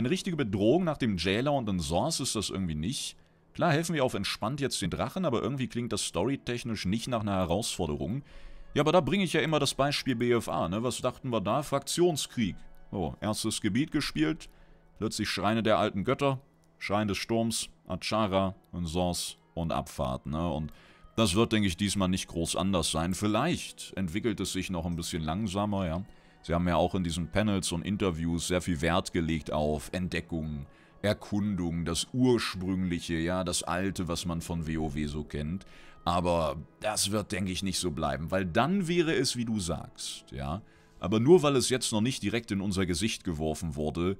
Eine richtige Bedrohung nach dem Jailer und den Source ist das irgendwie nicht. Klar helfen wir auf entspannt jetzt den Drachen, aber irgendwie klingt das storytechnisch nicht nach einer Herausforderung. Ja, aber da bringe ich ja immer das Beispiel BFA, ne? Was dachten wir da? Fraktionskrieg. So, erstes Gebiet gespielt, plötzlich Schreine der alten Götter, Schrein des Sturms, Achara und Sors und Abfahrt, ne? Und das wird, denke ich, diesmal nicht groß anders sein. Vielleicht entwickelt es sich noch ein bisschen langsamer, ja. Sie haben ja auch in diesen Panels und Interviews sehr viel Wert gelegt auf Entdeckung, Erkundung, das Ursprüngliche, ja, das Alte, was man von WoW so kennt. Aber das wird, denke ich, nicht so bleiben, weil dann wäre es, wie du sagst, ja. Aber nur weil es jetzt noch nicht direkt in unser Gesicht geworfen wurde,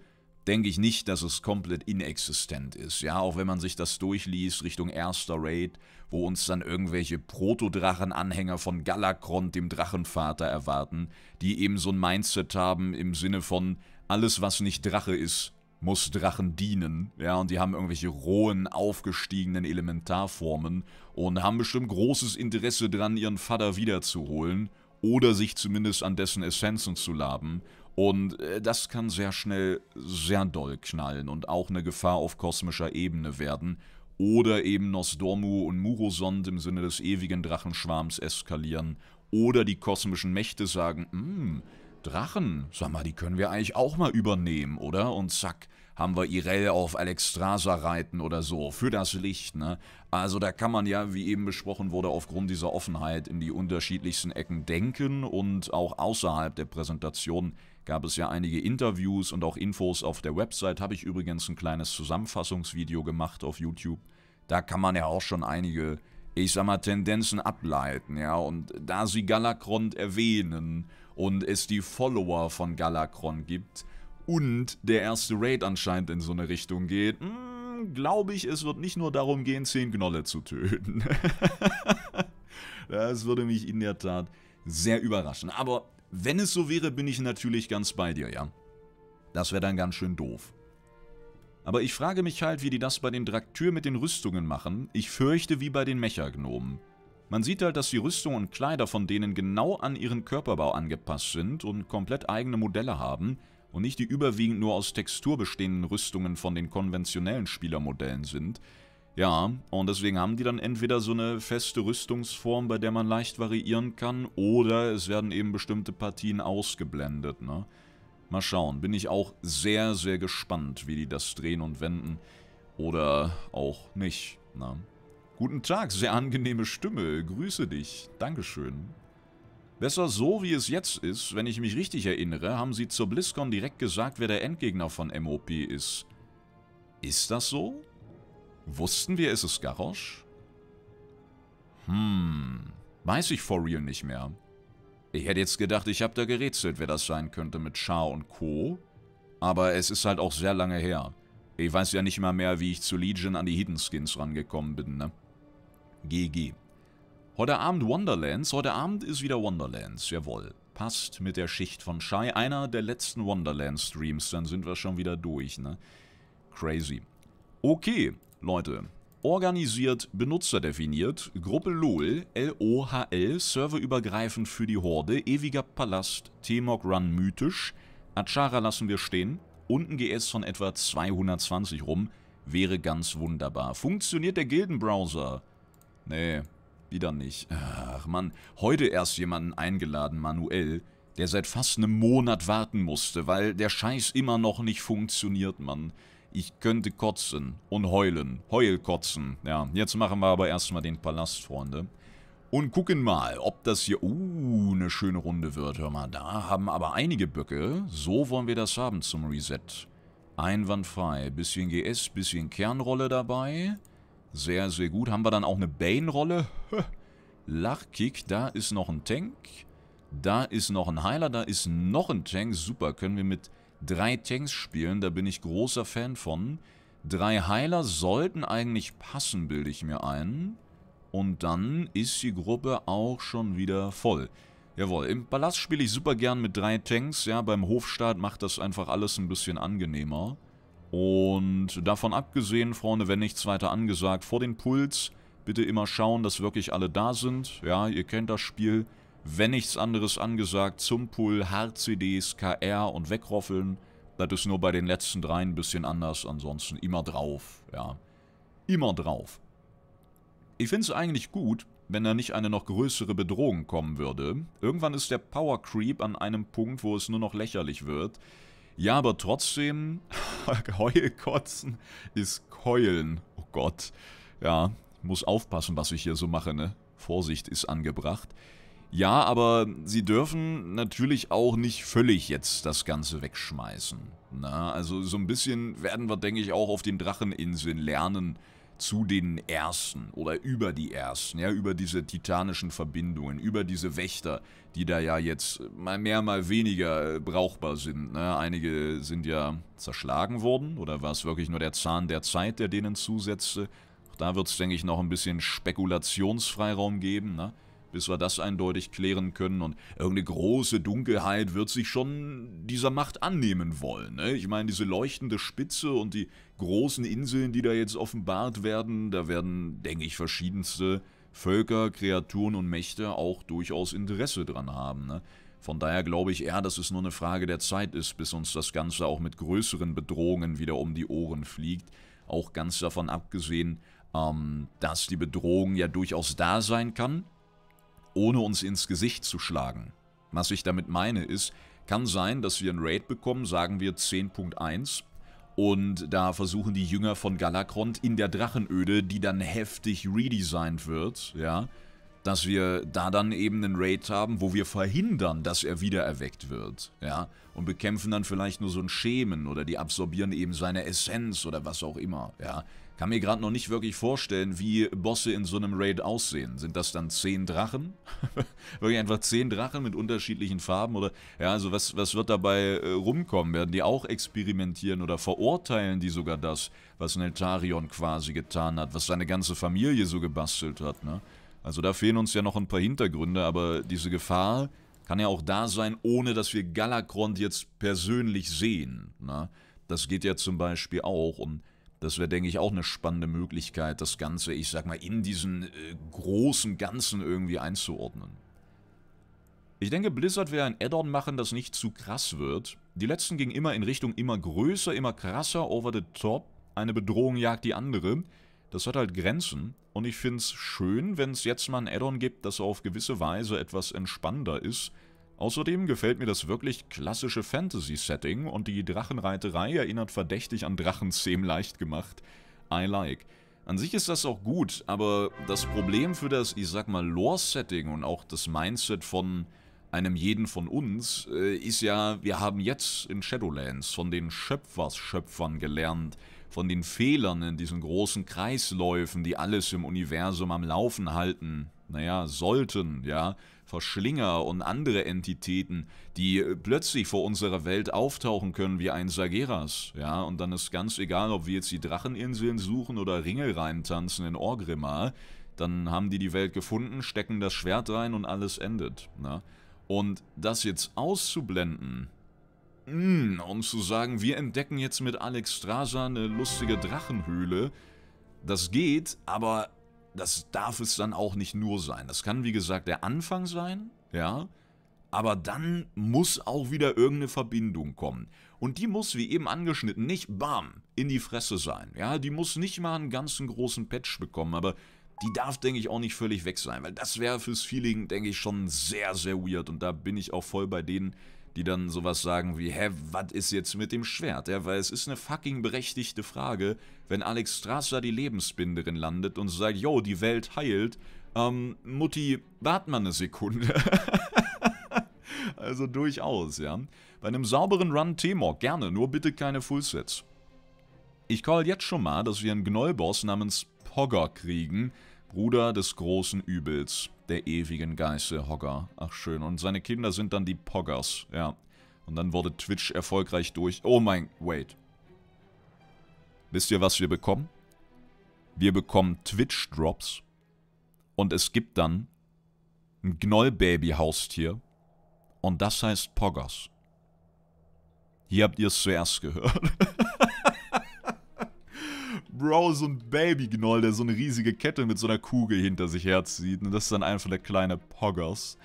denke ich nicht, dass es komplett inexistent ist. Ja, auch wenn man sich das durchliest Richtung erster Raid, wo uns dann irgendwelche proto drachen anhänger von Galakrond, dem Drachenvater, erwarten, die eben so ein Mindset haben im Sinne von, alles was nicht Drache ist, muss Drachen dienen. Ja, und die haben irgendwelche rohen, aufgestiegenen Elementarformen und haben bestimmt großes Interesse dran, ihren Vater wiederzuholen oder sich zumindest an dessen Essenzen zu laben und äh, das kann sehr schnell sehr doll knallen und auch eine Gefahr auf kosmischer Ebene werden. Oder eben Nosdormu und Murosond im Sinne des ewigen Drachenschwarms eskalieren. Oder die kosmischen Mächte sagen, hm, Drachen, sag mal, die können wir eigentlich auch mal übernehmen, oder? Und zack, haben wir Irel auf Alexstrasa reiten oder so, für das Licht, ne? Also da kann man ja, wie eben besprochen wurde, aufgrund dieser Offenheit in die unterschiedlichsten Ecken denken und auch außerhalb der Präsentation gab es ja einige Interviews und auch Infos auf der Website, habe ich übrigens ein kleines Zusammenfassungsvideo gemacht auf YouTube. Da kann man ja auch schon einige, ich sag mal, Tendenzen ableiten, ja. Und da sie Galakrond erwähnen und es die Follower von Galakrond gibt und der erste Raid anscheinend in so eine Richtung geht, hm, glaube ich, es wird nicht nur darum gehen, 10 Gnolle zu töten. das würde mich in der Tat sehr überraschen. Aber wenn es so wäre, bin ich natürlich ganz bei dir, ja. Das wäre dann ganz schön doof. Aber ich frage mich halt, wie die das bei den Draktür mit den Rüstungen machen. Ich fürchte, wie bei den Mechagnomen. Man sieht halt, dass die Rüstung und Kleider von denen genau an ihren Körperbau angepasst sind und komplett eigene Modelle haben und nicht die überwiegend nur aus Textur bestehenden Rüstungen von den konventionellen Spielermodellen sind, ja, und deswegen haben die dann entweder so eine feste Rüstungsform, bei der man leicht variieren kann, oder es werden eben bestimmte Partien ausgeblendet, ne? Mal schauen, bin ich auch sehr, sehr gespannt, wie die das drehen und wenden. Oder auch nicht, ne? Guten Tag, sehr angenehme Stimme, grüße dich, Dankeschön. Besser so, wie es jetzt ist, wenn ich mich richtig erinnere, haben sie zur BlizzCon direkt gesagt, wer der Endgegner von MOP ist. Ist das so? Wussten wir, es ist Garrosh? Hm, weiß ich for real nicht mehr. Ich hätte jetzt gedacht, ich habe da gerätselt, wer das sein könnte mit Char und Co. Aber es ist halt auch sehr lange her. Ich weiß ja nicht mal mehr, wie ich zu Legion an die Hidden Skins rangekommen bin, ne? GG. Heute Abend Wonderlands. Heute Abend ist wieder Wonderlands. Jawohl. Passt mit der Schicht von Shy. Einer der letzten Wonderlands-Streams. Dann sind wir schon wieder durch, ne? Crazy. Okay. Leute, organisiert, benutzerdefiniert, Gruppe LOL, LOHL, serverübergreifend für die Horde, ewiger Palast, T-Mog Run mythisch, Achara lassen wir stehen unten GS von etwa 220 rum, wäre ganz wunderbar. Funktioniert der Gildenbrowser? Nee, wieder nicht. Ach man, heute erst jemanden eingeladen, manuell, der seit fast einem Monat warten musste, weil der Scheiß immer noch nicht funktioniert, Mann. Ich könnte kotzen und heulen. Heulkotzen. Ja, jetzt machen wir aber erstmal den Palast, Freunde. Und gucken mal, ob das hier... Uh, eine schöne Runde wird. Hör mal, da haben aber einige Böcke. So wollen wir das haben zum Reset. Einwandfrei. Bisschen GS, bisschen Kernrolle dabei. Sehr, sehr gut. Haben wir dann auch eine Bane-Rolle? Lachkick, da ist noch ein Tank. Da ist noch ein Heiler, da ist noch ein Tank. Super, können wir mit drei Tanks spielen, da bin ich großer Fan von. Drei Heiler sollten eigentlich passen, bilde ich mir ein. Und dann ist die Gruppe auch schon wieder voll. Jawohl, im Palast spiele ich super gern mit drei Tanks. Ja, beim Hofstaat macht das einfach alles ein bisschen angenehmer. Und davon abgesehen, Freunde, wenn nichts weiter angesagt, vor den Puls bitte immer schauen, dass wirklich alle da sind. Ja, ihr kennt das Spiel. Wenn nichts anderes angesagt, Zumpul, Hard-CDs, KR und Wegroffeln. Das ist nur bei den letzten dreien ein bisschen anders, ansonsten immer drauf, ja. Immer drauf. Ich finde es eigentlich gut, wenn da nicht eine noch größere Bedrohung kommen würde. Irgendwann ist der Power Creep an einem Punkt, wo es nur noch lächerlich wird. Ja, aber trotzdem, Heulkotzen ist Keulen. Oh Gott. Ja, muss aufpassen, was ich hier so mache, ne? Vorsicht ist angebracht. Ja, aber sie dürfen natürlich auch nicht völlig jetzt das Ganze wegschmeißen. Na, ne? also so ein bisschen werden wir, denke ich, auch auf den Dracheninseln lernen zu den Ersten oder über die Ersten, ja, über diese titanischen Verbindungen, über diese Wächter, die da ja jetzt mal mehr, mal weniger äh, brauchbar sind. Ne? Einige sind ja zerschlagen worden oder war es wirklich nur der Zahn der Zeit, der denen zusetzte? Auch da wird es, denke ich, noch ein bisschen Spekulationsfreiraum geben, ne? bis wir das eindeutig klären können. Und irgendeine große Dunkelheit wird sich schon dieser Macht annehmen wollen. Ne? Ich meine, diese leuchtende Spitze und die großen Inseln, die da jetzt offenbart werden, da werden, denke ich, verschiedenste Völker, Kreaturen und Mächte auch durchaus Interesse dran haben. Ne? Von daher glaube ich eher, dass es nur eine Frage der Zeit ist, bis uns das Ganze auch mit größeren Bedrohungen wieder um die Ohren fliegt. Auch ganz davon abgesehen, ähm, dass die Bedrohung ja durchaus da sein kann, ohne uns ins Gesicht zu schlagen. Was ich damit meine ist, kann sein, dass wir ein Raid bekommen, sagen wir 10.1, und da versuchen die Jünger von Galakrond in der Drachenöde, die dann heftig redesigned wird, ja, dass wir da dann eben einen Raid haben, wo wir verhindern, dass er wiedererweckt wird, ja, und bekämpfen dann vielleicht nur so ein Schemen oder die absorbieren eben seine Essenz oder was auch immer, ja. Kann mir gerade noch nicht wirklich vorstellen, wie Bosse in so einem Raid aussehen. Sind das dann zehn Drachen? wirklich einfach zehn Drachen mit unterschiedlichen Farben? Oder ja, also was, was wird dabei äh, rumkommen? Werden die auch experimentieren oder verurteilen die sogar das, was Neltarion quasi getan hat, was seine ganze Familie so gebastelt hat, ne? Also da fehlen uns ja noch ein paar Hintergründe, aber diese Gefahr kann ja auch da sein, ohne dass wir Galakrond jetzt persönlich sehen, ne? Das geht ja zum Beispiel auch und das wäre, denke ich, auch eine spannende Möglichkeit, das Ganze, ich sag mal, in diesen äh, großen Ganzen irgendwie einzuordnen. Ich denke, Blizzard will ein Add-on machen, das nicht zu krass wird. Die letzten gingen immer in Richtung immer größer, immer krasser, over the top. Eine Bedrohung jagt die andere. Das hat halt Grenzen. Und ich finde es schön, wenn es jetzt mal ein Add-on gibt, das auf gewisse Weise etwas entspannter ist Außerdem gefällt mir das wirklich klassische Fantasy-Setting und die Drachenreiterei erinnert verdächtig an Drachenzähm leicht gemacht. I like. An sich ist das auch gut, aber das Problem für das, ich sag mal, Lore-Setting und auch das Mindset von einem jeden von uns äh, ist ja, wir haben jetzt in Shadowlands von den Schöpfers-Schöpfern gelernt, von den Fehlern in diesen großen Kreisläufen, die alles im Universum am Laufen halten naja, sollten, ja, Verschlinger und andere Entitäten, die plötzlich vor unserer Welt auftauchen können wie ein Sageras, ja, und dann ist ganz egal, ob wir jetzt die Dracheninseln suchen oder Ringe reintanzen in Orgrimmar, dann haben die die Welt gefunden, stecken das Schwert rein und alles endet, ne? Und das jetzt auszublenden, mh, hm, und zu sagen, wir entdecken jetzt mit Alex Strasa eine lustige Drachenhöhle, das geht, aber das darf es dann auch nicht nur sein. Das kann, wie gesagt, der Anfang sein, ja, aber dann muss auch wieder irgendeine Verbindung kommen. Und die muss, wie eben angeschnitten, nicht bam, in die Fresse sein. Ja, die muss nicht mal einen ganzen großen Patch bekommen, aber die darf, denke ich, auch nicht völlig weg sein, weil das wäre fürs Feeling, denke ich, schon sehr, sehr weird. Und da bin ich auch voll bei denen, die dann sowas sagen wie, hä, was ist jetzt mit dem Schwert? Ja, weil es ist eine fucking berechtigte Frage, wenn Alex Strasser die Lebensbinderin landet und sagt, yo, die Welt heilt, ähm, Mutti, wart mal eine Sekunde. also durchaus, ja. Bei einem sauberen Run Temor, gerne, nur bitte keine Fullsets. Ich call jetzt schon mal, dass wir einen Gnollboss namens Pogger kriegen, Bruder des großen Übels, der ewigen Geißel Hogger. Ach schön, und seine Kinder sind dann die Poggers, ja. Und dann wurde Twitch erfolgreich durch... Oh mein... Wait. Wisst ihr, was wir bekommen? Wir bekommen Twitch-Drops. Und es gibt dann ein Gnoll-Baby-Haustier. Und das heißt Poggers. Hier habt ihr es zuerst gehört. Bro so ein Babygnoll, der so eine riesige Kette mit so einer Kugel hinter sich herzieht. Und das ist dann einfach der kleine Poggers.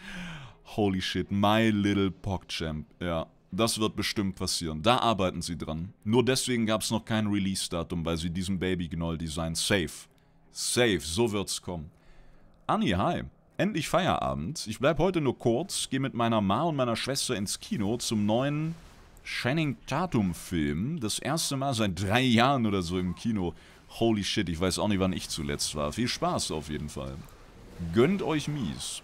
Holy shit, my little Pogchamp. Ja, das wird bestimmt passieren. Da arbeiten sie dran. Nur deswegen gab es noch kein Release-Datum, weil sie diesem Babygnoll-Design safe. Safe, so wird's kommen. Anni, hi. Endlich Feierabend. Ich bleib heute nur kurz, gehe mit meiner Ma und meiner Schwester ins Kino zum neuen Channing Tatum-Film. Das erste Mal seit drei Jahren oder so im Kino. Holy shit, ich weiß auch nicht, wann ich zuletzt war. Viel Spaß auf jeden Fall. Gönnt euch mies.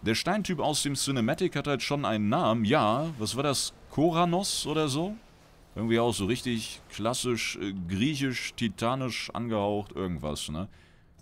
Der Steintyp aus dem Cinematic hat halt schon einen Namen. Ja, was war das? Koranos oder so? Irgendwie auch so richtig klassisch, äh, griechisch, titanisch angehaucht, irgendwas, ne?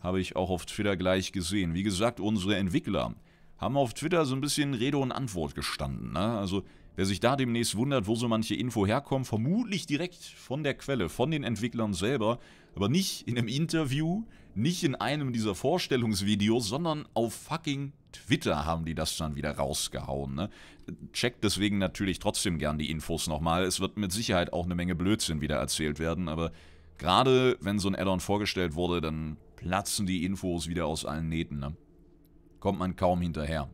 Habe ich auch auf Twitter gleich gesehen. Wie gesagt, unsere Entwickler haben auf Twitter so ein bisschen Rede und Antwort gestanden, ne? Also Wer sich da demnächst wundert, wo so manche Info herkommt, vermutlich direkt von der Quelle, von den Entwicklern selber, aber nicht in einem Interview, nicht in einem dieser Vorstellungsvideos, sondern auf fucking Twitter haben die das dann wieder rausgehauen. Ne? Checkt deswegen natürlich trotzdem gern die Infos nochmal. Es wird mit Sicherheit auch eine Menge Blödsinn wieder erzählt werden, aber gerade wenn so ein Addon vorgestellt wurde, dann platzen die Infos wieder aus allen Nähten. Ne? Kommt man kaum hinterher.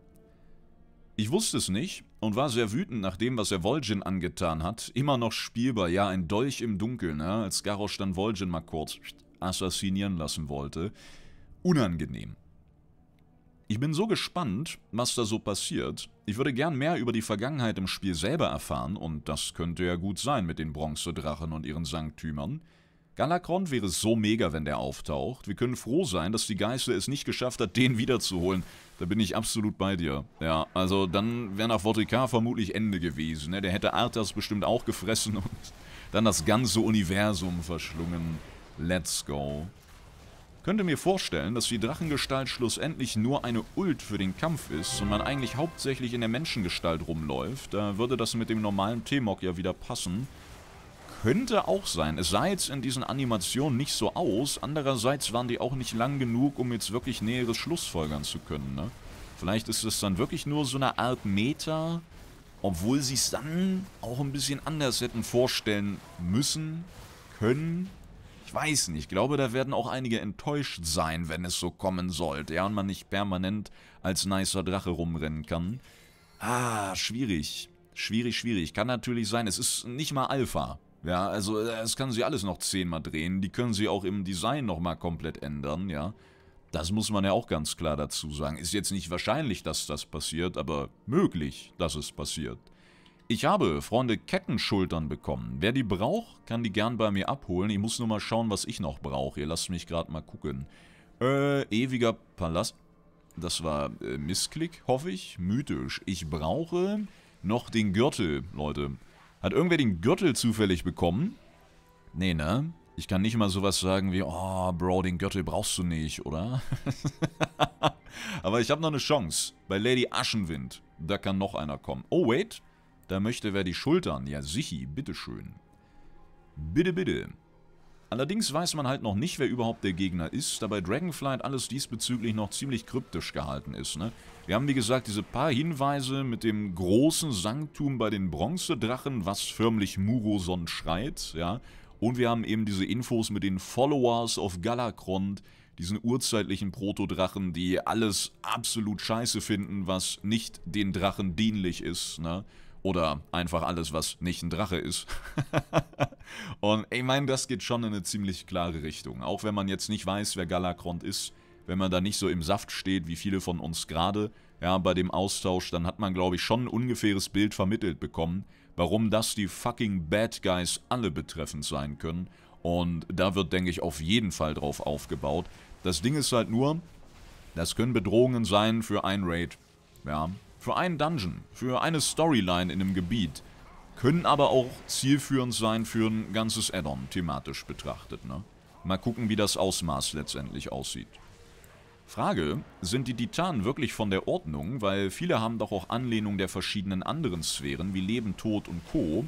Ich wusste es nicht, und war sehr wütend nach dem, was er Vol'jin angetan hat. Immer noch spielbar, ja, ein Dolch im Dunkeln, ja, ne? als Garrosh dann Vol'jin mal kurz assassinieren lassen wollte. Unangenehm. Ich bin so gespannt, was da so passiert. Ich würde gern mehr über die Vergangenheit im Spiel selber erfahren und das könnte ja gut sein mit den Bronzedrachen und ihren Sanktümern. Galakron wäre so mega, wenn der auftaucht. Wir können froh sein, dass die Geißel es nicht geschafft hat, den wiederzuholen. Da bin ich absolut bei dir. Ja, also dann wäre nach Vortikar vermutlich Ende gewesen. Ne? Der hätte Arthas bestimmt auch gefressen und dann das ganze Universum verschlungen. Let's go. Könnte mir vorstellen, dass die Drachengestalt schlussendlich nur eine Ult für den Kampf ist und man eigentlich hauptsächlich in der Menschengestalt rumläuft. Da würde das mit dem normalen T-Mog ja wieder passen. Könnte auch sein. Es sah jetzt in diesen Animationen nicht so aus. Andererseits waren die auch nicht lang genug, um jetzt wirklich Näheres Schlussfolgern zu können, ne? Vielleicht ist es dann wirklich nur so eine Art Meta, obwohl sie es dann auch ein bisschen anders hätten vorstellen müssen, können. Ich weiß nicht, ich glaube, da werden auch einige enttäuscht sein, wenn es so kommen sollte, ja, und man nicht permanent als nicer Drache rumrennen kann. Ah, schwierig. Schwierig, schwierig. Kann natürlich sein, es ist nicht mal Alpha. Ja, also es äh, kann sie alles noch zehnmal drehen. Die können sie auch im Design nochmal komplett ändern, ja. Das muss man ja auch ganz klar dazu sagen. Ist jetzt nicht wahrscheinlich, dass das passiert, aber möglich, dass es passiert. Ich habe, Freunde, Kettenschultern bekommen. Wer die braucht, kann die gern bei mir abholen. Ich muss nur mal schauen, was ich noch brauche. Ihr lasst mich gerade mal gucken. Äh, ewiger Palast. Das war äh, Missklick, hoffe ich. Mythisch. Ich brauche noch den Gürtel, Leute. Hat irgendwer den Gürtel zufällig bekommen? Nee, ne? Ich kann nicht mal sowas sagen wie, oh, Bro, den Gürtel brauchst du nicht, oder? Aber ich habe noch eine Chance. Bei Lady Aschenwind. Da kann noch einer kommen. Oh, wait. Da möchte wer die Schultern. Ja, Sichi, bitteschön. Bitte, bitte. Allerdings weiß man halt noch nicht, wer überhaupt der Gegner ist, da bei Dragonflight alles diesbezüglich noch ziemlich kryptisch gehalten ist. Ne? Wir haben wie gesagt diese paar Hinweise mit dem großen Sanktum bei den Bronzedrachen, was förmlich Muroson schreit, ja. Und wir haben eben diese Infos mit den Followers of Galakrond, diesen urzeitlichen Protodrachen, die alles absolut scheiße finden, was nicht den Drachen dienlich ist, ne? Oder einfach alles, was nicht ein Drache ist. und ich meine, das geht schon in eine ziemlich klare Richtung. Auch wenn man jetzt nicht weiß, wer Galakrond ist, wenn man da nicht so im Saft steht, wie viele von uns gerade, ja, bei dem Austausch, dann hat man, glaube ich, schon ein ungefähres Bild vermittelt bekommen, warum das die fucking Bad Guys alle betreffend sein können. Und da wird, denke ich, auf jeden Fall drauf aufgebaut. Das Ding ist halt nur, das können Bedrohungen sein für ein Raid. Ja, für einen Dungeon, für eine Storyline in einem Gebiet. Können aber auch zielführend sein für ein ganzes Add-on, thematisch betrachtet. Ne? Mal gucken, wie das Ausmaß letztendlich aussieht. Frage, sind die Titanen wirklich von der Ordnung, weil viele haben doch auch Anlehnung der verschiedenen anderen Sphären, wie Leben, Tod und Co.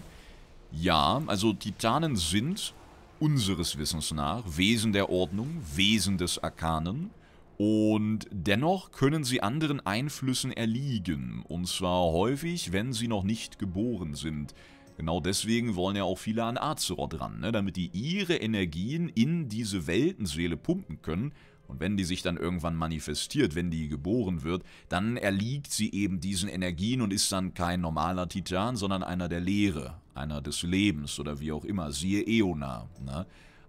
Ja, also Titanen sind, unseres Wissens nach, Wesen der Ordnung, Wesen des Arkanen, und dennoch können sie anderen Einflüssen erliegen, und zwar häufig, wenn sie noch nicht geboren sind. Genau deswegen wollen ja auch viele an Azeroth ran, ne? damit die ihre Energien in diese Weltenseele pumpen können. Und wenn die sich dann irgendwann manifestiert, wenn die geboren wird, dann erliegt sie eben diesen Energien und ist dann kein normaler Titan, sondern einer der Lehre, einer des Lebens oder wie auch immer, siehe Eona. Ne?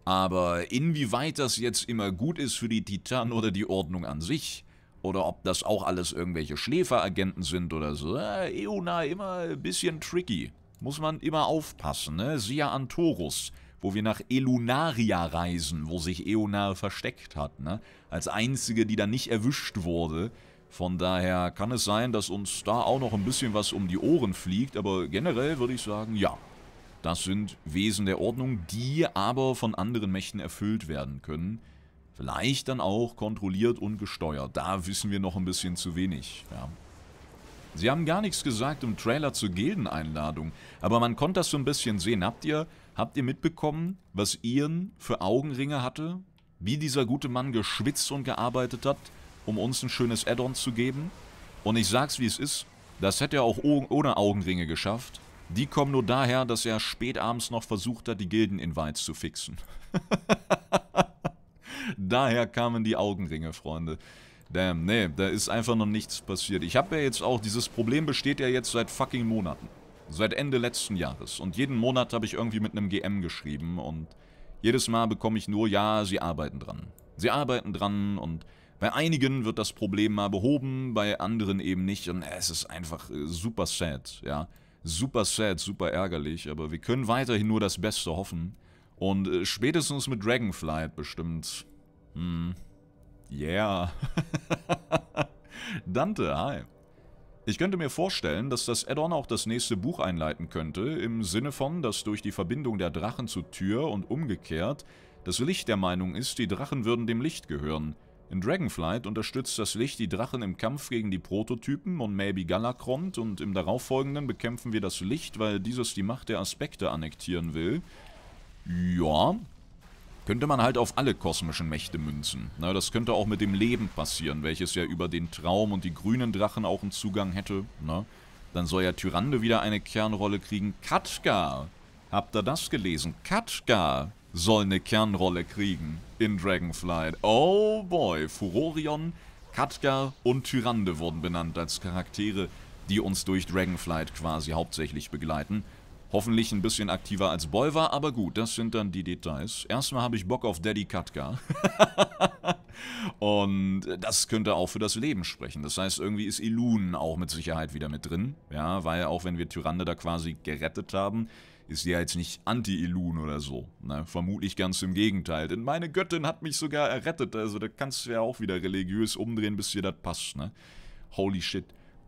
Aber inwieweit das jetzt immer gut ist für die Titanen oder die Ordnung an sich, oder ob das auch alles irgendwelche Schläferagenten sind oder so, äh, Eona immer ein bisschen tricky. Muss man immer aufpassen, ne? Siehe Antorus, wo wir nach Elunaria reisen, wo sich Eona versteckt hat, ne? Als einzige, die da nicht erwischt wurde. Von daher kann es sein, dass uns da auch noch ein bisschen was um die Ohren fliegt, aber generell würde ich sagen, ja, das sind Wesen der Ordnung, die aber von anderen Mächten erfüllt werden können. Vielleicht dann auch kontrolliert und gesteuert. Da wissen wir noch ein bisschen zu wenig. Ja. Sie haben gar nichts gesagt im Trailer zur Gildeneinladung, aber man konnte das so ein bisschen sehen. Habt ihr, habt ihr mitbekommen, was Ian für Augenringe hatte? Wie dieser gute Mann geschwitzt und gearbeitet hat, um uns ein schönes Add-on zu geben? Und ich sag's wie es ist, das hätte er auch ohne Augenringe geschafft. Die kommen nur daher, dass er spät abends noch versucht hat, die Gilden-Invites zu fixen. daher kamen die Augenringe, Freunde. Damn, nee, da ist einfach noch nichts passiert. Ich habe ja jetzt auch, dieses Problem besteht ja jetzt seit fucking Monaten. Seit Ende letzten Jahres. Und jeden Monat habe ich irgendwie mit einem GM geschrieben und jedes Mal bekomme ich nur, ja, sie arbeiten dran. Sie arbeiten dran und bei einigen wird das Problem mal behoben, bei anderen eben nicht und es ist einfach äh, super sad, ja super sad, super ärgerlich, aber wir können weiterhin nur das Beste hoffen. Und äh, spätestens mit Dragonflight bestimmt. Hm. Yeah. Dante, hi. Ich könnte mir vorstellen, dass das Addon auch das nächste Buch einleiten könnte, im Sinne von, dass durch die Verbindung der Drachen zur Tür und umgekehrt das Licht der Meinung ist, die Drachen würden dem Licht gehören. In Dragonflight unterstützt das Licht die Drachen im Kampf gegen die Prototypen und Maybe Galakrond und im darauffolgenden bekämpfen wir das Licht, weil dieses die Macht der Aspekte annektieren will. Ja, könnte man halt auf alle kosmischen Mächte münzen. Na, das könnte auch mit dem Leben passieren, welches ja über den Traum und die grünen Drachen auch einen Zugang hätte. Na, dann soll ja Tyrande wieder eine Kernrolle kriegen. Katka! Habt ihr das gelesen? Katka! soll eine Kernrolle kriegen in Dragonflight. Oh boy, Furorion, Katka und Tyrande wurden benannt als Charaktere, die uns durch Dragonflight quasi hauptsächlich begleiten. Hoffentlich ein bisschen aktiver als Bolvar, aber gut, das sind dann die Details. Erstmal habe ich Bock auf Daddy Katka. und das könnte auch für das Leben sprechen. Das heißt, irgendwie ist Ilun auch mit Sicherheit wieder mit drin. Ja, weil auch wenn wir Tyrande da quasi gerettet haben, ist ja jetzt nicht anti-Ilun oder so. Ne? Vermutlich ganz im Gegenteil. Denn meine Göttin hat mich sogar errettet. Also da kannst du ja auch wieder religiös umdrehen, bis dir das passt. Ne? Holy shit.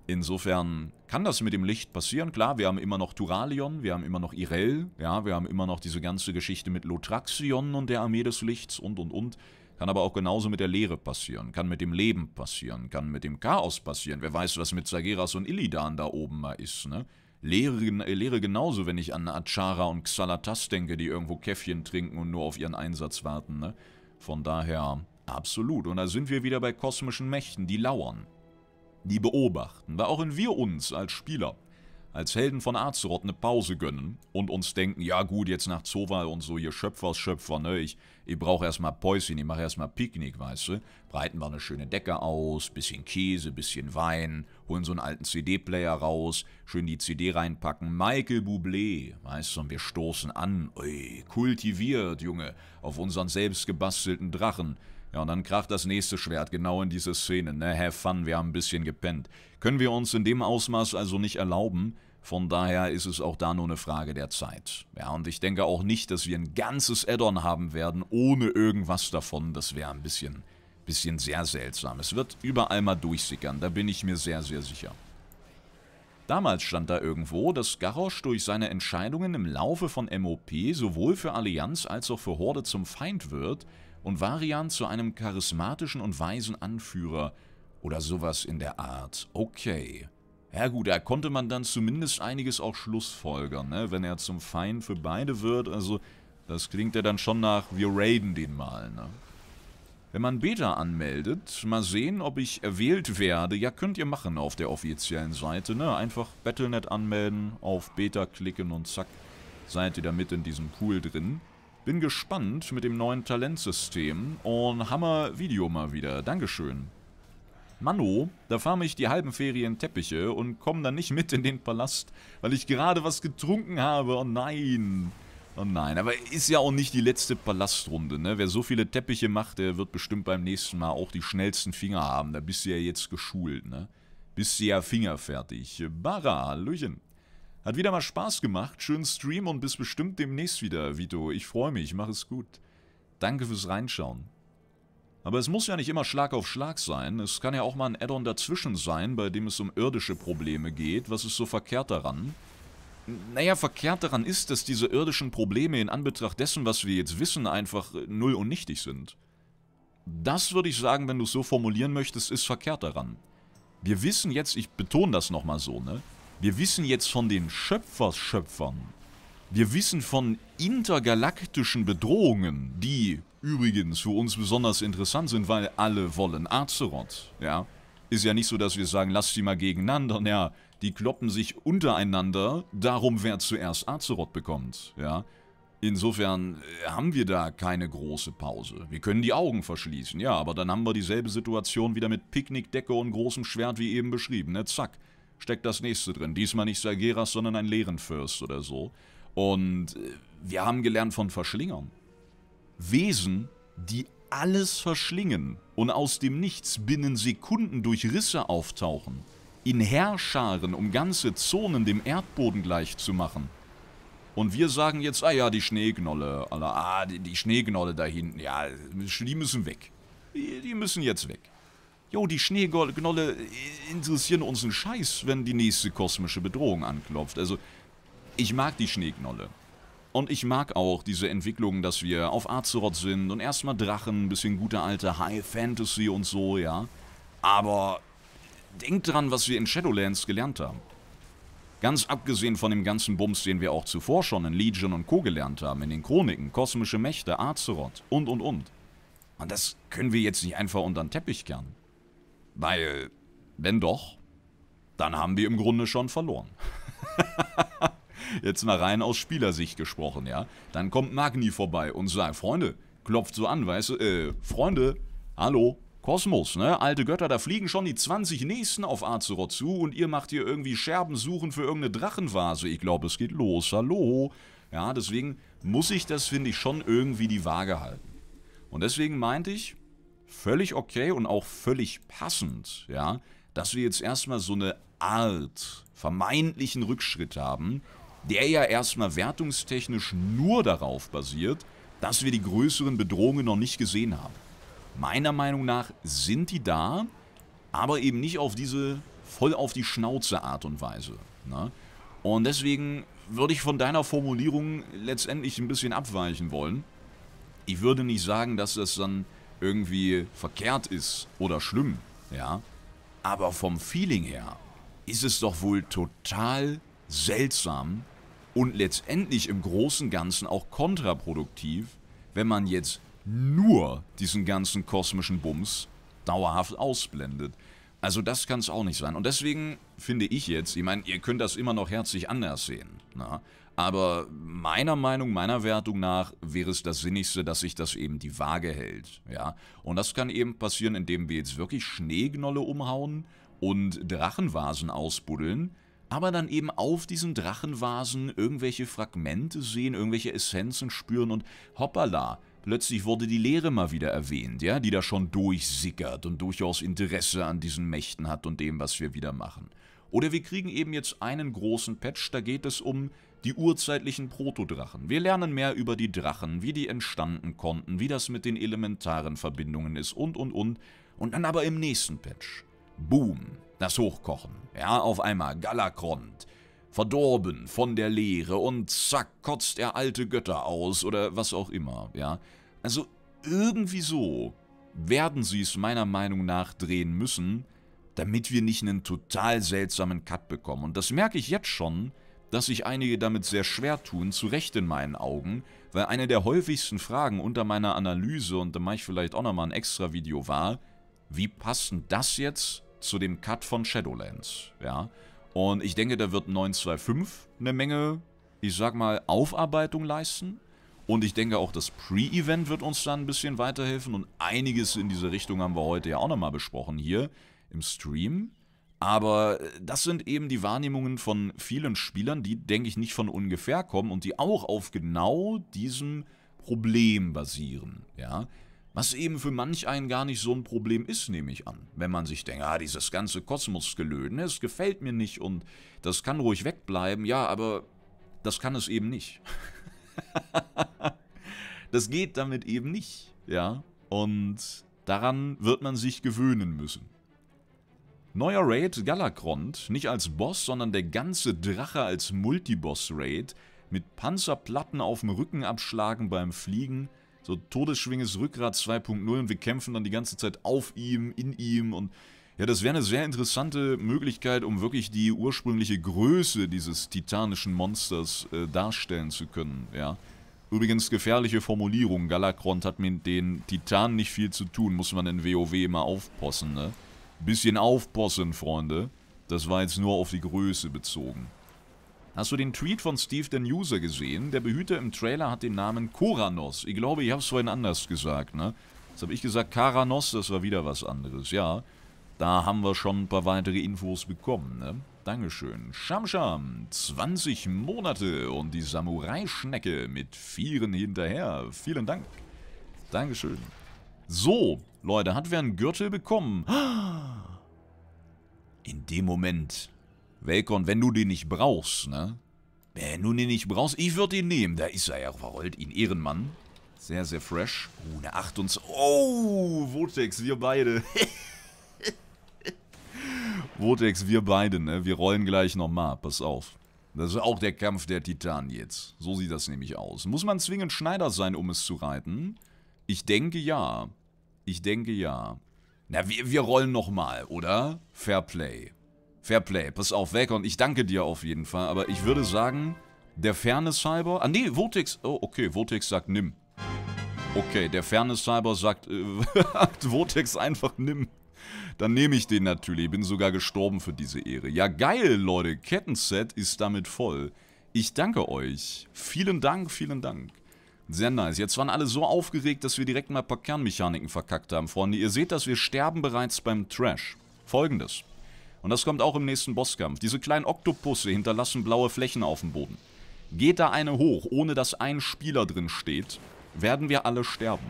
Insofern kann das mit dem Licht passieren. Klar, wir haben immer noch Turalion, wir haben immer noch Irel, ja, wir haben immer noch diese ganze Geschichte mit Lothraxion und der Armee des Lichts und und und. Kann aber auch genauso mit der Leere passieren, kann mit dem Leben passieren, kann mit dem Chaos passieren. Wer weiß, was mit Sageras und Illidan da oben mal ist, ne? Lehre, äh, Lehre genauso, wenn ich an Achara und Xalatas denke, die irgendwo Käffchen trinken und nur auf ihren Einsatz warten. Ne? Von daher, absolut. Und da sind wir wieder bei kosmischen Mächten, die lauern. Die beobachten, weil auch in wir uns als Spieler als Helden von Azeroth eine Pause gönnen und uns denken, ja gut, jetzt nach Zova und so ihr Schöpfers Schöpfer, ne, ich, ich brauche erstmal Päuschen, ich mache erstmal Picknick, weißt du. Breiten wir eine schöne Decke aus, bisschen Käse, bisschen Wein, holen so einen alten CD-Player raus, schön die CD reinpacken, Michael Bublé, weißt du, und wir stoßen an, ey, kultiviert, Junge, auf unseren selbstgebastelten Drachen, ja, und dann kracht das nächste Schwert genau in diese Szene. Ne, have fun, wir haben ein bisschen gepennt. Können wir uns in dem Ausmaß also nicht erlauben. Von daher ist es auch da nur eine Frage der Zeit. Ja, und ich denke auch nicht, dass wir ein ganzes Add-on haben werden, ohne irgendwas davon. Das wäre ein bisschen, bisschen sehr seltsam. Es wird überall mal durchsickern, da bin ich mir sehr, sehr sicher. Damals stand da irgendwo, dass Garrosh durch seine Entscheidungen im Laufe von MOP sowohl für Allianz als auch für Horde zum Feind wird und Varian zu einem charismatischen und weisen Anführer oder sowas in der Art. Okay. Ja gut, da konnte man dann zumindest einiges auch schlussfolgern, ne? wenn er zum Feind für beide wird. Also das klingt ja dann schon nach, wir raiden den mal. Ne? Wenn man Beta anmeldet, mal sehen, ob ich erwählt werde. Ja, könnt ihr machen auf der offiziellen Seite, ne? Einfach Battlenet anmelden, auf Beta klicken und zack, seid ihr damit in diesem Pool drin. Bin gespannt mit dem neuen Talentsystem und Hammer Video mal wieder. Dankeschön. Mano, da fahre ich die halben Ferien Teppiche und komme dann nicht mit in den Palast, weil ich gerade was getrunken habe. Oh nein. Oh nein, aber ist ja auch nicht die letzte Palastrunde, ne? Wer so viele Teppiche macht, der wird bestimmt beim nächsten Mal auch die schnellsten Finger haben. Da bist du ja jetzt geschult, ne? Bist du ja fingerfertig. Bara, Hallöchen. Hat wieder mal Spaß gemacht. Schönen Stream und bis bestimmt demnächst wieder, Vito. Ich freue mich, mach es gut. Danke fürs Reinschauen. Aber es muss ja nicht immer Schlag auf Schlag sein. Es kann ja auch mal ein Addon dazwischen sein, bei dem es um irdische Probleme geht. Was ist so verkehrt daran? Naja, verkehrt daran ist, dass diese irdischen Probleme in Anbetracht dessen, was wir jetzt wissen, einfach äh, null und nichtig sind. Das würde ich sagen, wenn du es so formulieren möchtest, ist verkehrt daran. Wir wissen jetzt, ich betone das nochmal so, ne? Wir wissen jetzt von den Schöpferschöpfern. Wir wissen von intergalaktischen Bedrohungen, die übrigens für uns besonders interessant sind, weil alle wollen Azeroth, ja. Ist ja nicht so, dass wir sagen, lasst sie mal gegeneinander, Naja, die kloppen sich untereinander darum, wer zuerst Azeroth bekommt, ja. Insofern äh, haben wir da keine große Pause. Wir können die Augen verschließen, ja, aber dann haben wir dieselbe Situation wieder mit Picknickdecke und großem Schwert wie eben beschrieben, ne, zack steckt das nächste drin. Diesmal nicht Sageras, sondern ein Leerenfürst oder so. Und äh, wir haben gelernt von Verschlingern. Wesen, die alles verschlingen und aus dem Nichts binnen Sekunden durch Risse auftauchen, in Heerscharen, um ganze Zonen dem Erdboden gleich zu machen. Und wir sagen jetzt, ah ja, die Schneegnolle, ah, die, die Schneegnolle da hinten, ja, die müssen weg. Die, die müssen jetzt weg. Jo, die Schneegnolle äh, interessieren uns einen Scheiß, wenn die nächste kosmische Bedrohung anklopft. Also, ich mag die Schneegnolle. Und ich mag auch diese Entwicklung, dass wir auf Azeroth sind und erstmal Drachen, ein bisschen guter alte High Fantasy und so, ja. Aber denkt dran, was wir in Shadowlands gelernt haben. Ganz abgesehen von dem ganzen Bums, den wir auch zuvor schon in Legion und Co. gelernt haben, in den Chroniken, kosmische Mächte, Azeroth und und und. Und das können wir jetzt nicht einfach unter den Teppich kehren. Weil, wenn doch, dann haben wir im Grunde schon verloren. Jetzt mal rein aus Spielersicht gesprochen, ja. Dann kommt Magni vorbei und sagt, Freunde, klopft so an, weißt du, äh, Freunde, hallo, Kosmos, ne? Alte Götter, da fliegen schon die 20 Nächsten auf Azeroth zu und ihr macht hier irgendwie Scherben suchen für irgendeine Drachenvase. Ich glaube, es geht los, hallo. Ja, deswegen muss ich das, finde ich, schon irgendwie die Waage halten. Und deswegen meinte ich, völlig okay und auch völlig passend, ja, dass wir jetzt erstmal so eine Art vermeintlichen Rückschritt haben, der ja erstmal wertungstechnisch nur darauf basiert, dass wir die größeren Bedrohungen noch nicht gesehen haben. Meiner Meinung nach sind die da, aber eben nicht auf diese voll auf die Schnauze Art und Weise. Ne? Und deswegen würde ich von deiner Formulierung letztendlich ein bisschen abweichen wollen. Ich würde nicht sagen, dass das dann irgendwie verkehrt ist oder schlimm, ja. Aber vom Feeling her ist es doch wohl total seltsam und letztendlich im großen Ganzen auch kontraproduktiv, wenn man jetzt nur diesen ganzen kosmischen Bums dauerhaft ausblendet. Also das kann es auch nicht sein. Und deswegen finde ich jetzt, ich meine, ihr könnt das immer noch herzlich anders sehen. Na? Aber meiner Meinung, meiner Wertung nach wäre es das Sinnigste, dass sich das eben die Waage hält. Ja? Und das kann eben passieren, indem wir jetzt wirklich Schneegnolle umhauen und Drachenvasen ausbuddeln, aber dann eben auf diesen Drachenvasen irgendwelche Fragmente sehen, irgendwelche Essenzen spüren und hoppala, plötzlich wurde die Lehre mal wieder erwähnt, ja, die da schon durchsickert und durchaus Interesse an diesen Mächten hat und dem, was wir wieder machen. Oder wir kriegen eben jetzt einen großen Patch, da geht es um die urzeitlichen Protodrachen. Wir lernen mehr über die Drachen, wie die entstanden konnten, wie das mit den elementaren Verbindungen ist und und und. Und dann aber im nächsten Patch. Boom, das Hochkochen. Ja, auf einmal Galakrond. Verdorben von der Leere und zack, kotzt er alte Götter aus oder was auch immer, ja. Also irgendwie so werden sie es meiner Meinung nach drehen müssen, damit wir nicht einen total seltsamen Cut bekommen. Und das merke ich jetzt schon, dass sich einige damit sehr schwer tun, zu Recht in meinen Augen, weil eine der häufigsten Fragen unter meiner Analyse, und da mache ich vielleicht auch nochmal ein extra Video, war, wie passen das jetzt zu dem Cut von Shadowlands? Ja, und ich denke, da wird 925 eine Menge, ich sag mal, Aufarbeitung leisten. Und ich denke auch, das Pre-Event wird uns dann ein bisschen weiterhelfen und einiges in diese Richtung haben wir heute ja auch nochmal besprochen hier im Stream. Aber äh, das sind eben die Wahrnehmungen von vielen Spielern, die, denke ich, nicht von ungefähr kommen und die auch auf genau diesem Problem basieren, ja. Was eben für manch einen gar nicht so ein Problem ist, nehme ich an. Wenn man sich denkt, ah, dieses ganze Kosmosgelöden, es gefällt mir nicht und das kann ruhig wegbleiben, ja, aber das kann es eben nicht. das geht damit eben nicht, ja. Und daran wird man sich gewöhnen müssen. Neuer Raid Galakrond, nicht als Boss, sondern der ganze Drache als Multiboss-Raid, mit Panzerplatten auf dem Rücken abschlagen beim Fliegen, so Todesschwinges Rückgrat 2.0 und wir kämpfen dann die ganze Zeit auf ihm, in ihm und ja, das wäre eine sehr interessante Möglichkeit, um wirklich die ursprüngliche Größe dieses titanischen Monsters äh, darstellen zu können, ja. Übrigens gefährliche Formulierung, Galakrond hat mit den Titanen nicht viel zu tun, muss man in WoW immer aufpassen, ne. Bisschen aufbossen, Freunde. Das war jetzt nur auf die Größe bezogen. Hast du den Tweet von Steve den User gesehen? Der Behüter im Trailer hat den Namen Koranos. Ich glaube, ich habe es vorhin anders gesagt, ne? Jetzt habe ich gesagt Karanos, das war wieder was anderes, ja. Da haben wir schon ein paar weitere Infos bekommen, ne? Dankeschön. Shamsham, 20 Monate und die Samurai-Schnecke mit Vieren hinterher. Vielen Dank. Dankeschön. So, Leute, hat wer einen Gürtel bekommen? In dem Moment. Welkon, wenn du den nicht brauchst, ne? Wenn du den nicht brauchst, ich würde ihn nehmen. Da ist er ja, verrollt ihn Ehrenmann. Sehr, sehr fresh. Oh, eine 8 und... Oh, Votex, wir beide. Votex, wir beide, ne? Wir rollen gleich nochmal, pass auf. Das ist auch der Kampf der Titanen jetzt. So sieht das nämlich aus. Muss man zwingend Schneider sein, um es zu reiten? Ich denke ja. Ich denke ja. Na, wir, wir rollen nochmal, oder? Fairplay. Fairplay. Pass auf, Welcon, ich danke dir auf jeden Fall. Aber ich würde sagen, der Fairness Cyber. Ah, nee, Votex... Oh, okay, Votex sagt nimm. Okay, der Fairness Cyber sagt... Äh, Votex einfach nimm. Dann nehme ich den natürlich. Bin sogar gestorben für diese Ehre. Ja, geil, Leute. Kettenset ist damit voll. Ich danke euch. Vielen Dank, vielen Dank. Sehr nice. Jetzt waren alle so aufgeregt, dass wir direkt mal ein paar Kernmechaniken verkackt haben, Freunde. Ihr seht dass wir sterben bereits beim Trash. Folgendes. Und das kommt auch im nächsten Bosskampf. Diese kleinen Oktopusse hinterlassen blaue Flächen auf dem Boden. Geht da eine hoch, ohne dass ein Spieler drin steht, werden wir alle sterben.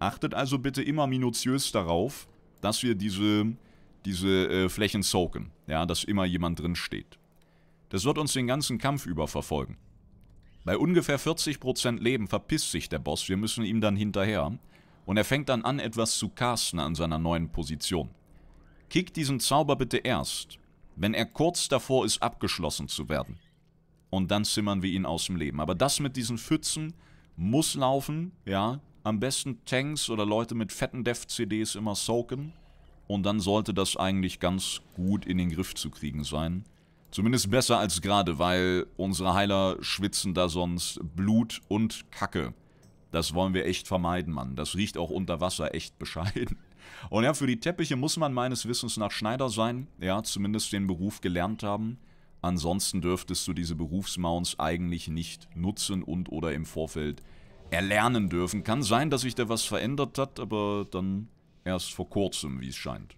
Achtet also bitte immer minutiös darauf, dass wir diese, diese äh, Flächen soaken. Ja, dass immer jemand drin steht. Das wird uns den ganzen Kampf über verfolgen. Bei ungefähr 40% Leben verpisst sich der Boss, wir müssen ihm dann hinterher. Und er fängt dann an, etwas zu casten an seiner neuen Position. Kick diesen Zauber bitte erst, wenn er kurz davor ist, abgeschlossen zu werden. Und dann zimmern wir ihn aus dem Leben. Aber das mit diesen Pfützen muss laufen, ja. Am besten Tanks oder Leute mit fetten Dev-CDs immer soaken. Und dann sollte das eigentlich ganz gut in den Griff zu kriegen sein. Zumindest besser als gerade, weil unsere Heiler schwitzen da sonst Blut und Kacke. Das wollen wir echt vermeiden, Mann. Das riecht auch unter Wasser echt bescheiden. Und ja, für die Teppiche muss man meines Wissens nach Schneider sein. Ja, zumindest den Beruf gelernt haben. Ansonsten dürftest du diese Berufsmounts eigentlich nicht nutzen und oder im Vorfeld erlernen dürfen. Kann sein, dass sich da was verändert hat, aber dann erst vor kurzem, wie es scheint.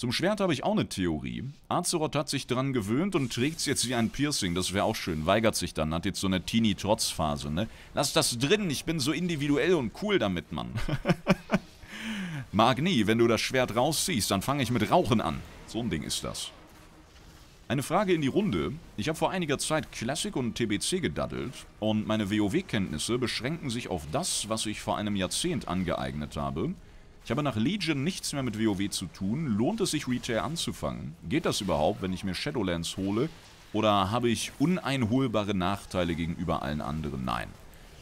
Zum Schwert habe ich auch eine Theorie. Azeroth hat sich dran gewöhnt und trägt es jetzt wie ein Piercing. Das wäre auch schön. Weigert sich dann. Hat jetzt so eine Teenie-Trotz-Phase, ne? Lass das drin. Ich bin so individuell und cool damit, Mann. Mag nie, wenn du das Schwert rausziehst, dann fange ich mit Rauchen an. So ein Ding ist das. Eine Frage in die Runde. Ich habe vor einiger Zeit Classic und TBC gedaddelt und meine WoW-Kenntnisse beschränken sich auf das, was ich vor einem Jahrzehnt angeeignet habe – ich habe nach Legion nichts mehr mit WoW zu tun. Lohnt es sich, Retail anzufangen? Geht das überhaupt, wenn ich mir Shadowlands hole? Oder habe ich uneinholbare Nachteile gegenüber allen anderen? Nein.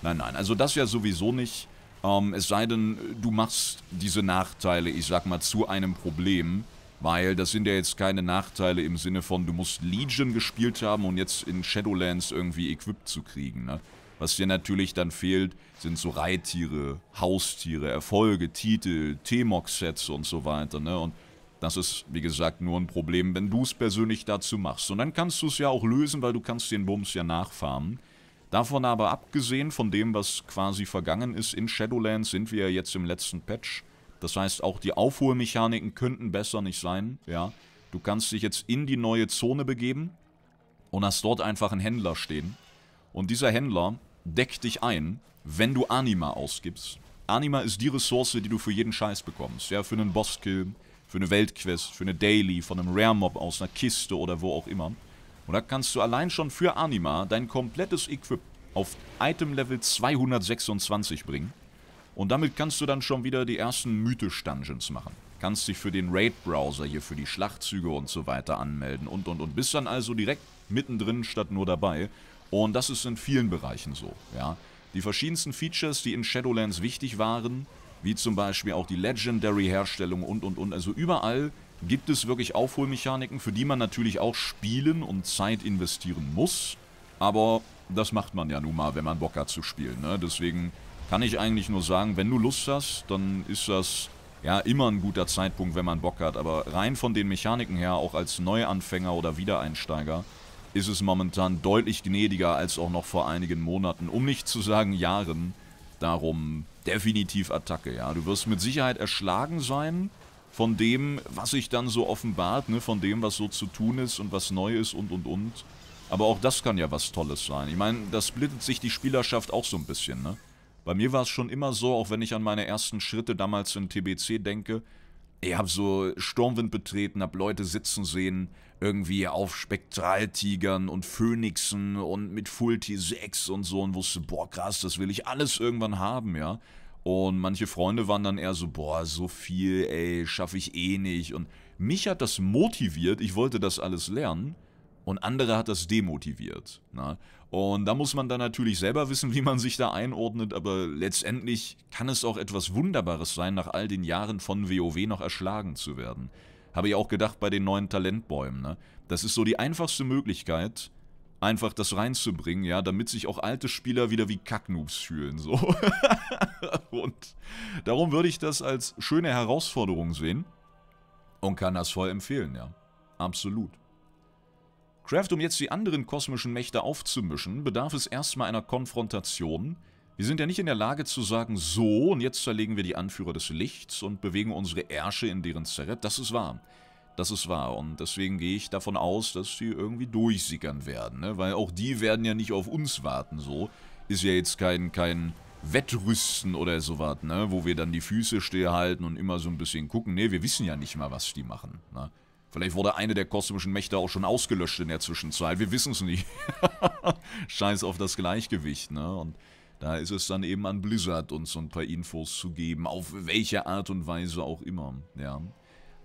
Nein, nein. Also das ja sowieso nicht. Ähm, es sei denn, du machst diese Nachteile, ich sag mal, zu einem Problem. Weil das sind ja jetzt keine Nachteile im Sinne von, du musst Legion gespielt haben und jetzt in Shadowlands irgendwie equipped zu kriegen, ne? Was dir natürlich dann fehlt, sind so Reittiere, Haustiere, Erfolge, Titel, T-Mox-Sets und so weiter, ne? Und das ist, wie gesagt, nur ein Problem, wenn du es persönlich dazu machst. Und dann kannst du es ja auch lösen, weil du kannst den Bums ja nachfarmen. Davon aber abgesehen von dem, was quasi vergangen ist in Shadowlands, sind wir ja jetzt im letzten Patch. Das heißt, auch die Aufholmechaniken könnten besser nicht sein, ja. Du kannst dich jetzt in die neue Zone begeben und hast dort einfach einen Händler stehen. Und dieser Händler deck dich ein, wenn du Anima ausgibst. Anima ist die Ressource, die du für jeden Scheiß bekommst. Ja, für einen Bosskill, für eine Weltquest, für eine Daily, von einem Rare Mob aus einer Kiste oder wo auch immer. Und da kannst du allein schon für Anima dein komplettes Equip auf Item Level 226 bringen. Und damit kannst du dann schon wieder die ersten Mythisch-Dungeons machen. Kannst dich für den Raid-Browser hier, für die Schlachtzüge und so weiter anmelden und und und. Bist dann also direkt mittendrin statt nur dabei. Und das ist in vielen Bereichen so. Ja. Die verschiedensten Features, die in Shadowlands wichtig waren, wie zum Beispiel auch die Legendary-Herstellung und und und, also überall gibt es wirklich Aufholmechaniken, für die man natürlich auch spielen und Zeit investieren muss. Aber das macht man ja nun mal, wenn man Bock hat zu spielen. Ne? Deswegen kann ich eigentlich nur sagen, wenn du Lust hast, dann ist das ja immer ein guter Zeitpunkt, wenn man Bock hat. Aber rein von den Mechaniken her, auch als Neuanfänger oder Wiedereinsteiger, ist es momentan deutlich gnädiger als auch noch vor einigen Monaten, um nicht zu sagen Jahren. Darum definitiv Attacke, ja. Du wirst mit Sicherheit erschlagen sein von dem, was sich dann so offenbart, ne, von dem, was so zu tun ist und was neu ist und und und. Aber auch das kann ja was Tolles sein. Ich meine, das splittet sich die Spielerschaft auch so ein bisschen, ne? Bei mir war es schon immer so, auch wenn ich an meine ersten Schritte damals in TBC denke, ich habe so Sturmwind betreten, habe Leute sitzen sehen, irgendwie auf Spektraltigern und Phönixen und mit Fulti 6 und so und wusste, boah krass, das will ich alles irgendwann haben, ja. Und manche Freunde waren dann eher so, boah, so viel, ey, schaffe ich eh nicht. Und mich hat das motiviert, ich wollte das alles lernen. Und andere hat das demotiviert. Na? Und da muss man dann natürlich selber wissen, wie man sich da einordnet, aber letztendlich kann es auch etwas Wunderbares sein, nach all den Jahren von WoW noch erschlagen zu werden. Habe ich auch gedacht bei den neuen Talentbäumen. Ne? Das ist so die einfachste Möglichkeit, einfach das reinzubringen, ja, damit sich auch alte Spieler wieder wie Kacknoobs fühlen, so. und darum würde ich das als schöne Herausforderung sehen und kann das voll empfehlen, ja. Absolut. Craft, um jetzt die anderen kosmischen Mächte aufzumischen, bedarf es erstmal einer Konfrontation, wir sind ja nicht in der Lage zu sagen, so, und jetzt zerlegen wir die Anführer des Lichts und bewegen unsere Ärsche in deren Zerret. Das ist wahr. Das ist wahr. Und deswegen gehe ich davon aus, dass die irgendwie durchsickern werden. Ne? Weil auch die werden ja nicht auf uns warten, so. Ist ja jetzt kein, kein Wettrüsten oder sowas, ne? Wo wir dann die Füße stillhalten und immer so ein bisschen gucken. Ne, wir wissen ja nicht mal, was die machen, ne? Vielleicht wurde eine der kosmischen Mächte auch schon ausgelöscht in der Zwischenzeit. Wir wissen es nicht. Scheiß auf das Gleichgewicht, ne? Und da ist es dann eben an Blizzard, uns so ein paar Infos zu geben, auf welche Art und Weise auch immer. Ja.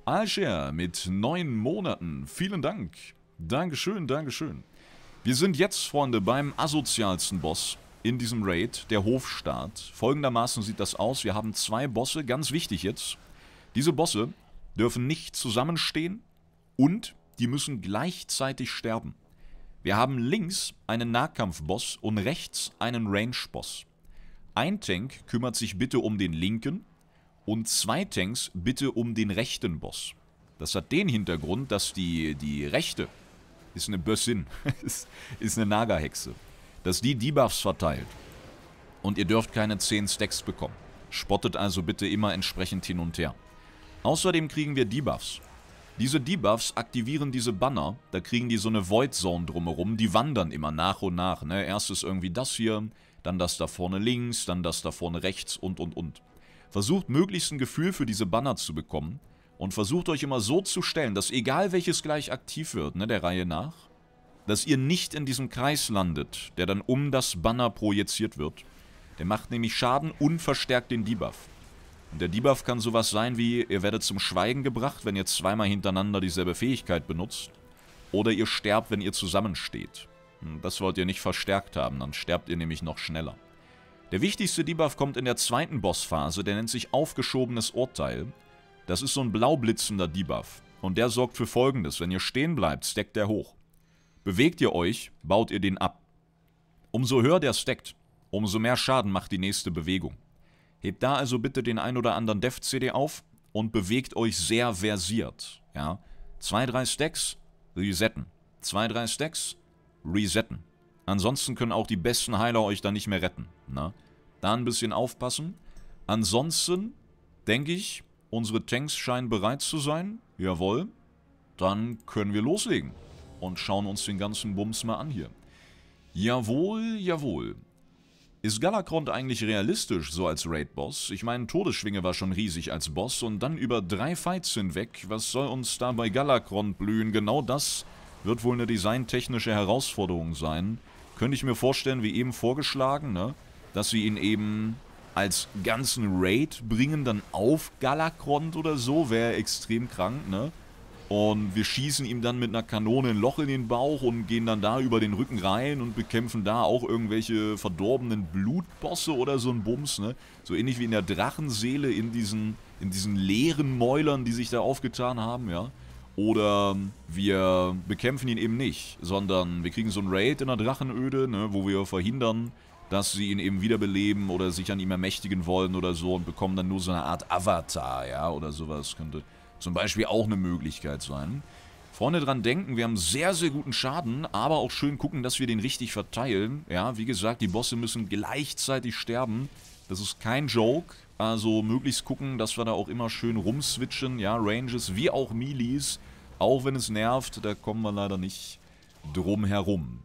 Alsher mit neun Monaten, vielen Dank. Dankeschön, Dankeschön. Wir sind jetzt, Freunde, beim asozialsten Boss in diesem Raid, der Hofstaat. Folgendermaßen sieht das aus. Wir haben zwei Bosse, ganz wichtig jetzt. Diese Bosse dürfen nicht zusammenstehen und die müssen gleichzeitig sterben. Wir haben links einen Nahkampfboss und rechts einen Range-Boss. Ein Tank kümmert sich bitte um den linken und zwei Tanks bitte um den rechten Boss. Das hat den Hintergrund, dass die, die rechte ist eine Bössin, ist, ist eine Naga-Hexe, dass die Debuffs verteilt. Und ihr dürft keine 10 Stacks bekommen. Spottet also bitte immer entsprechend hin und her. Außerdem kriegen wir Debuffs. Diese Debuffs aktivieren diese Banner, da kriegen die so eine Void Zone drumherum, die wandern immer nach und nach. Ne? Erst ist irgendwie das hier, dann das da vorne links, dann das da vorne rechts und und und. Versucht möglichst ein Gefühl für diese Banner zu bekommen und versucht euch immer so zu stellen, dass egal welches gleich aktiv wird, ne, der Reihe nach, dass ihr nicht in diesem Kreis landet, der dann um das Banner projiziert wird. Der macht nämlich Schaden und verstärkt den Debuff. Der Debuff kann sowas sein wie, ihr werdet zum Schweigen gebracht, wenn ihr zweimal hintereinander dieselbe Fähigkeit benutzt. Oder ihr sterbt, wenn ihr zusammensteht. Hm, das wollt ihr nicht verstärkt haben, dann sterbt ihr nämlich noch schneller. Der wichtigste Debuff kommt in der zweiten Bossphase, der nennt sich Aufgeschobenes Urteil. Das ist so ein blaublitzender Debuff. Und der sorgt für folgendes, wenn ihr stehen bleibt, stackt er hoch. Bewegt ihr euch, baut ihr den ab. Umso höher der stackt, umso mehr Schaden macht die nächste Bewegung. Hebt da also bitte den ein oder anderen Dev-CD auf und bewegt euch sehr versiert. Ja? Zwei, drei Stacks, resetten. Zwei, drei Stacks, resetten. Ansonsten können auch die besten Heiler euch da nicht mehr retten. Ne? Da ein bisschen aufpassen. Ansonsten denke ich, unsere Tanks scheinen bereit zu sein. Jawohl. Dann können wir loslegen und schauen uns den ganzen Bums mal an hier. Jawohl, jawohl. Ist Galakrond eigentlich realistisch, so als Raid-Boss? Ich meine, Todesschwinge war schon riesig als Boss und dann über drei Fights hinweg. Was soll uns da bei Galakrond blühen? Genau das wird wohl eine designtechnische Herausforderung sein. Könnte ich mir vorstellen, wie eben vorgeschlagen, ne? Dass sie ihn eben als ganzen Raid bringen, dann auf Galakrond oder so. Wäre extrem krank, ne? Und wir schießen ihm dann mit einer Kanone ein Loch in den Bauch und gehen dann da über den Rücken rein und bekämpfen da auch irgendwelche verdorbenen Blutbosse oder so ein Bums, ne? So ähnlich wie in der Drachenseele in diesen, in diesen leeren Mäulern, die sich da aufgetan haben, ja? Oder ähm, wir bekämpfen ihn eben nicht, sondern wir kriegen so ein Raid in der Drachenöde, ne? Wo wir verhindern, dass sie ihn eben wiederbeleben oder sich an ihm ermächtigen wollen oder so und bekommen dann nur so eine Art Avatar, ja? Oder sowas könnte zum Beispiel auch eine Möglichkeit sein. Vorne dran denken, wir haben sehr, sehr guten Schaden, aber auch schön gucken, dass wir den richtig verteilen. Ja, wie gesagt, die Bosse müssen gleichzeitig sterben. Das ist kein Joke. Also möglichst gucken, dass wir da auch immer schön rumswitchen. Ja, Ranges wie auch Melees. Auch wenn es nervt, da kommen wir leider nicht drum herum.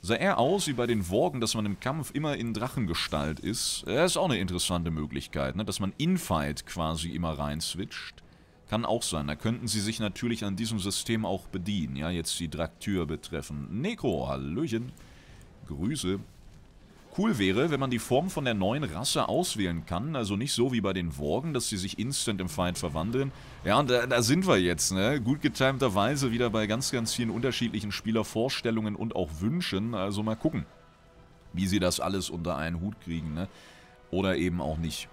Sah eher aus wie bei den Worgen, dass man im Kampf immer in Drachengestalt ist. Das ist auch eine interessante Möglichkeit, ne? dass man Infight quasi immer rein switcht. Kann auch sein. Da könnten sie sich natürlich an diesem System auch bedienen. Ja, jetzt die Draktür betreffen. Neko, Hallöchen. Grüße. Cool wäre, wenn man die Form von der neuen Rasse auswählen kann, also nicht so wie bei den Worgen, dass sie sich instant im Fight verwandeln. Ja, und da, da sind wir jetzt, ne? Gut getimterweise wieder bei ganz, ganz vielen unterschiedlichen Spielervorstellungen und auch Wünschen. Also mal gucken, wie sie das alles unter einen Hut kriegen, ne? Oder eben auch nicht.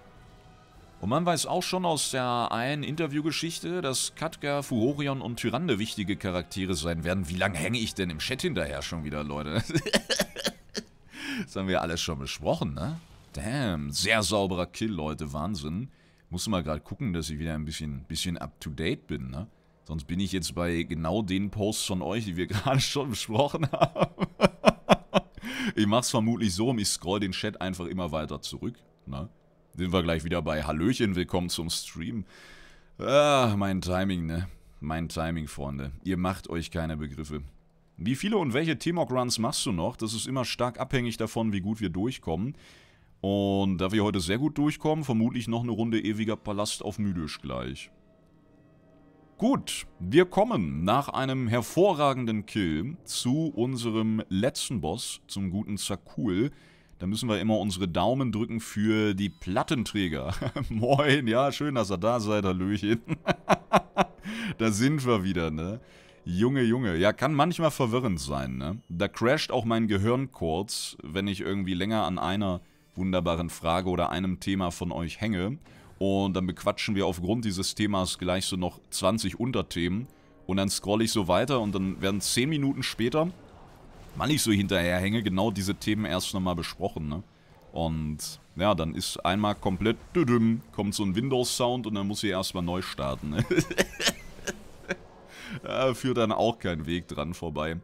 Und man weiß auch schon aus der einen Interviewgeschichte, dass Katka, Fuhorion und Tyrande wichtige Charaktere sein werden. Wie lange hänge ich denn im Chat hinterher schon wieder, Leute? das haben wir alles schon besprochen, ne? Damn, sehr sauberer Kill, Leute, Wahnsinn. Muss mal gerade gucken, dass ich wieder ein bisschen, bisschen up-to-date bin, ne? Sonst bin ich jetzt bei genau den Posts von euch, die wir gerade schon besprochen haben. ich mache es vermutlich so, und ich scroll den Chat einfach immer weiter zurück, ne? sind wir gleich wieder bei Hallöchen, willkommen zum Stream. Ah, mein Timing, ne? Mein Timing, Freunde. Ihr macht euch keine Begriffe. Wie viele und welche T-Mock-Runs machst du noch? Das ist immer stark abhängig davon, wie gut wir durchkommen. Und da wir heute sehr gut durchkommen, vermutlich noch eine Runde ewiger Palast auf Müdisch gleich. Gut, wir kommen nach einem hervorragenden Kill zu unserem letzten Boss, zum guten Zakul. Da müssen wir immer unsere Daumen drücken für die Plattenträger. Moin, ja, schön, dass ihr da seid, Hallöchen. da sind wir wieder, ne? Junge, Junge. Ja, kann manchmal verwirrend sein, ne? Da crasht auch mein Gehirn kurz, wenn ich irgendwie länger an einer wunderbaren Frage oder einem Thema von euch hänge. Und dann bequatschen wir aufgrund dieses Themas gleich so noch 20 Unterthemen. Und dann scroll ich so weiter und dann werden 10 Minuten später wann ich so hinterherhänge, genau diese Themen erst nochmal besprochen, ne? Und ja, dann ist einmal komplett, düdüm, kommt so ein Windows-Sound und dann muss ich erstmal neu starten. Ne? führt dann auch kein Weg dran vorbei.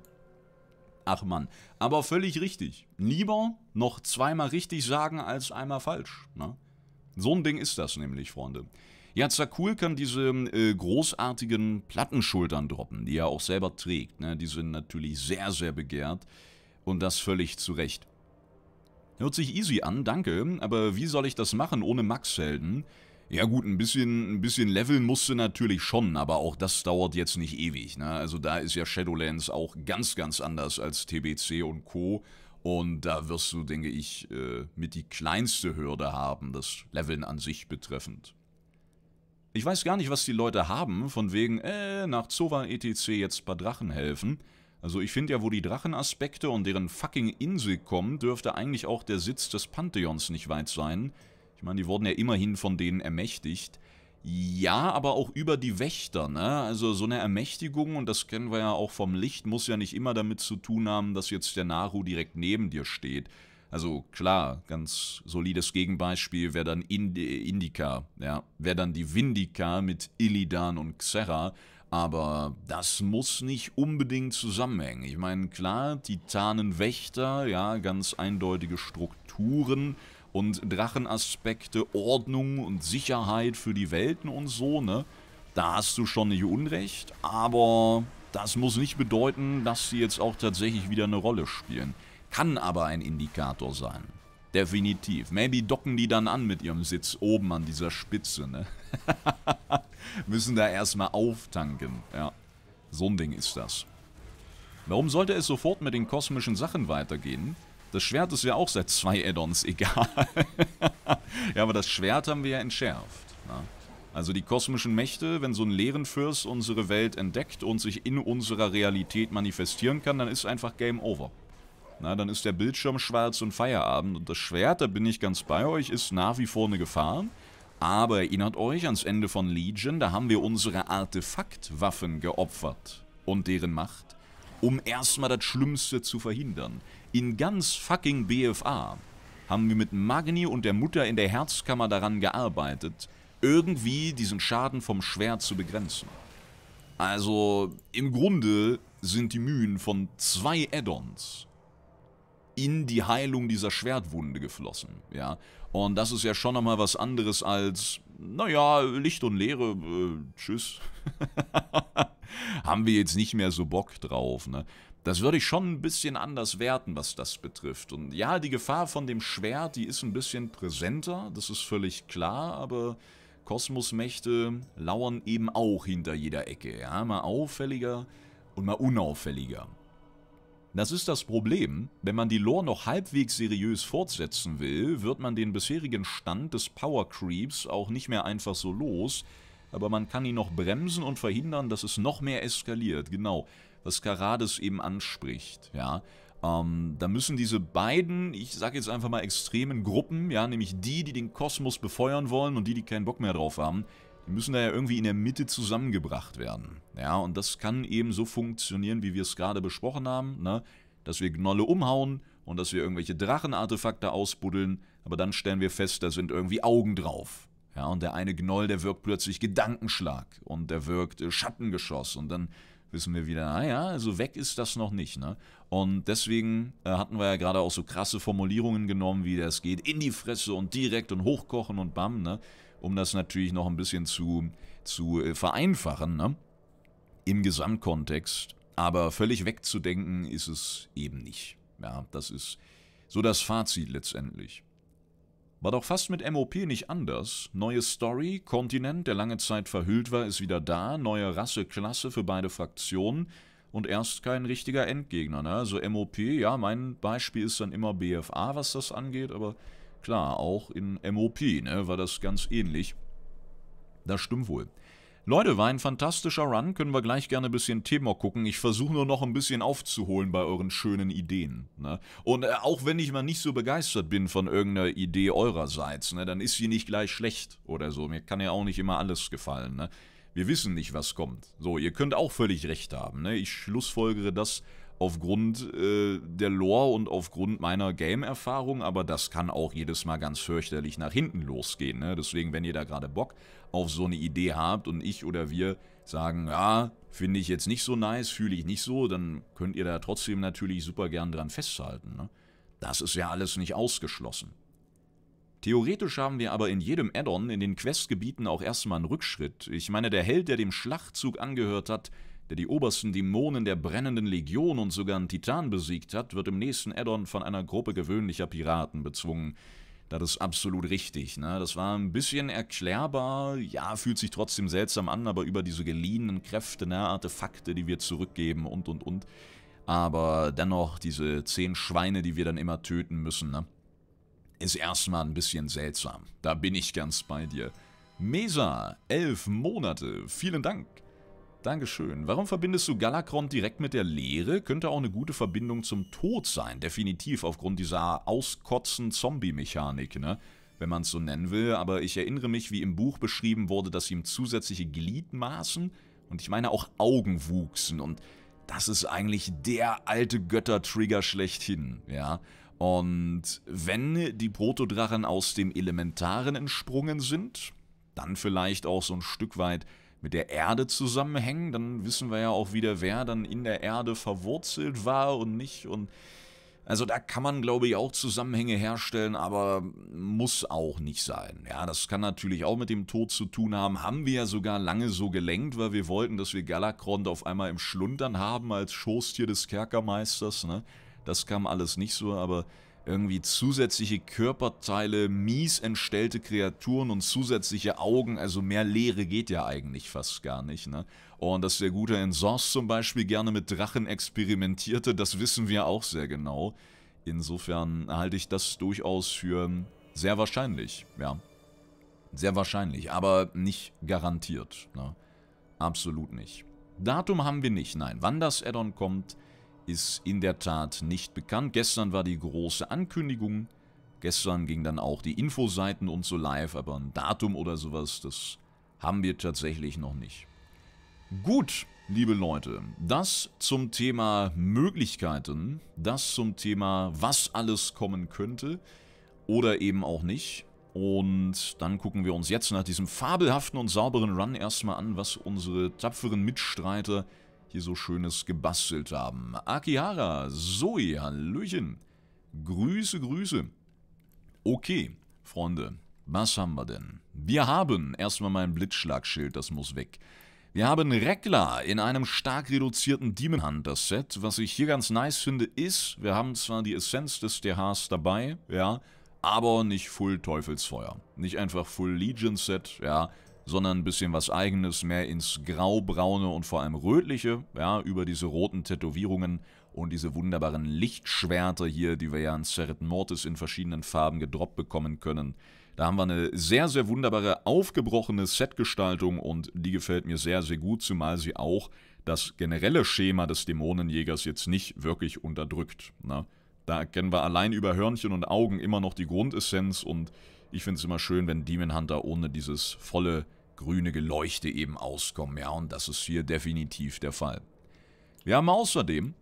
Ach man, aber völlig richtig. Lieber noch zweimal richtig sagen als einmal falsch. Ne? So ein Ding ist das nämlich, Freunde. Ja, Zakul kann diese äh, großartigen Plattenschultern droppen, die er auch selber trägt. Ne? Die sind natürlich sehr, sehr begehrt und das völlig zu Recht. Hört sich easy an, danke, aber wie soll ich das machen ohne Max-Helden? Ja gut, ein bisschen, ein bisschen leveln musste natürlich schon, aber auch das dauert jetzt nicht ewig. Ne? Also da ist ja Shadowlands auch ganz, ganz anders als TBC und Co. Und da wirst du, denke ich, äh, mit die kleinste Hürde haben, das Leveln an sich betreffend. Ich weiß gar nicht, was die Leute haben, von wegen, äh, nach Zova etc. jetzt ein paar Drachen helfen. Also ich finde ja, wo die Drachenaspekte und deren fucking Insel kommen, dürfte eigentlich auch der Sitz des Pantheons nicht weit sein. Ich meine, die wurden ja immerhin von denen ermächtigt. Ja, aber auch über die Wächter, ne? Also so eine Ermächtigung, und das kennen wir ja auch vom Licht, muss ja nicht immer damit zu tun haben, dass jetzt der Naru direkt neben dir steht. Also klar, ganz solides Gegenbeispiel wäre dann Indi Indica, ja, wäre dann die Vindica mit Illidan und Xerra, aber das muss nicht unbedingt zusammenhängen. Ich meine, klar, Titanenwächter, ja, ganz eindeutige Strukturen und Drachenaspekte, Ordnung und Sicherheit für die Welten und so, ne? Da hast du schon nicht unrecht, aber das muss nicht bedeuten, dass sie jetzt auch tatsächlich wieder eine Rolle spielen. Kann aber ein Indikator sein. Definitiv. Maybe docken die dann an mit ihrem Sitz oben an dieser Spitze, ne? Müssen da erstmal auftanken, ja. So ein Ding ist das. Warum sollte es sofort mit den kosmischen Sachen weitergehen? Das Schwert ist ja auch seit zwei Add-ons egal. ja, aber das Schwert haben wir ja entschärft. Na? Ne? Also die kosmischen Mächte, wenn so ein leeren Fürst unsere Welt entdeckt und sich in unserer Realität manifestieren kann, dann ist einfach Game Over. Na, dann ist der Bildschirm schwarz und Feierabend. Und das Schwert, da bin ich ganz bei euch, ist nach wie vor eine Gefahr. Aber erinnert euch ans Ende von Legion, da haben wir unsere Artefaktwaffen geopfert und deren Macht, um erstmal das Schlimmste zu verhindern. In ganz fucking BFA haben wir mit Magni und der Mutter in der Herzkammer daran gearbeitet, irgendwie diesen Schaden vom Schwert zu begrenzen. Also im Grunde sind die Mühen von zwei Add-ons in die Heilung dieser Schwertwunde geflossen, ja. Und das ist ja schon nochmal was anderes als, naja, Licht und Leere, äh, tschüss. Haben wir jetzt nicht mehr so Bock drauf, ne? Das würde ich schon ein bisschen anders werten, was das betrifft. Und ja, die Gefahr von dem Schwert, die ist ein bisschen präsenter, das ist völlig klar, aber Kosmosmächte lauern eben auch hinter jeder Ecke, ja. Mal auffälliger und mal unauffälliger. Das ist das Problem, wenn man die Lore noch halbwegs seriös fortsetzen will, wird man den bisherigen Stand des Power Creeps auch nicht mehr einfach so los, aber man kann ihn noch bremsen und verhindern, dass es noch mehr eskaliert, genau, was Karades eben anspricht, ja. Ähm, da müssen diese beiden, ich sag jetzt einfach mal extremen Gruppen, ja, nämlich die, die den Kosmos befeuern wollen und die, die keinen Bock mehr drauf haben, die müssen da ja irgendwie in der Mitte zusammengebracht werden. Ja, und das kann eben so funktionieren, wie wir es gerade besprochen haben, ne? dass wir Gnolle umhauen und dass wir irgendwelche Drachenartefakte ausbuddeln, aber dann stellen wir fest, da sind irgendwie Augen drauf. Ja, und der eine Gnoll, der wirkt plötzlich Gedankenschlag und der wirkt äh, Schattengeschoss und dann wissen wir wieder, naja, also weg ist das noch nicht. Ne? Und deswegen äh, hatten wir ja gerade auch so krasse Formulierungen genommen, wie das geht, in die Fresse und direkt und hochkochen und bam. Ne? um das natürlich noch ein bisschen zu, zu äh, vereinfachen ne? im Gesamtkontext. Aber völlig wegzudenken ist es eben nicht. Ja, das ist so das Fazit letztendlich. War doch fast mit MOP nicht anders. Neue Story, Kontinent, der lange Zeit verhüllt war, ist wieder da. Neue Rasse, Klasse für beide Fraktionen. Und erst kein richtiger Endgegner. Ne? Also MOP, ja, mein Beispiel ist dann immer BFA, was das angeht, aber Klar, auch in MOP ne, war das ganz ähnlich. Das stimmt wohl. Leute, war ein fantastischer Run. Können wir gleich gerne ein bisschen Thema gucken. Ich versuche nur noch ein bisschen aufzuholen bei euren schönen Ideen. Ne? Und äh, auch wenn ich mal nicht so begeistert bin von irgendeiner Idee eurerseits, ne, dann ist sie nicht gleich schlecht oder so. Mir kann ja auch nicht immer alles gefallen. Ne? Wir wissen nicht, was kommt. So, ihr könnt auch völlig recht haben. Ne. Ich schlussfolgere das, aufgrund äh, der Lore und aufgrund meiner Game-Erfahrung, aber das kann auch jedes Mal ganz fürchterlich nach hinten losgehen. Ne? Deswegen, wenn ihr da gerade Bock auf so eine Idee habt und ich oder wir sagen, ja, finde ich jetzt nicht so nice, fühle ich nicht so, dann könnt ihr da trotzdem natürlich super gern dran festhalten. Ne? Das ist ja alles nicht ausgeschlossen. Theoretisch haben wir aber in jedem Addon in den Questgebieten auch erstmal einen Rückschritt. Ich meine, der Held, der dem Schlachtzug angehört hat, der die obersten Dämonen der brennenden Legion und sogar einen Titan besiegt hat, wird im nächsten Addon von einer Gruppe gewöhnlicher Piraten bezwungen. Das ist absolut richtig, ne? Das war ein bisschen erklärbar, ja, fühlt sich trotzdem seltsam an, aber über diese geliehenen Kräfte, ne, Artefakte, die wir zurückgeben und und und. Aber dennoch, diese zehn Schweine, die wir dann immer töten müssen, ne? Ist erstmal ein bisschen seltsam. Da bin ich ganz bei dir. Mesa, elf Monate. Vielen Dank. Dankeschön. Warum verbindest du Galakrond direkt mit der Leere? Könnte auch eine gute Verbindung zum Tod sein. Definitiv aufgrund dieser auskotzen Zombie-Mechanik, ne? wenn man es so nennen will. Aber ich erinnere mich, wie im Buch beschrieben wurde, dass ihm zusätzliche Gliedmaßen und ich meine auch Augen wuchsen. Und das ist eigentlich der alte Götter-Trigger schlechthin, ja. Und wenn die Protodrachen aus dem Elementaren entsprungen sind, dann vielleicht auch so ein Stück weit mit der Erde zusammenhängen, dann wissen wir ja auch wieder, wer dann in der Erde verwurzelt war und nicht. Und also da kann man, glaube ich, auch Zusammenhänge herstellen, aber muss auch nicht sein. Ja, das kann natürlich auch mit dem Tod zu tun haben. Haben wir ja sogar lange so gelenkt, weil wir wollten, dass wir Galakrond auf einmal im Schlundern haben als Schoßtier des Kerkermeisters. Ne? Das kam alles nicht so, aber irgendwie zusätzliche Körperteile, mies entstellte Kreaturen und zusätzliche Augen. Also mehr Leere geht ja eigentlich fast gar nicht. Ne? Oh, und dass der gute Ensors zum Beispiel gerne mit Drachen experimentierte, das wissen wir auch sehr genau. Insofern halte ich das durchaus für sehr wahrscheinlich, ja. Sehr wahrscheinlich, aber nicht garantiert. Ne? Absolut nicht. Datum haben wir nicht, nein. Wann das Addon kommt, ist in der Tat nicht bekannt. Gestern war die große Ankündigung. Gestern ging dann auch die Infoseiten und so live, aber ein Datum oder sowas, das haben wir tatsächlich noch nicht. Gut, liebe Leute, das zum Thema Möglichkeiten, das zum Thema, was alles kommen könnte oder eben auch nicht. Und dann gucken wir uns jetzt nach diesem fabelhaften und sauberen Run erstmal an, was unsere tapferen Mitstreiter die so Schönes gebastelt haben. Akihara, Zoe, Hallöchen. Grüße, Grüße. Okay, Freunde, was haben wir denn? Wir haben erstmal mein Blitzschlagschild, das muss weg. Wir haben Rekla in einem stark reduzierten Demon Hunter Set. Was ich hier ganz nice finde, ist, wir haben zwar die Essenz des DHs dabei, ja, aber nicht Full Teufelsfeuer. Nicht einfach Full Legion Set, ja, sondern ein bisschen was Eigenes, mehr ins Graubraune und vor allem Rötliche, ja, über diese roten Tätowierungen und diese wunderbaren Lichtschwerter hier, die wir ja in Seret Mortis in verschiedenen Farben gedroppt bekommen können. Da haben wir eine sehr, sehr wunderbare, aufgebrochene Setgestaltung und die gefällt mir sehr, sehr gut, zumal sie auch das generelle Schema des Dämonenjägers jetzt nicht wirklich unterdrückt. Ne? Da erkennen wir allein über Hörnchen und Augen immer noch die Grundessenz und ich finde es immer schön, wenn Demon Hunter ohne dieses volle grüne Geleuchte eben auskommen. Ja, und das ist hier definitiv der Fall. Wir haben außerdem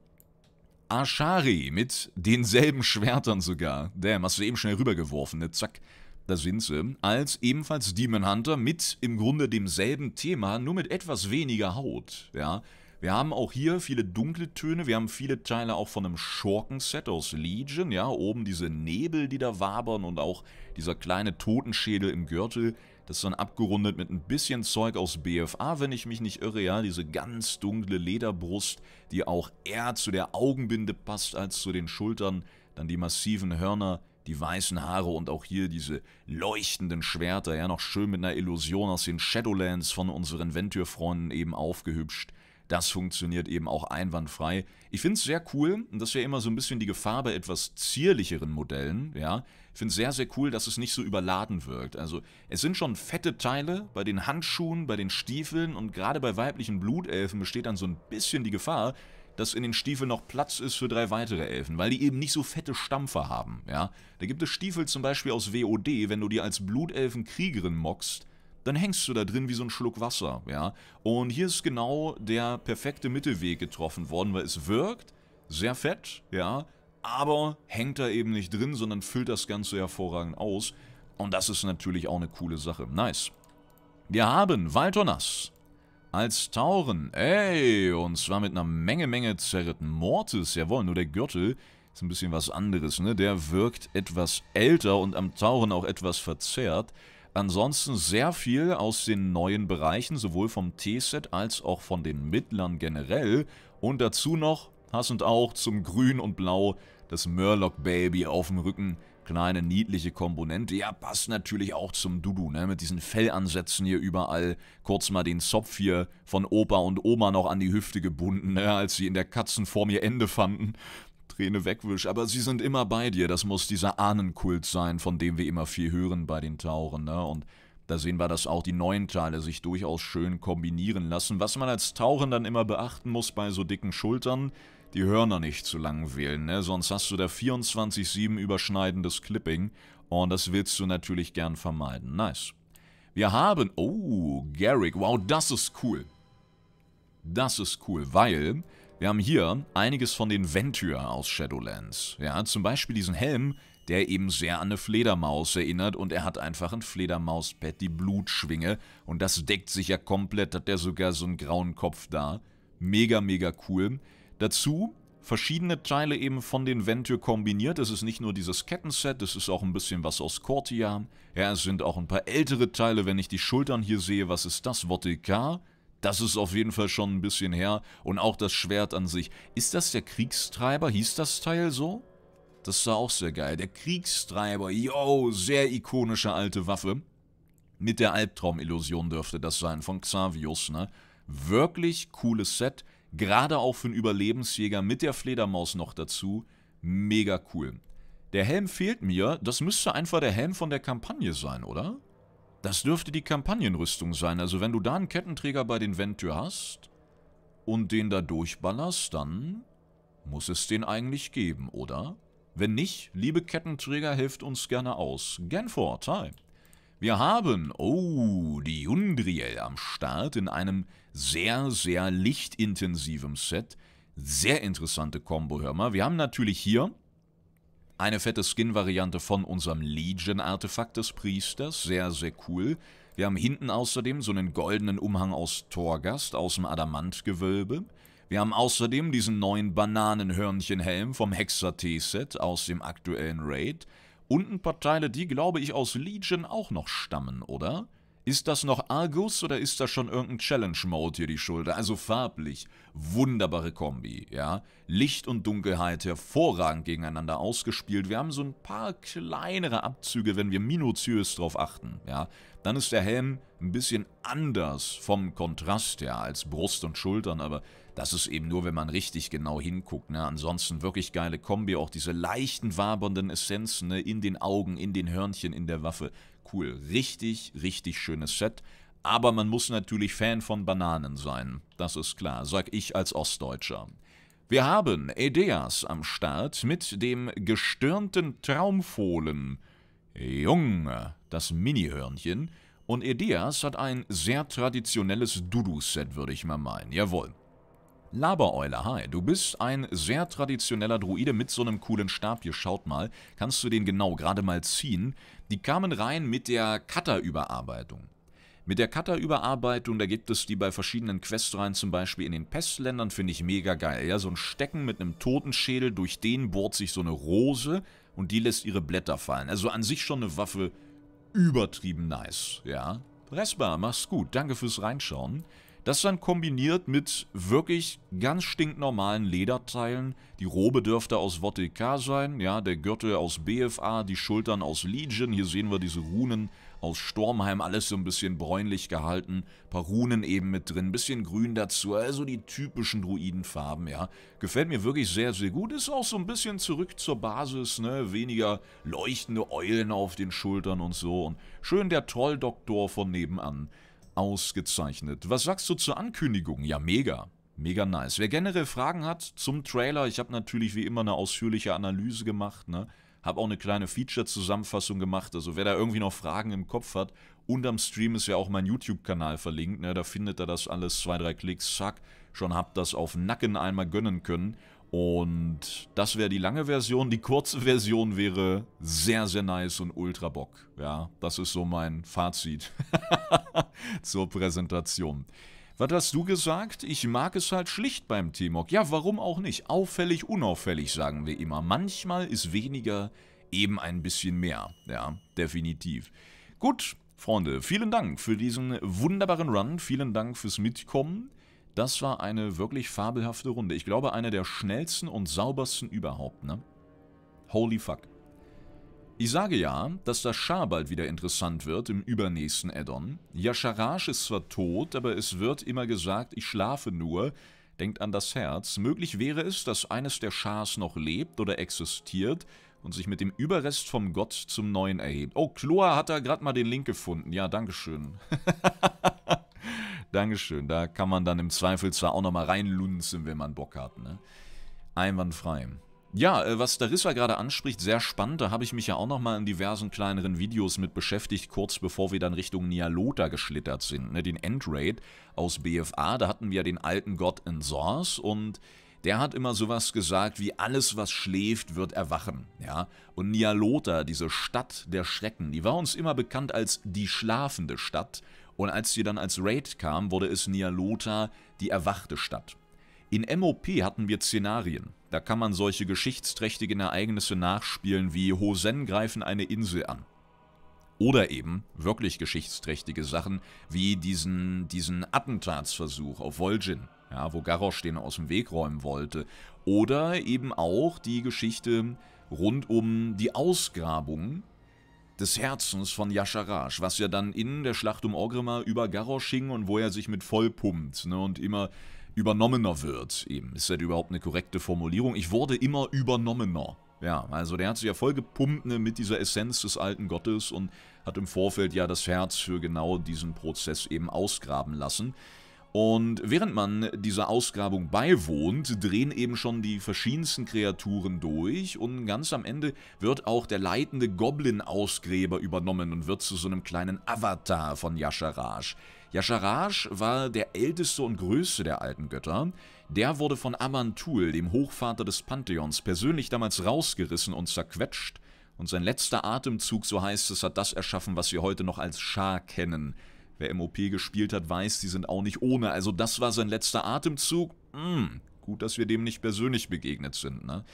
Ashari mit denselben Schwertern sogar. Damn, hast du eben schnell rübergeworfen, ne? Zack, da sind sie. Als ebenfalls Demon Hunter mit im Grunde demselben Thema, nur mit etwas weniger Haut, ja. Wir haben auch hier viele dunkle Töne, wir haben viele Teile auch von einem Schurken-Set aus Legion, ja, oben diese Nebel, die da wabern und auch dieser kleine Totenschädel im Gürtel, das ist dann abgerundet mit ein bisschen Zeug aus BFA, wenn ich mich nicht irre, ja, diese ganz dunkle Lederbrust, die auch eher zu der Augenbinde passt als zu den Schultern, dann die massiven Hörner, die weißen Haare und auch hier diese leuchtenden Schwerter, ja, noch schön mit einer Illusion aus den Shadowlands von unseren Venture-Freunden eben aufgehübscht. Das funktioniert eben auch einwandfrei. Ich finde es sehr cool, und das ist ja immer so ein bisschen die Gefahr bei etwas zierlicheren Modellen, ja. Ich finde es sehr, sehr cool, dass es nicht so überladen wirkt. Also es sind schon fette Teile bei den Handschuhen, bei den Stiefeln und gerade bei weiblichen Blutelfen besteht dann so ein bisschen die Gefahr, dass in den Stiefeln noch Platz ist für drei weitere Elfen, weil die eben nicht so fette Stampfer haben, ja. Da gibt es Stiefel zum Beispiel aus WOD, wenn du die als Blutelfenkriegerin mockst, dann hängst du da drin wie so ein Schluck Wasser, ja. Und hier ist genau der perfekte Mittelweg getroffen worden, weil es wirkt, sehr fett, ja, aber hängt da eben nicht drin, sondern füllt das Ganze hervorragend aus. Und das ist natürlich auch eine coole Sache. Nice. Wir haben Waltonas als Tauren. Ey, und zwar mit einer Menge, Menge zerritten Mortis. Jawohl, nur der Gürtel ist ein bisschen was anderes, ne? Der wirkt etwas älter und am Tauren auch etwas verzerrt. Ansonsten sehr viel aus den neuen Bereichen, sowohl vom T-Set als auch von den Mittlern generell. Und dazu noch, passend auch zum Grün und Blau, das Murloc-Baby auf dem Rücken. Kleine niedliche Komponente. Ja, passt natürlich auch zum Dudu, ne? Mit diesen Fellansätzen hier überall. Kurz mal den Zopf hier von Opa und Oma noch an die Hüfte gebunden, ne? Als sie in der Katzenform ihr Ende fanden. Träne wegwisch, aber sie sind immer bei dir. Das muss dieser Ahnenkult sein, von dem wir immer viel hören bei den Tauren. Ne? Und da sehen wir, dass auch die neuen Teile sich durchaus schön kombinieren lassen. Was man als Tauren dann immer beachten muss bei so dicken Schultern, die Hörner nicht zu lang wählen, ne? sonst hast du da 24-7 überschneidendes Clipping und das willst du natürlich gern vermeiden. Nice. Wir haben... Oh, Garrick, wow, das ist cool. Das ist cool, weil wir haben hier einiges von den Ventyr aus Shadowlands. Ja, zum Beispiel diesen Helm, der eben sehr an eine Fledermaus erinnert und er hat einfach ein Fledermauspad, die Blutschwinge und das deckt sich ja komplett, hat der sogar so einen grauen Kopf da. Mega, mega cool. Dazu verschiedene Teile eben von den Ventyr kombiniert. Es ist nicht nur dieses Kettenset, es ist auch ein bisschen was aus Cortia. Ja, es sind auch ein paar ältere Teile, wenn ich die Schultern hier sehe, was ist das? Vottikar? Das ist auf jeden Fall schon ein bisschen her. Und auch das Schwert an sich. Ist das der Kriegstreiber? Hieß das Teil so? Das sah auch sehr geil. Der Kriegstreiber. Yo, sehr ikonische alte Waffe. Mit der Albtraumillusion dürfte das sein, von Xavius, ne? Wirklich cooles Set. Gerade auch für einen Überlebensjäger mit der Fledermaus noch dazu. Mega cool. Der Helm fehlt mir. Das müsste einfach der Helm von der Kampagne sein, oder? Das dürfte die Kampagnenrüstung sein. Also wenn du da einen Kettenträger bei den Ventür hast und den da durchballerst, dann muss es den eigentlich geben, oder? Wenn nicht, liebe Kettenträger, helft uns gerne aus. Genfort, hi. Wir haben, oh, die Undriel am Start in einem sehr, sehr lichtintensiven Set. Sehr interessante Combo, hör mal. Wir haben natürlich hier eine fette Skin-Variante von unserem Legion-Artefakt des Priesters, sehr, sehr cool. Wir haben hinten außerdem so einen goldenen Umhang aus Torgast aus dem Adamantgewölbe. Wir haben außerdem diesen neuen Bananenhörnchenhelm vom Hexer-T-Set aus dem aktuellen Raid. Und ein paar Teile, die, glaube ich, aus Legion auch noch stammen, oder? Ist das noch Argus oder ist das schon irgendein Challenge-Mode hier die Schulter? Also farblich, wunderbare Kombi, ja. Licht und Dunkelheit hervorragend gegeneinander ausgespielt. Wir haben so ein paar kleinere Abzüge, wenn wir minutiös drauf achten, ja. Dann ist der Helm ein bisschen anders vom Kontrast her als Brust und Schultern, aber das ist eben nur, wenn man richtig genau hinguckt. Ne? Ansonsten wirklich geile Kombi, auch diese leichten wabernden Essenzen ne? in den Augen, in den Hörnchen, in der Waffe cool. Richtig, richtig schönes Set. Aber man muss natürlich Fan von Bananen sein. Das ist klar, sag ich als Ostdeutscher. Wir haben Edeas am Start mit dem gestörnten Traumfohlen. Junge, das Mini-Hörnchen. Und Edeas hat ein sehr traditionelles Dudu-Set, würde ich mal meinen. Jawohl. Labereule, hi, du bist ein sehr traditioneller Druide mit so einem coolen Stab hier, schaut mal. Kannst du den genau gerade mal ziehen? Die kamen rein mit der Cutter-Überarbeitung. Mit der Cutter-Überarbeitung, da gibt es die bei verschiedenen Questreihen, zum Beispiel in den Pestländern, finde ich mega geil. Ja, so ein Stecken mit einem Totenschädel, durch den bohrt sich so eine Rose und die lässt ihre Blätter fallen. Also an sich schon eine Waffe übertrieben nice, ja. Respa, mach's gut, danke fürs Reinschauen. Das dann kombiniert mit wirklich ganz stinknormalen Lederteilen. Die Robe dürfte aus VTK sein, ja, der Gürtel aus BFA, die Schultern aus Legion. Hier sehen wir diese Runen aus Stormheim, alles so ein bisschen bräunlich gehalten. Paar Runen eben mit drin, bisschen grün dazu, also die typischen Druidenfarben, ja. Gefällt mir wirklich sehr, sehr gut. Ist auch so ein bisschen zurück zur Basis, ne, weniger leuchtende Eulen auf den Schultern und so. Und schön der Trolldoktor von nebenan. Ausgezeichnet. Was sagst du zur Ankündigung? Ja, mega. Mega nice. Wer generell Fragen hat zum Trailer, ich habe natürlich wie immer eine ausführliche Analyse gemacht, ne? Habe auch eine kleine Feature-Zusammenfassung gemacht. Also wer da irgendwie noch Fragen im Kopf hat, unterm Stream ist ja auch mein YouTube-Kanal verlinkt. Ne? Da findet er das alles, zwei, drei Klicks, zack. Schon habt das auf Nacken einmal gönnen können. Und das wäre die lange Version. Die kurze Version wäre sehr, sehr nice und ultra Bock. Ja, das ist so mein Fazit zur Präsentation. Was hast du gesagt? Ich mag es halt schlicht beim T-Mock. Ja, warum auch nicht? Auffällig, unauffällig, sagen wir immer. Manchmal ist weniger eben ein bisschen mehr. Ja, definitiv. Gut, Freunde, vielen Dank für diesen wunderbaren Run. Vielen Dank fürs Mitkommen. Das war eine wirklich fabelhafte Runde. Ich glaube, eine der schnellsten und saubersten überhaupt, ne? Holy fuck. Ich sage ja, dass das Schar bald wieder interessant wird im übernächsten Addon. Yasharash ist zwar tot, aber es wird immer gesagt, ich schlafe nur. Denkt an das Herz. Möglich wäre es, dass eines der Schars noch lebt oder existiert und sich mit dem Überrest vom Gott zum Neuen erhebt. Oh, Kloa hat da gerade mal den Link gefunden. Ja, dankeschön. Dankeschön. Da kann man dann im Zweifel zwar auch nochmal reinlunzen, wenn man Bock hat. Ne? Einwandfrei. Ja, äh, was Darissa gerade anspricht, sehr spannend. Da habe ich mich ja auch nochmal in diversen kleineren Videos mit beschäftigt, kurz bevor wir dann Richtung Nialota geschlittert sind. Ne, den Endraid aus BFA, da hatten wir den alten Gott in Source und der hat immer sowas gesagt wie alles, was schläft, wird erwachen. Ja? Und Nialota, diese Stadt der Schrecken, die war uns immer bekannt als die schlafende Stadt und als sie dann als Raid kam, wurde es Nialota die erwachte Stadt. In MOP hatten wir Szenarien. Da kann man solche geschichtsträchtigen Ereignisse nachspielen wie Hosen greifen eine Insel an. Oder eben wirklich geschichtsträchtige Sachen wie diesen, diesen Attentatsversuch auf Vol'jin, ja, wo Garrosh den aus dem Weg räumen wollte. Oder eben auch die Geschichte rund um die Ausgrabungen, des Herzens von Yasharash, was ja dann in der Schlacht um Orgrimmar über Garrosh hing und wo er sich mit vollpumpt ne, und immer übernommener wird. Eben. Ist das überhaupt eine korrekte Formulierung? Ich wurde immer übernommener. Ja, also der hat sich ja vollgepumpt ne, mit dieser Essenz des alten Gottes und hat im Vorfeld ja das Herz für genau diesen Prozess eben ausgraben lassen. Und während man dieser Ausgrabung beiwohnt, drehen eben schon die verschiedensten Kreaturen durch und ganz am Ende wird auch der leitende Goblin-Ausgräber übernommen und wird zu so einem kleinen Avatar von Yasharaj. Yasharaj war der älteste und größte der alten Götter. Der wurde von Amantul, dem Hochvater des Pantheons, persönlich damals rausgerissen und zerquetscht. Und sein letzter Atemzug, so heißt es, hat das erschaffen, was wir heute noch als Schar kennen – Wer MOP gespielt hat, weiß, die sind auch nicht ohne. Also das war sein letzter Atemzug. Hm, gut, dass wir dem nicht persönlich begegnet sind, ne?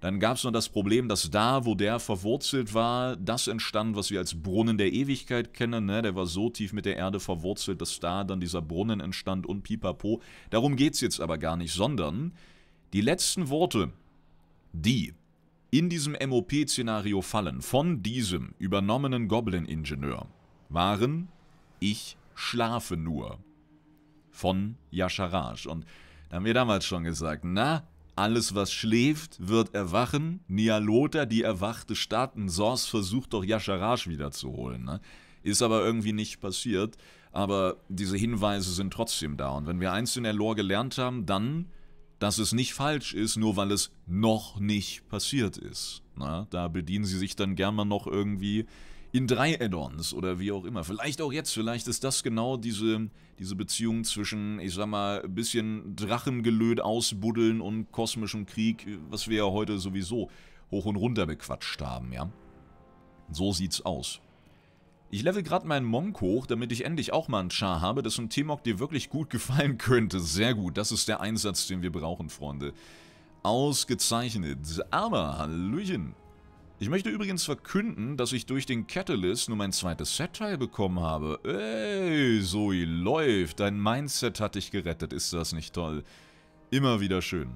Dann gab es noch das Problem, dass da, wo der verwurzelt war, das entstand, was wir als Brunnen der Ewigkeit kennen. Ne? Der war so tief mit der Erde verwurzelt, dass da dann dieser Brunnen entstand und pipapo. Darum geht es jetzt aber gar nicht, sondern die letzten Worte, die in diesem MOP-Szenario fallen von diesem übernommenen Goblin-Ingenieur, waren ich schlafe nur. Von Yasharaj. Und da haben wir damals schon gesagt, na, alles was schläft, wird erwachen. Nialota, die erwachte Stadt, und Sors versucht doch Yasharaj wiederzuholen. Ne? Ist aber irgendwie nicht passiert. Aber diese Hinweise sind trotzdem da. Und wenn wir eins in der Lore gelernt haben, dann, dass es nicht falsch ist, nur weil es noch nicht passiert ist. Na, ne? da bedienen sie sich dann gern mal noch irgendwie in drei Add-ons oder wie auch immer. Vielleicht auch jetzt, vielleicht ist das genau diese, diese Beziehung zwischen, ich sag mal, ein bisschen Drachengelöd ausbuddeln und kosmischem Krieg, was wir ja heute sowieso hoch und runter bequatscht haben, ja. So sieht's aus. Ich level gerade meinen Monk hoch, damit ich endlich auch mal einen Char habe, dass ein T-Mog dir wirklich gut gefallen könnte. Sehr gut, das ist der Einsatz, den wir brauchen, Freunde. Ausgezeichnet. Aber, Hallöchen. Ich möchte übrigens verkünden, dass ich durch den Catalyst nur mein zweites Set-Teil bekommen habe. Ey, Zoe läuft. Dein Mindset hat dich gerettet. Ist das nicht toll? Immer wieder schön.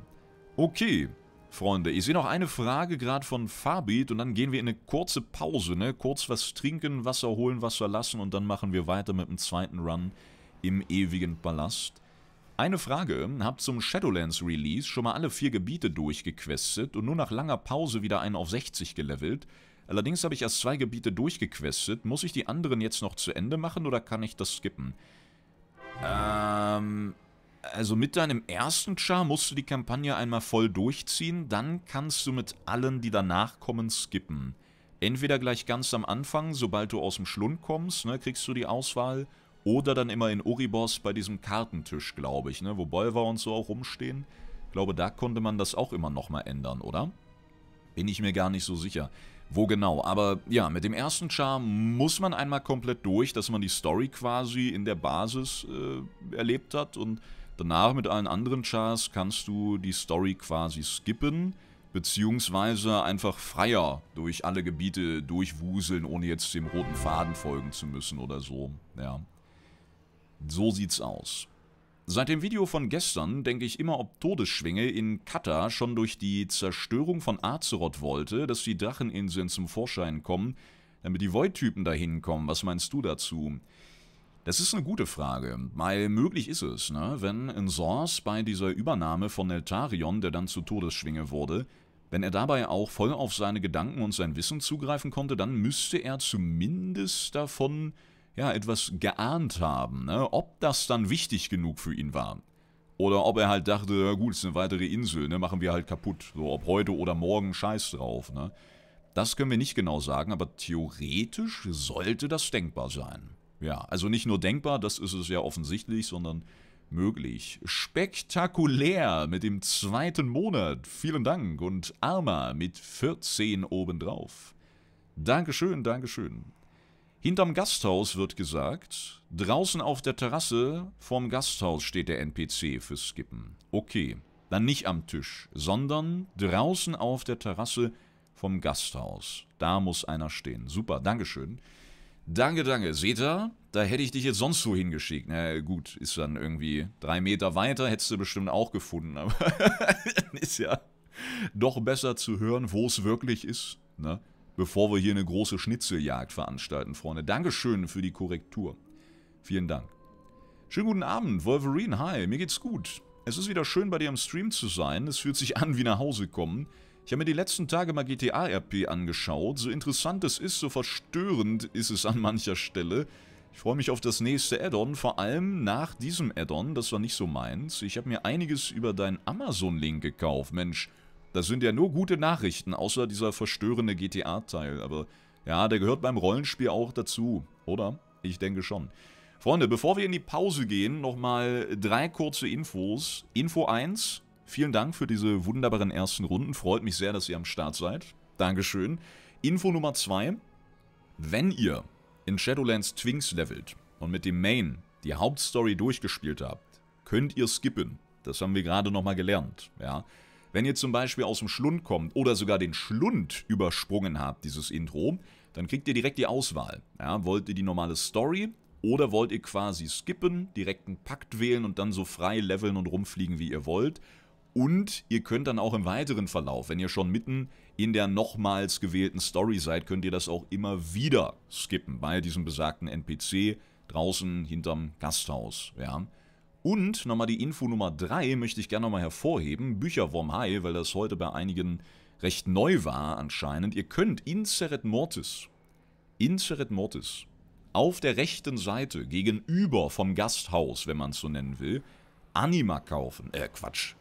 Okay, Freunde, ich sehe noch eine Frage gerade von Fabit und dann gehen wir in eine kurze Pause, ne? Kurz was trinken, Wasser holen, Wasser lassen und dann machen wir weiter mit dem zweiten Run im ewigen Ballast. Eine Frage, hab zum Shadowlands Release schon mal alle vier Gebiete durchgequestet und nur nach langer Pause wieder einen auf 60 gelevelt. Allerdings habe ich erst zwei Gebiete durchgequestet. Muss ich die anderen jetzt noch zu Ende machen oder kann ich das skippen? Ähm, also mit deinem ersten Char musst du die Kampagne einmal voll durchziehen, dann kannst du mit allen, die danach kommen, skippen. Entweder gleich ganz am Anfang, sobald du aus dem Schlund kommst, ne, kriegst du die Auswahl, oder dann immer in Uribos bei diesem Kartentisch, glaube ich, ne, wo Bolvar und so auch rumstehen. Ich glaube, da konnte man das auch immer nochmal ändern, oder? Bin ich mir gar nicht so sicher. Wo genau, aber ja, mit dem ersten Char muss man einmal komplett durch, dass man die Story quasi in der Basis äh, erlebt hat und danach mit allen anderen Chars kannst du die Story quasi skippen, beziehungsweise einfach freier durch alle Gebiete durchwuseln, ohne jetzt dem roten Faden folgen zu müssen oder so, ja. So sieht's aus. Seit dem Video von gestern denke ich immer, ob Todesschwinge in Katar schon durch die Zerstörung von Azeroth wollte, dass die Dracheninseln zum Vorschein kommen, damit die Void-Typen dahin kommen. Was meinst du dazu? Das ist eine gute Frage, weil möglich ist es, ne? wenn in Source bei dieser Übernahme von Neltarion, der dann zu Todesschwinge wurde, wenn er dabei auch voll auf seine Gedanken und sein Wissen zugreifen konnte, dann müsste er zumindest davon ja, etwas geahnt haben, ne? ob das dann wichtig genug für ihn war. Oder ob er halt dachte, ja gut, es ist eine weitere Insel, ne? machen wir halt kaputt. So, ob heute oder morgen, scheiß drauf. Ne? Das können wir nicht genau sagen, aber theoretisch sollte das denkbar sein. Ja, also nicht nur denkbar, das ist es ja offensichtlich, sondern möglich. Spektakulär mit dem zweiten Monat. Vielen Dank. Und Arma mit 14 obendrauf. Dankeschön, Dankeschön. Hinterm Gasthaus wird gesagt, draußen auf der Terrasse vorm Gasthaus steht der NPC fürs Skippen. Okay, dann nicht am Tisch, sondern draußen auf der Terrasse vom Gasthaus. Da muss einer stehen. Super, Dankeschön. Danke, danke. Seht ihr? Da hätte ich dich jetzt sonst wo hingeschickt. Na gut, ist dann irgendwie drei Meter weiter, hättest du bestimmt auch gefunden. Aber ist ja doch besser zu hören, wo es wirklich ist. Ne? bevor wir hier eine große Schnitzeljagd veranstalten, Freunde. Dankeschön für die Korrektur. Vielen Dank. Schönen guten Abend, Wolverine. Hi, mir geht's gut. Es ist wieder schön, bei dir im Stream zu sein. Es fühlt sich an wie nach Hause kommen. Ich habe mir die letzten Tage mal GTA-RP angeschaut. So interessant es ist, so verstörend ist es an mancher Stelle. Ich freue mich auf das nächste Addon, vor allem nach diesem Addon. Das war nicht so meins. Ich habe mir einiges über deinen Amazon-Link gekauft. Mensch, das sind ja nur gute Nachrichten, außer dieser verstörende GTA-Teil. Aber ja, der gehört beim Rollenspiel auch dazu, oder? Ich denke schon. Freunde, bevor wir in die Pause gehen, nochmal drei kurze Infos. Info 1, vielen Dank für diese wunderbaren ersten Runden. Freut mich sehr, dass ihr am Start seid. Dankeschön. Info Nummer 2, wenn ihr in Shadowlands Twinks levelt und mit dem Main die Hauptstory durchgespielt habt, könnt ihr skippen. Das haben wir gerade nochmal gelernt, ja. Wenn ihr zum Beispiel aus dem Schlund kommt oder sogar den Schlund übersprungen habt, dieses Intro, dann kriegt ihr direkt die Auswahl. Ja, wollt ihr die normale Story oder wollt ihr quasi skippen, direkt einen Pakt wählen und dann so frei leveln und rumfliegen, wie ihr wollt. Und ihr könnt dann auch im weiteren Verlauf, wenn ihr schon mitten in der nochmals gewählten Story seid, könnt ihr das auch immer wieder skippen bei diesem besagten NPC draußen hinterm Gasthaus. Ja. Und nochmal die Info Nummer 3 möchte ich gerne nochmal hervorheben. Bücherwurm Hai, weil das heute bei einigen recht neu war anscheinend. Ihr könnt Inseret Mortis, Inseret Mortis, auf der rechten Seite gegenüber vom Gasthaus, wenn man es so nennen will, Anima kaufen. Äh, Quatsch.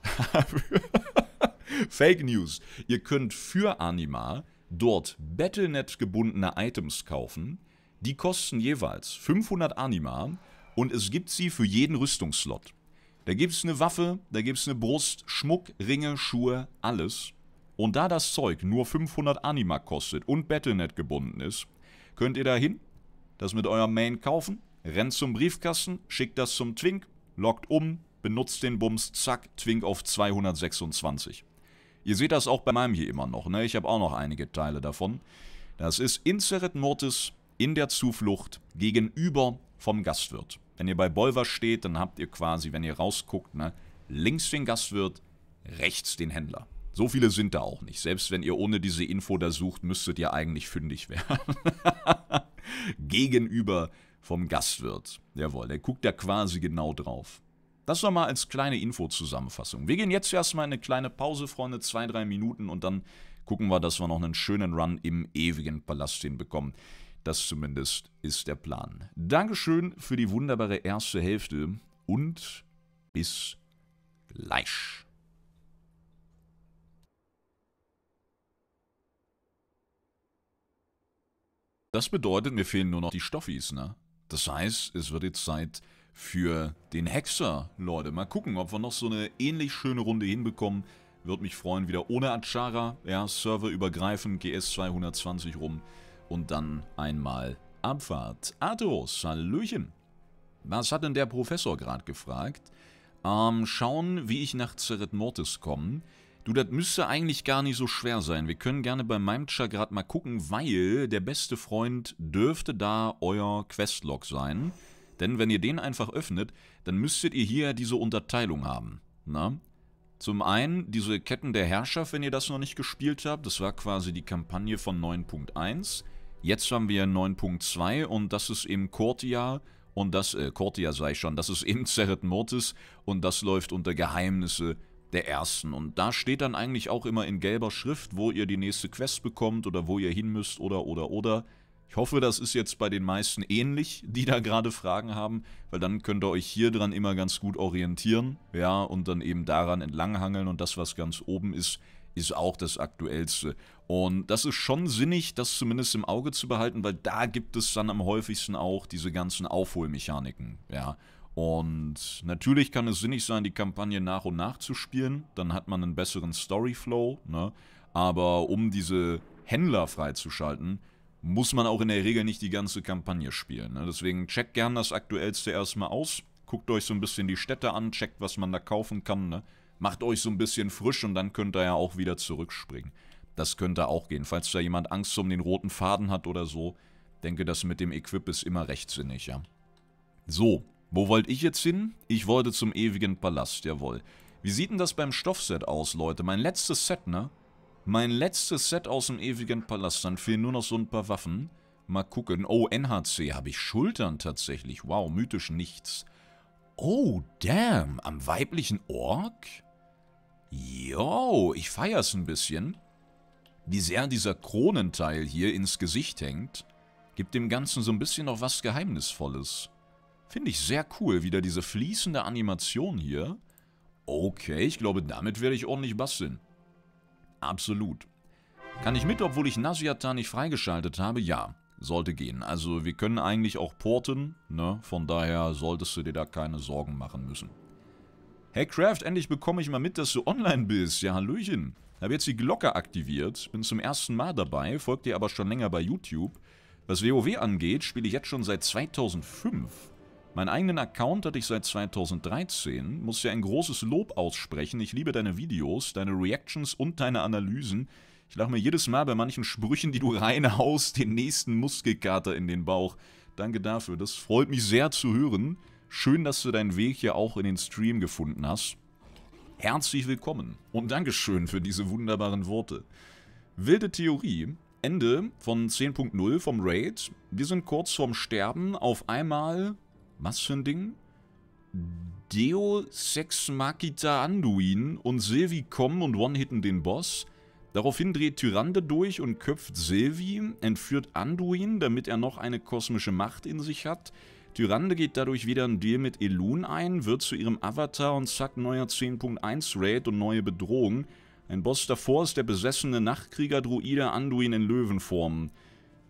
Fake News. Ihr könnt für Anima dort Battlenet gebundene Items kaufen. Die kosten jeweils 500 Anima und es gibt sie für jeden Rüstungsslot. Da gibt es eine Waffe, da gibt es eine Brust, Schmuck, Ringe, Schuhe, alles. Und da das Zeug nur 500 Anima kostet und Battlenet gebunden ist, könnt ihr dahin, das mit eurem Main kaufen, rennt zum Briefkasten, schickt das zum Twink, lockt um, benutzt den Bums, zack, Twink auf 226. Ihr seht das auch bei meinem hier immer noch, ne? ich habe auch noch einige Teile davon. Das ist Inseret Mortis in der Zuflucht gegenüber vom Gastwirt. Wenn ihr bei Bolver steht, dann habt ihr quasi, wenn ihr rausguckt, ne, links den Gastwirt, rechts den Händler. So viele sind da auch nicht. Selbst wenn ihr ohne diese Info da sucht, müsstet ihr eigentlich fündig werden. Gegenüber vom Gastwirt. Jawohl, der guckt da quasi genau drauf. Das nochmal als kleine Info-Zusammenfassung. Wir gehen jetzt erstmal eine kleine Pause, Freunde, zwei, drei Minuten und dann gucken wir, dass wir noch einen schönen Run im ewigen Palast hinbekommen. Das zumindest ist der Plan. Dankeschön für die wunderbare erste Hälfte und bis gleich. Das bedeutet, mir fehlen nur noch die Stoffis, ne? Das heißt, es wird jetzt Zeit für den Hexer, Leute. Mal gucken, ob wir noch so eine ähnlich schöne Runde hinbekommen. Würde mich freuen, wieder ohne Achara, ja, serverübergreifend, GS 220 rum und dann einmal Abfahrt. Atros, Hallöchen. Was hat denn der Professor gerade gefragt? Ähm, schauen, wie ich nach Zeret Mortis komme. Du, das müsste eigentlich gar nicht so schwer sein. Wir können gerne bei Meimcha gerade mal gucken, weil der beste Freund dürfte da euer Questlog sein. Denn wenn ihr den einfach öffnet, dann müsstet ihr hier diese Unterteilung haben. Na? Zum einen diese Ketten der Herrschaft, wenn ihr das noch nicht gespielt habt. Das war quasi die Kampagne von 9.1. Jetzt haben wir 9.2 und das ist im Cortia und das, äh, Cortia sei schon, das ist im Zeret Mortis und das läuft unter Geheimnisse der ersten. Und da steht dann eigentlich auch immer in gelber Schrift, wo ihr die nächste Quest bekommt oder wo ihr hin müsst oder oder oder. Ich hoffe, das ist jetzt bei den meisten ähnlich, die da gerade Fragen haben, weil dann könnt ihr euch hier dran immer ganz gut orientieren, ja, und dann eben daran entlanghangeln und das, was ganz oben ist, ist auch das Aktuellste. Und das ist schon sinnig, das zumindest im Auge zu behalten, weil da gibt es dann am häufigsten auch diese ganzen Aufholmechaniken, ja. Und natürlich kann es sinnig sein, die Kampagne nach und nach zu spielen, dann hat man einen besseren Storyflow, ne? Aber um diese Händler freizuschalten, muss man auch in der Regel nicht die ganze Kampagne spielen. Ne? Deswegen checkt gern das Aktuellste erstmal aus, guckt euch so ein bisschen die Städte an, checkt, was man da kaufen kann, ne? Macht euch so ein bisschen frisch und dann könnt ihr ja auch wieder zurückspringen. Das könnte auch gehen. Falls da jemand Angst um den roten Faden hat oder so, denke, das mit dem Equip ist immer rechtsinnig, ja. So, wo wollte ich jetzt hin? Ich wollte zum ewigen Palast, jawohl. Wie sieht denn das beim Stoffset aus, Leute? Mein letztes Set, ne? Mein letztes Set aus dem ewigen Palast. Dann fehlen nur noch so ein paar Waffen. Mal gucken. Oh, NHC habe ich Schultern tatsächlich. Wow, mythisch nichts. Oh, damn. Am weiblichen Ork? Yo, ich feiere es ein bisschen wie sehr dieser Kronenteil hier ins Gesicht hängt, gibt dem Ganzen so ein bisschen noch was Geheimnisvolles. Finde ich sehr cool, wieder diese fließende Animation hier. Okay, ich glaube, damit werde ich ordentlich basteln. Absolut. Kann ich mit, obwohl ich Nasiata nicht freigeschaltet habe? Ja, sollte gehen. Also wir können eigentlich auch porten, ne? Von daher solltest du dir da keine Sorgen machen müssen. Hey Craft, endlich bekomme ich mal mit, dass du online bist. Ja, Hallöchen. Habe jetzt die Glocke aktiviert, bin zum ersten Mal dabei, folgt ihr aber schon länger bei YouTube. Was WoW angeht, spiele ich jetzt schon seit 2005. Meinen eigenen Account hatte ich seit 2013, muss ja ein großes Lob aussprechen. Ich liebe deine Videos, deine Reactions und deine Analysen. Ich lache mir jedes Mal bei manchen Sprüchen, die du reinhaust, den nächsten Muskelkater in den Bauch. Danke dafür, das freut mich sehr zu hören. Schön, dass du deinen Weg hier auch in den Stream gefunden hast. Herzlich willkommen und Dankeschön für diese wunderbaren Worte. Wilde Theorie. Ende von 10.0 vom Raid. Wir sind kurz vorm Sterben. Auf einmal... Was für ein Ding? Deo Sex Makita Anduin und Silvi kommen und one-hitten den Boss. Daraufhin dreht Tyrande durch und köpft Silvi, entführt Anduin, damit er noch eine kosmische Macht in sich hat. Tyrande geht dadurch wieder ein Deal mit Elun ein, wird zu ihrem Avatar und zack, neuer 10.1 Raid und neue Bedrohung. Ein Boss davor ist der besessene Nachtkrieger-Druide Anduin in Löwenform.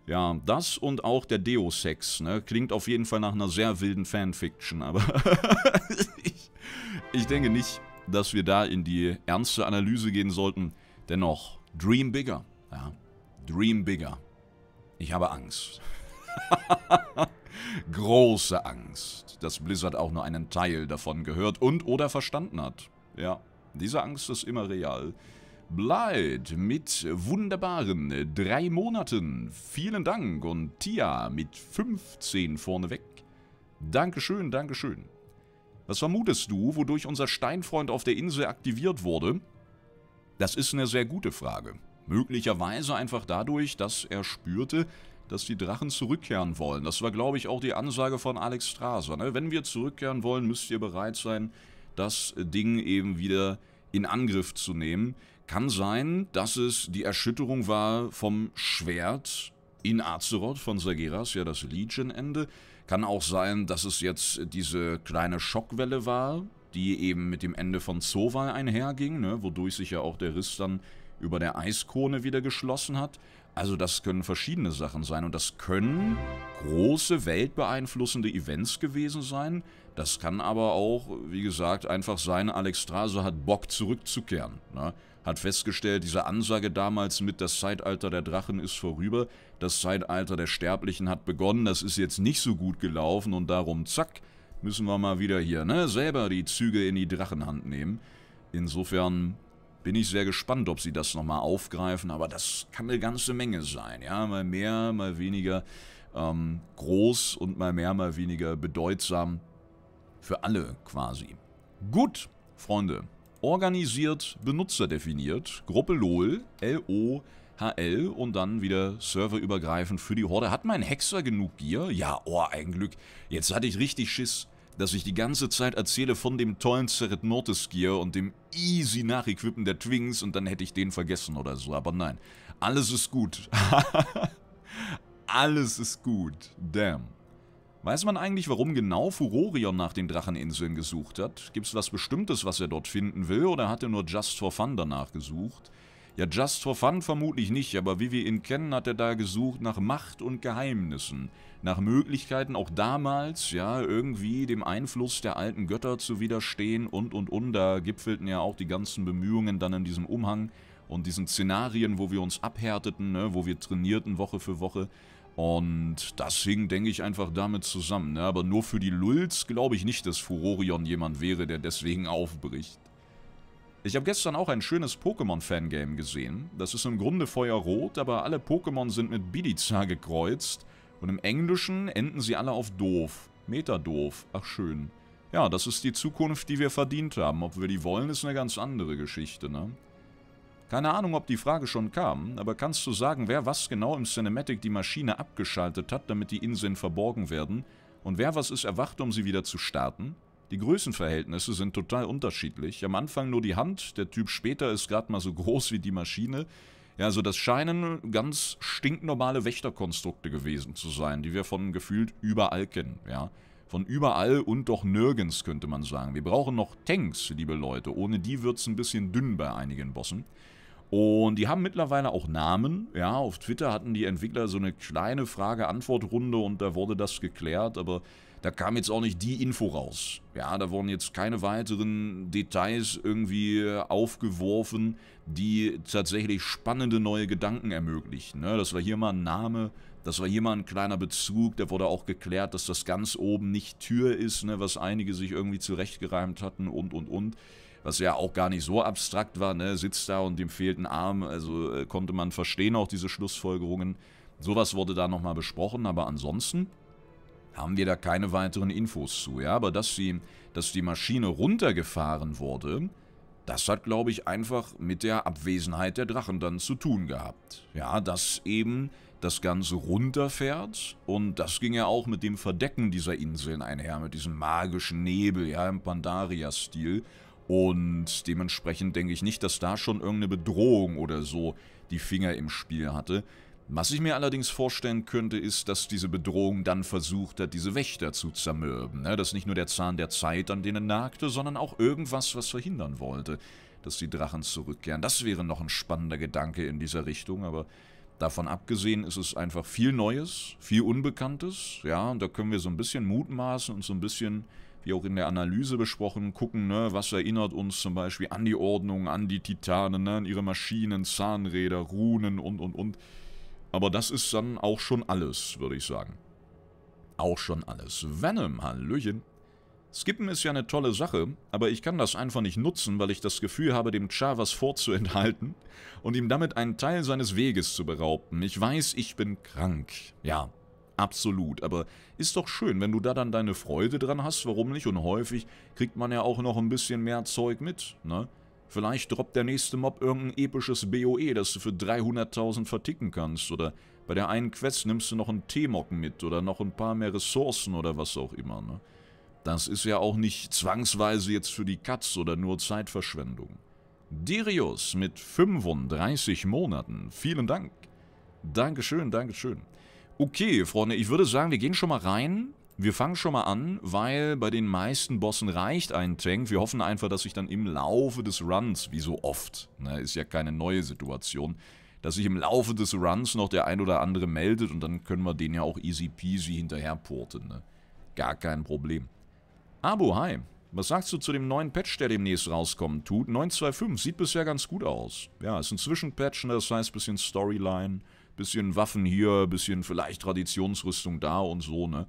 Ja, das und auch der Deus-Sex, ne? Klingt auf jeden Fall nach einer sehr wilden Fanfiction, aber ich, ich denke nicht, dass wir da in die ernste Analyse gehen sollten. Dennoch, dream bigger, ja. Dream bigger. Ich habe Angst. Große Angst, dass Blizzard auch nur einen Teil davon gehört und oder verstanden hat. Ja, diese Angst ist immer real. Blight mit wunderbaren drei Monaten. Vielen Dank. Und Tia mit 15 vorneweg. Dankeschön, Dankeschön. Was vermutest du, wodurch unser Steinfreund auf der Insel aktiviert wurde? Das ist eine sehr gute Frage. Möglicherweise einfach dadurch, dass er spürte, dass die Drachen zurückkehren wollen. Das war, glaube ich, auch die Ansage von Alex Straser. Ne? Wenn wir zurückkehren wollen, müsst ihr bereit sein, das Ding eben wieder in Angriff zu nehmen. Kann sein, dass es die Erschütterung war vom Schwert in Azeroth von Sageras, ja das Legion-Ende. Kann auch sein, dass es jetzt diese kleine Schockwelle war, die eben mit dem Ende von Zoval einherging, ne? wodurch sich ja auch der Riss dann über der Eiskrone wieder geschlossen hat. Also das können verschiedene Sachen sein und das können große weltbeeinflussende Events gewesen sein. Das kann aber auch, wie gesagt, einfach sein, Alex Strase hat Bock zurückzukehren. Ne? Hat festgestellt, diese Ansage damals mit das Zeitalter der Drachen ist vorüber, das Zeitalter der Sterblichen hat begonnen, das ist jetzt nicht so gut gelaufen und darum zack, müssen wir mal wieder hier, ne, selber die Züge in die Drachenhand nehmen. Insofern bin ich sehr gespannt, ob sie das nochmal aufgreifen, aber das kann eine ganze Menge sein, ja, mal mehr, mal weniger ähm, groß und mal mehr, mal weniger bedeutsam für alle quasi. Gut, Freunde, organisiert, benutzerdefiniert, Gruppe LOL, L-O, h l und dann wieder serverübergreifend für die Horde. Hat mein Hexer genug Bier? Ja, oh, ein Glück. Jetzt hatte ich richtig Schiss dass ich die ganze Zeit erzähle von dem tollen Seret Nortis Gear und dem easy Nachequippen der Twings und dann hätte ich den vergessen oder so, aber nein. Alles ist gut. Alles ist gut. Damn. Weiß man eigentlich, warum genau Furorion nach den Dracheninseln gesucht hat? Gibt's was Bestimmtes, was er dort finden will, oder hat er nur Just for Fun danach gesucht? Ja, just for fun vermutlich nicht, aber wie wir ihn kennen, hat er da gesucht nach Macht und Geheimnissen. Nach Möglichkeiten, auch damals, ja, irgendwie dem Einfluss der alten Götter zu widerstehen und und und. Da gipfelten ja auch die ganzen Bemühungen dann in diesem Umhang und diesen Szenarien, wo wir uns abhärteten, ne, wo wir trainierten Woche für Woche. Und das hing, denke ich, einfach damit zusammen. Ne? Aber nur für die Lulz glaube ich nicht, dass Furorion jemand wäre, der deswegen aufbricht. Ich habe gestern auch ein schönes Pokémon-Fangame gesehen. Das ist im Grunde feuerrot, aber alle Pokémon sind mit Bidiza gekreuzt. Und im Englischen enden sie alle auf doof. Metadoof. Ach schön. Ja, das ist die Zukunft, die wir verdient haben. Ob wir die wollen, ist eine ganz andere Geschichte, ne? Keine Ahnung, ob die Frage schon kam, aber kannst du sagen, wer was genau im Cinematic die Maschine abgeschaltet hat, damit die Inseln verborgen werden? Und wer was ist erwacht, um sie wieder zu starten? Die Größenverhältnisse sind total unterschiedlich. Am Anfang nur die Hand, der Typ später ist gerade mal so groß wie die Maschine. Ja, also das scheinen ganz stinknormale Wächterkonstrukte gewesen zu sein, die wir von gefühlt überall kennen, ja. Von überall und doch nirgends, könnte man sagen. Wir brauchen noch Tanks, liebe Leute. Ohne die wird es ein bisschen dünn bei einigen Bossen. Und die haben mittlerweile auch Namen. Ja, auf Twitter hatten die Entwickler so eine kleine Frage-Antwort-Runde und da wurde das geklärt. Aber da kam jetzt auch nicht die Info raus. Ja, da wurden jetzt keine weiteren Details irgendwie aufgeworfen, die tatsächlich spannende neue Gedanken ermöglichen. Ne? Das war hier mal ein Name, das war hier mal ein kleiner Bezug, da wurde auch geklärt, dass das ganz oben nicht Tür ist, ne? was einige sich irgendwie zurechtgereimt hatten und und und was ja auch gar nicht so abstrakt war, ne? sitzt da und dem fehlt ein Arm, also äh, konnte man verstehen auch diese Schlussfolgerungen. Sowas wurde da nochmal besprochen, aber ansonsten haben wir da keine weiteren Infos zu. Ja? Aber dass, sie, dass die Maschine runtergefahren wurde, das hat, glaube ich, einfach mit der Abwesenheit der Drachen dann zu tun gehabt. Ja, dass eben das Ganze runterfährt und das ging ja auch mit dem Verdecken dieser Inseln einher, mit diesem magischen Nebel, ja, im Pandaria-Stil. Und dementsprechend denke ich nicht, dass da schon irgendeine Bedrohung oder so die Finger im Spiel hatte. Was ich mir allerdings vorstellen könnte, ist, dass diese Bedrohung dann versucht hat, diese Wächter zu zermürben. Ne? Dass nicht nur der Zahn der Zeit an denen nagte, sondern auch irgendwas, was verhindern wollte, dass die Drachen zurückkehren. Das wäre noch ein spannender Gedanke in dieser Richtung, aber davon abgesehen ist es einfach viel Neues, viel Unbekanntes. Ja, und da können wir so ein bisschen mutmaßen und so ein bisschen wie auch in der Analyse besprochen, gucken, ne, was erinnert uns zum Beispiel an die Ordnung, an die Titanen, ne, an ihre Maschinen, Zahnräder, Runen und, und, und. Aber das ist dann auch schon alles, würde ich sagen. Auch schon alles. Venom, Hallöchen. Skippen ist ja eine tolle Sache, aber ich kann das einfach nicht nutzen, weil ich das Gefühl habe, dem Char was vorzuenthalten und ihm damit einen Teil seines Weges zu berauben. Ich weiß, ich bin krank. Ja, absolut, aber ist doch schön, wenn du da dann deine Freude dran hast, warum nicht? Und häufig kriegt man ja auch noch ein bisschen mehr Zeug mit, ne? Vielleicht droppt der nächste Mob irgendein episches BOE, das du für 300.000 verticken kannst, oder bei der einen Quest nimmst du noch einen t Teemocken mit oder noch ein paar mehr Ressourcen oder was auch immer. Ne? Das ist ja auch nicht zwangsweise jetzt für die Katz oder nur Zeitverschwendung. Dirius mit 35 Monaten, vielen Dank. Dankeschön, Dankeschön. Okay, Freunde, ich würde sagen, wir gehen schon mal rein wir fangen schon mal an, weil bei den meisten Bossen reicht ein Tank. Wir hoffen einfach, dass sich dann im Laufe des Runs, wie so oft, ne, ist ja keine neue Situation, dass sich im Laufe des Runs noch der ein oder andere meldet und dann können wir den ja auch easy peasy hinterherpurten. Ne? Gar kein Problem. Abo, hi. Was sagst du zu dem neuen Patch, der demnächst rauskommen tut? 9.2.5 sieht bisher ganz gut aus. Ja, ist ein Zwischenpatch, ne, das heißt bisschen Storyline, bisschen Waffen hier, bisschen vielleicht Traditionsrüstung da und so, ne?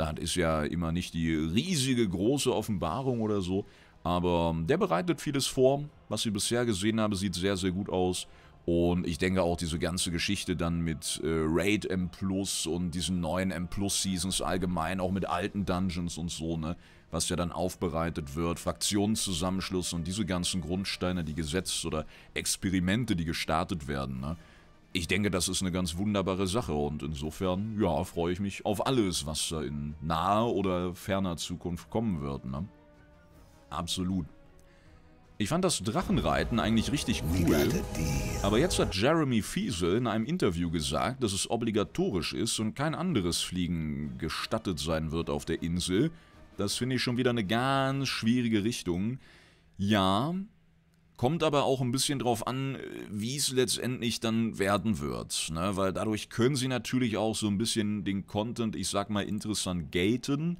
Das ist ja immer nicht die riesige große Offenbarung oder so. Aber ähm, der bereitet vieles vor. Was ich bisher gesehen habe, sieht sehr, sehr gut aus. Und ich denke auch diese ganze Geschichte dann mit äh, Raid M Plus und diesen neuen M Plus Seasons allgemein, auch mit alten Dungeons und so, ne? Was ja dann aufbereitet wird, Fraktionszusammenschluss und diese ganzen Grundsteine, die gesetzt oder Experimente, die gestartet werden, ne? ich denke, das ist eine ganz wunderbare Sache und insofern, ja, freue ich mich auf alles, was da in naher oder ferner Zukunft kommen wird, ne? Absolut. Ich fand das Drachenreiten eigentlich richtig cool, aber jetzt hat Jeremy Fiesel in einem Interview gesagt, dass es obligatorisch ist und kein anderes Fliegen gestattet sein wird auf der Insel. Das finde ich schon wieder eine ganz schwierige Richtung. Ja, Kommt aber auch ein bisschen drauf an, äh, wie es letztendlich dann werden wird. Ne? Weil dadurch können sie natürlich auch so ein bisschen den Content, ich sag mal, interessant gaten.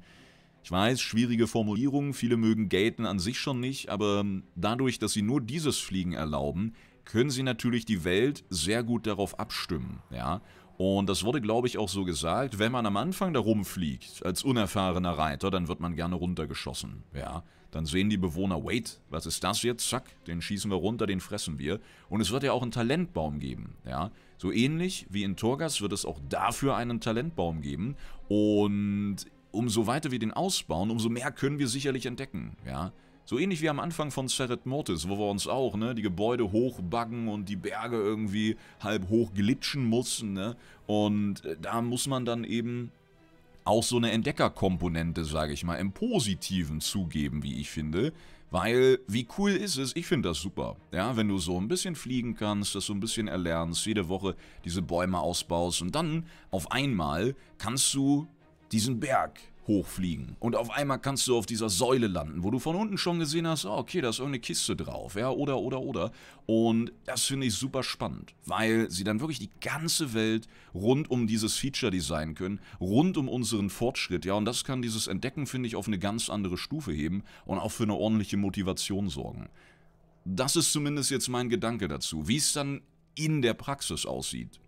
Ich weiß, schwierige Formulierungen, viele mögen gaten an sich schon nicht, aber ähm, dadurch, dass sie nur dieses Fliegen erlauben, können sie natürlich die Welt sehr gut darauf abstimmen. Ja? Und das wurde, glaube ich, auch so gesagt, wenn man am Anfang da rumfliegt, als unerfahrener Reiter, dann wird man gerne runtergeschossen. Ja? Dann sehen die Bewohner, wait, was ist das jetzt? Zack, den schießen wir runter, den fressen wir. Und es wird ja auch einen Talentbaum geben, ja. So ähnlich wie in Torgas wird es auch dafür einen Talentbaum geben. Und umso weiter wir den ausbauen, umso mehr können wir sicherlich entdecken, ja. So ähnlich wie am Anfang von Seret Mortis, wo wir uns auch, ne, die Gebäude hochbaggen und die Berge irgendwie halb hoch glitschen mussten, ne? Und äh, da muss man dann eben auch so eine Entdeckerkomponente, sage ich mal, im Positiven zugeben, wie ich finde. Weil, wie cool ist es? Ich finde das super. Ja, wenn du so ein bisschen fliegen kannst, das so ein bisschen erlernst, jede Woche diese Bäume ausbaust und dann auf einmal kannst du diesen Berg hochfliegen. Und auf einmal kannst du auf dieser Säule landen, wo du von unten schon gesehen hast, oh, okay, da ist irgendeine Kiste drauf, ja, oder, oder, oder. Und das finde ich super spannend, weil sie dann wirklich die ganze Welt rund um dieses Feature designen können, rund um unseren Fortschritt, ja, und das kann dieses Entdecken, finde ich, auf eine ganz andere Stufe heben und auch für eine ordentliche Motivation sorgen. Das ist zumindest jetzt mein Gedanke dazu, wie es dann in der Praxis aussieht.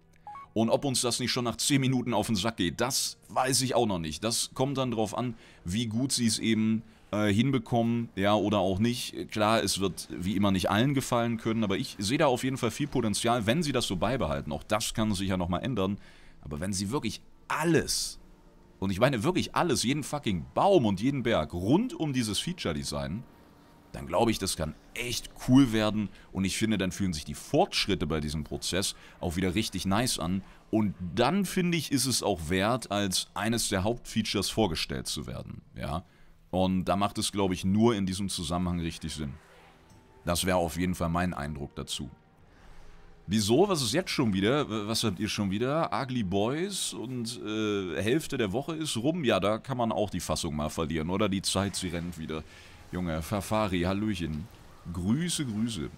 Und ob uns das nicht schon nach 10 Minuten auf den Sack geht, das weiß ich auch noch nicht. Das kommt dann darauf an, wie gut sie es eben äh, hinbekommen, ja, oder auch nicht. Klar, es wird wie immer nicht allen gefallen können, aber ich sehe da auf jeden Fall viel Potenzial, wenn sie das so beibehalten. Auch das kann sich ja nochmal ändern. Aber wenn sie wirklich alles, und ich meine wirklich alles, jeden fucking Baum und jeden Berg rund um dieses Feature-Design dann glaube ich, das kann echt cool werden. Und ich finde, dann fühlen sich die Fortschritte bei diesem Prozess auch wieder richtig nice an. Und dann finde ich, ist es auch wert, als eines der Hauptfeatures vorgestellt zu werden. Ja. Und da macht es, glaube ich, nur in diesem Zusammenhang richtig Sinn. Das wäre auf jeden Fall mein Eindruck dazu. Wieso? Was ist jetzt schon wieder? Was habt ihr schon wieder? Ugly Boys und äh, Hälfte der Woche ist rum. Ja, da kann man auch die Fassung mal verlieren, oder? Die Zeit, sie rennt wieder. Junge, Fafari, Hallöchen. Grüße, Grüße.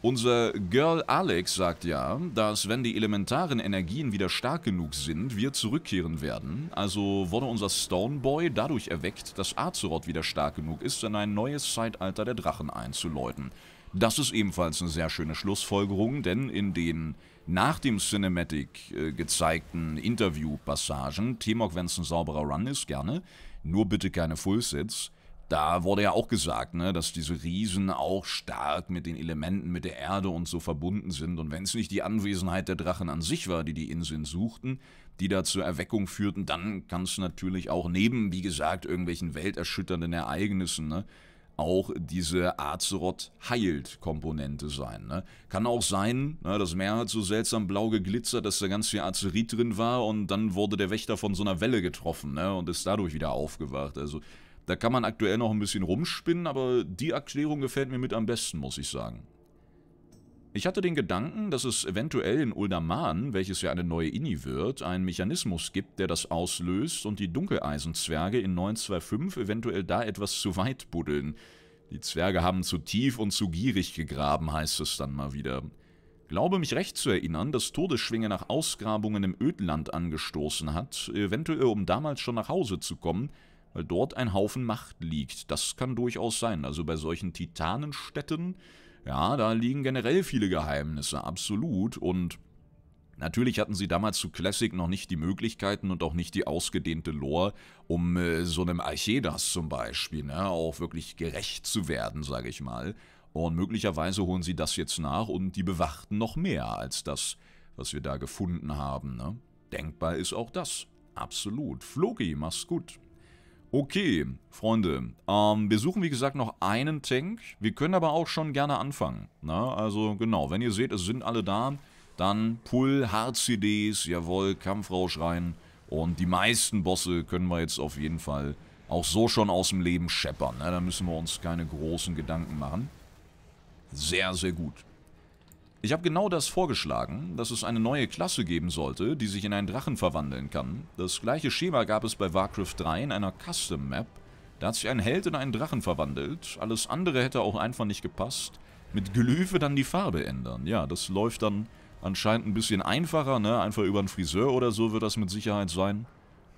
Unser Girl Alex sagt ja, dass wenn die elementaren Energien wieder stark genug sind, wir zurückkehren werden. Also wurde unser Stoneboy dadurch erweckt, dass Azeroth wieder stark genug ist, in ein neues Zeitalter der Drachen einzuläuten. Das ist ebenfalls eine sehr schöne Schlussfolgerung, denn in den nach dem Cinematic äh, gezeigten Interview-Passagen, t wenn es ein sauberer Run ist, gerne, nur bitte keine Fullsets, da wurde ja auch gesagt, ne, dass diese Riesen auch stark mit den Elementen, mit der Erde und so verbunden sind. Und wenn es nicht die Anwesenheit der Drachen an sich war, die die Inseln suchten, die da zur Erweckung führten, dann kann es natürlich auch neben, wie gesagt, irgendwelchen welterschütternden Ereignissen, ne, auch diese Azeroth-Heilt-Komponente sein. Ne? Kann auch sein, ne, das Meer hat so seltsam blau geglitzert, dass da ganz viel Azerit drin war und dann wurde der Wächter von so einer Welle getroffen ne, und ist dadurch wieder aufgewacht. Also da kann man aktuell noch ein bisschen rumspinnen, aber die Erklärung gefällt mir mit am besten, muss ich sagen. Ich hatte den Gedanken, dass es eventuell in Uldaman, welches ja eine neue Inni wird, einen Mechanismus gibt, der das auslöst und die Dunkeleisenzwerge in 925 eventuell da etwas zu weit buddeln. Die Zwerge haben zu tief und zu gierig gegraben, heißt es dann mal wieder. Glaube mich recht zu erinnern, dass Todesschwinge nach Ausgrabungen im Ödland angestoßen hat, eventuell um damals schon nach Hause zu kommen, weil dort ein Haufen Macht liegt. Das kann durchaus sein. Also bei solchen Titanenstädten, ja, da liegen generell viele Geheimnisse, absolut. Und Natürlich hatten sie damals zu Classic noch nicht die Möglichkeiten und auch nicht die ausgedehnte Lore, um äh, so einem Archedas zum Beispiel ne, auch wirklich gerecht zu werden, sage ich mal. Und möglicherweise holen sie das jetzt nach und die bewachten noch mehr als das, was wir da gefunden haben. Ne? Denkbar ist auch das. Absolut. Floki, mach's gut. Okay, Freunde, ähm, wir suchen wie gesagt noch einen Tank. Wir können aber auch schon gerne anfangen. Na, ne? also genau, wenn ihr seht, es sind alle da, dann Pull, Hard-CDs, jawohl, Kampfrausch rein. Und die meisten Bosse können wir jetzt auf jeden Fall auch so schon aus dem Leben scheppern. Ne? Da müssen wir uns keine großen Gedanken machen. Sehr, sehr gut. Ich habe genau das vorgeschlagen, dass es eine neue Klasse geben sollte, die sich in einen Drachen verwandeln kann. Das gleiche Schema gab es bei Warcraft 3 in einer Custom Map. Da hat sich ein Held in einen Drachen verwandelt, alles andere hätte auch einfach nicht gepasst. Mit Glyphe dann die Farbe ändern. Ja, das läuft dann anscheinend ein bisschen einfacher, ne? Einfach über einen Friseur oder so wird das mit Sicherheit sein.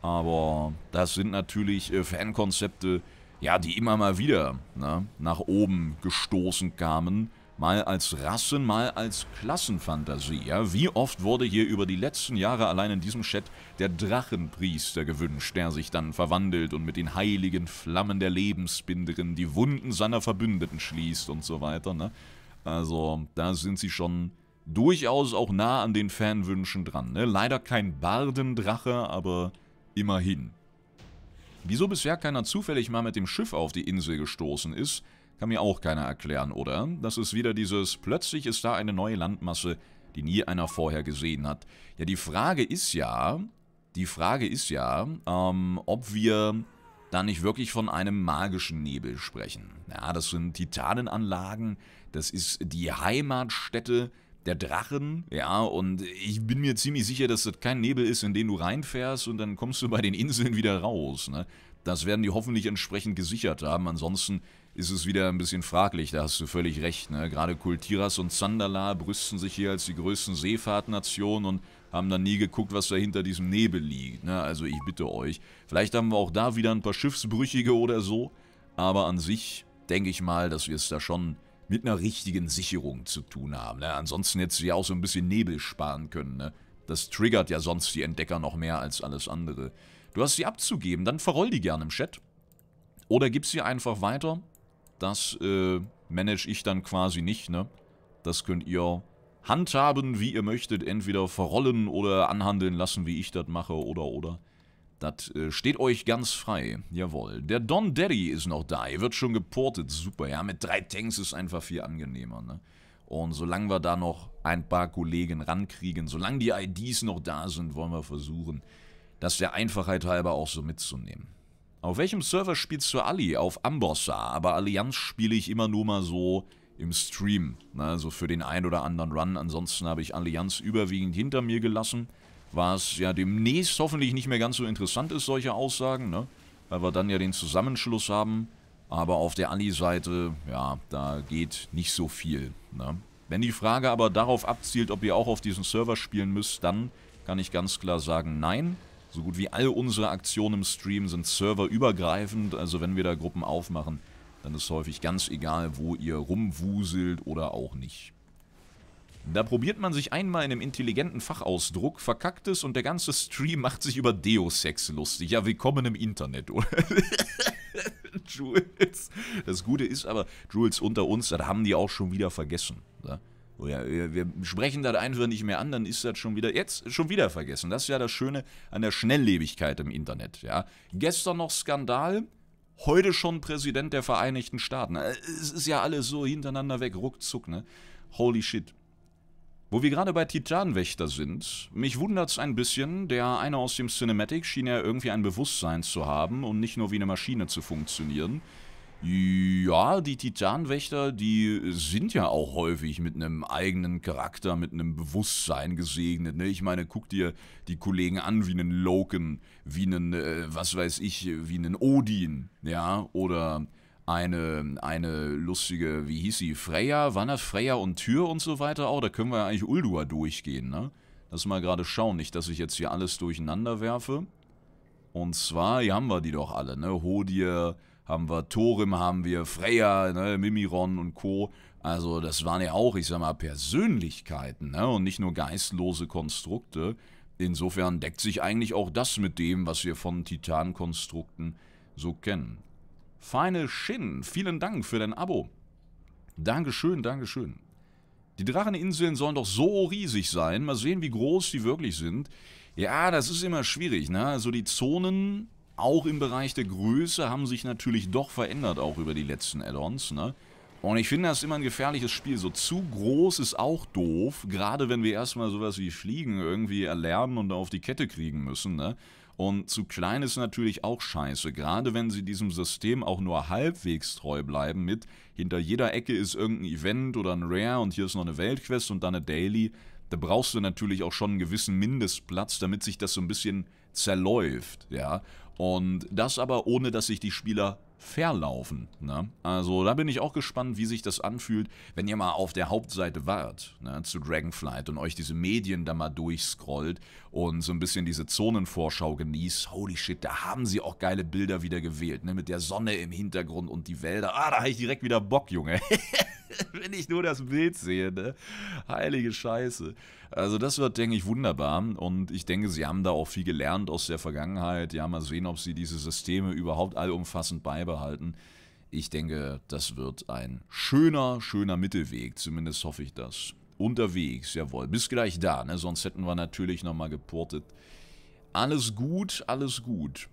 Aber das sind natürlich äh, Fankonzepte, ja, die immer mal wieder ne? nach oben gestoßen kamen. Mal als Rassen, mal als Klassenfantasie. Ja? Wie oft wurde hier über die letzten Jahre allein in diesem Chat der Drachenpriester gewünscht, der sich dann verwandelt und mit den heiligen Flammen der Lebensbinderin die Wunden seiner Verbündeten schließt und so weiter. Ne? Also da sind sie schon durchaus auch nah an den Fanwünschen dran. Ne? Leider kein Bardendrache, aber immerhin. Wieso bisher keiner zufällig mal mit dem Schiff auf die Insel gestoßen ist, kann mir auch keiner erklären, oder? Das ist wieder dieses, plötzlich ist da eine neue Landmasse, die nie einer vorher gesehen hat. Ja, die Frage ist ja, die Frage ist ja, ähm, ob wir da nicht wirklich von einem magischen Nebel sprechen. Ja, das sind Titanenanlagen, das ist die Heimatstätte der Drachen, ja, und ich bin mir ziemlich sicher, dass das kein Nebel ist, in den du reinfährst und dann kommst du bei den Inseln wieder raus, ne? Das werden die hoffentlich entsprechend gesichert haben, ansonsten ist es wieder ein bisschen fraglich, da hast du völlig recht. Ne? Gerade Kultiras und Zandala brüsten sich hier als die größten Seefahrtnationen und haben dann nie geguckt, was da hinter diesem Nebel liegt. Ne? Also ich bitte euch, vielleicht haben wir auch da wieder ein paar Schiffsbrüchige oder so, aber an sich denke ich mal, dass wir es da schon mit einer richtigen Sicherung zu tun haben. Ne? Ansonsten hättest du ja auch so ein bisschen Nebel sparen können. Ne? Das triggert ja sonst die Entdecker noch mehr als alles andere. Du hast sie abzugeben, dann verroll die gerne im Chat. Oder gib sie einfach weiter das äh, manage ich dann quasi nicht, ne? Das könnt ihr handhaben, wie ihr möchtet. Entweder verrollen oder anhandeln lassen, wie ich das mache, oder, oder. Das äh, steht euch ganz frei. Jawohl. Der Don Daddy ist noch da. Er wird schon geportet. Super, ja. Mit drei Tanks ist einfach viel angenehmer, ne? Und solange wir da noch ein paar Kollegen rankriegen, solange die IDs noch da sind, wollen wir versuchen, das der Einfachheit halber auch so mitzunehmen. Auf welchem Server spielst du Ali? Auf Ambossa, aber Allianz spiele ich immer nur mal so im Stream. Also für den ein oder anderen Run. Ansonsten habe ich Allianz überwiegend hinter mir gelassen. Was ja demnächst hoffentlich nicht mehr ganz so interessant ist, solche Aussagen, ne? Weil wir dann ja den Zusammenschluss haben. Aber auf der Ali-Seite, ja, da geht nicht so viel, ne? Wenn die Frage aber darauf abzielt, ob ihr auch auf diesen Server spielen müsst, dann kann ich ganz klar sagen, nein. So gut wie alle unsere Aktionen im Stream sind serverübergreifend, also wenn wir da Gruppen aufmachen, dann ist häufig ganz egal, wo ihr rumwuselt oder auch nicht. Da probiert man sich einmal in einem intelligenten Fachausdruck, verkackt es und der ganze Stream macht sich über Deosex lustig. Ja, willkommen im Internet, oder? Jules. Das Gute ist aber, Jules unter uns, das haben die auch schon wieder vergessen. Oh ja, wir, sprechen das einfach nicht mehr an, dann ist das schon wieder, jetzt schon wieder vergessen. Das ist ja das Schöne an der Schnelllebigkeit im Internet, ja. Gestern noch Skandal, heute schon Präsident der Vereinigten Staaten. Äh, es ist ja alles so hintereinander weg, ruckzuck, ne. Holy shit. Wo wir gerade bei Titanwächter sind, mich wundert's ein bisschen, der eine aus dem Cinematic schien ja irgendwie ein Bewusstsein zu haben und nicht nur wie eine Maschine zu funktionieren. Ja, die Titanwächter, die sind ja auch häufig mit einem eigenen Charakter, mit einem Bewusstsein gesegnet. Ne? Ich meine, guck dir die Kollegen an, wie einen Loken, wie einen, äh, was weiß ich, wie einen Odin, ja, oder eine, eine lustige, wie hieß sie, Freya, waren das Freya und Tür und so weiter auch? Da können wir ja eigentlich Uldua durchgehen, ne? Lass mal gerade schauen, nicht, dass ich jetzt hier alles durcheinander werfe. Und zwar, hier haben wir die doch alle, ne? Hodir, haben wir Torim, haben wir Freya, ne, Mimiron und Co. Also das waren ja auch, ich sag mal, Persönlichkeiten ne, und nicht nur geistlose Konstrukte. Insofern deckt sich eigentlich auch das mit dem, was wir von Titankonstrukten so kennen. Final Shin, vielen Dank für dein Abo. Dankeschön, Dankeschön. Die Dracheninseln sollen doch so riesig sein. Mal sehen, wie groß die wirklich sind. Ja, das ist immer schwierig. Ne? Also die Zonen auch im Bereich der Größe haben sich natürlich doch verändert, auch über die letzten Add-ons. Ne? Und ich finde das ist immer ein gefährliches Spiel. So zu groß ist auch doof, gerade wenn wir erstmal sowas wie Fliegen irgendwie erlernen und auf die Kette kriegen müssen. Ne? Und zu klein ist natürlich auch scheiße, gerade wenn sie diesem System auch nur halbwegs treu bleiben mit hinter jeder Ecke ist irgendein Event oder ein Rare und hier ist noch eine Weltquest und dann eine Daily. Da brauchst du natürlich auch schon einen gewissen Mindestplatz, damit sich das so ein bisschen zerläuft, ja. Und das aber ohne, dass sich die Spieler verlaufen. Ne? Also da bin ich auch gespannt, wie sich das anfühlt, wenn ihr mal auf der Hauptseite wart ne, zu Dragonflight und euch diese Medien da mal durchscrollt und so ein bisschen diese Zonenvorschau genießt. Holy shit, da haben sie auch geile Bilder wieder gewählt, ne? Mit der Sonne im Hintergrund und die Wälder. Ah, da habe ich direkt wieder Bock, Junge. Wenn ich nur das Bild sehe, ne? Heilige Scheiße. Also das wird, denke ich, wunderbar. Und ich denke, sie haben da auch viel gelernt aus der Vergangenheit. Ja, mal sehen, ob sie diese Systeme überhaupt allumfassend beibehalten. Ich denke, das wird ein schöner, schöner Mittelweg. Zumindest hoffe ich das. Unterwegs, jawohl. Bis gleich da, ne? Sonst hätten wir natürlich nochmal geportet. Alles gut, alles gut.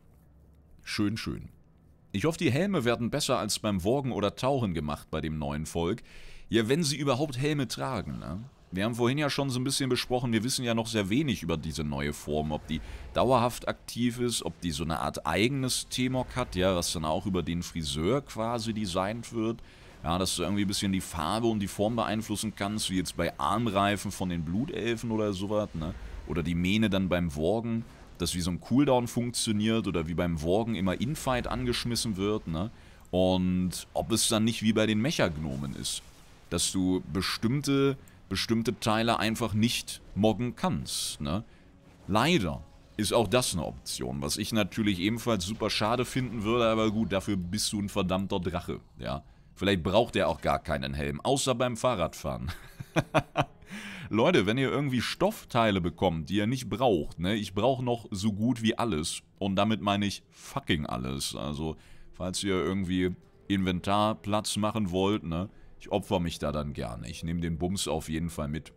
Schön, schön. Ich hoffe, die Helme werden besser als beim Worgen oder Tauchen gemacht bei dem neuen Volk. Ja, wenn sie überhaupt Helme tragen, ne? Wir haben vorhin ja schon so ein bisschen besprochen, wir wissen ja noch sehr wenig über diese neue Form, ob die dauerhaft aktiv ist, ob die so eine Art eigenes T-Mock hat, ja, was dann auch über den Friseur quasi designt wird ja, dass du irgendwie ein bisschen die Farbe und die Form beeinflussen kannst, wie jetzt bei Armreifen von den Blutelfen oder sowas, ne? Oder die Mähne dann beim Worgen, dass wie so ein Cooldown funktioniert oder wie beim Worgen immer Infight angeschmissen wird, ne? Und ob es dann nicht wie bei den Mechagnomen ist, dass du bestimmte, bestimmte Teile einfach nicht moggen kannst, ne? Leider ist auch das eine Option, was ich natürlich ebenfalls super schade finden würde, aber gut, dafür bist du ein verdammter Drache, ja. Vielleicht braucht er auch gar keinen Helm, außer beim Fahrradfahren. Leute, wenn ihr irgendwie Stoffteile bekommt, die ihr nicht braucht, ne, ich brauche noch so gut wie alles und damit meine ich fucking alles. Also, falls ihr irgendwie Inventarplatz machen wollt, ne, ich opfer mich da dann gerne. Ich nehme den Bums auf jeden Fall mit.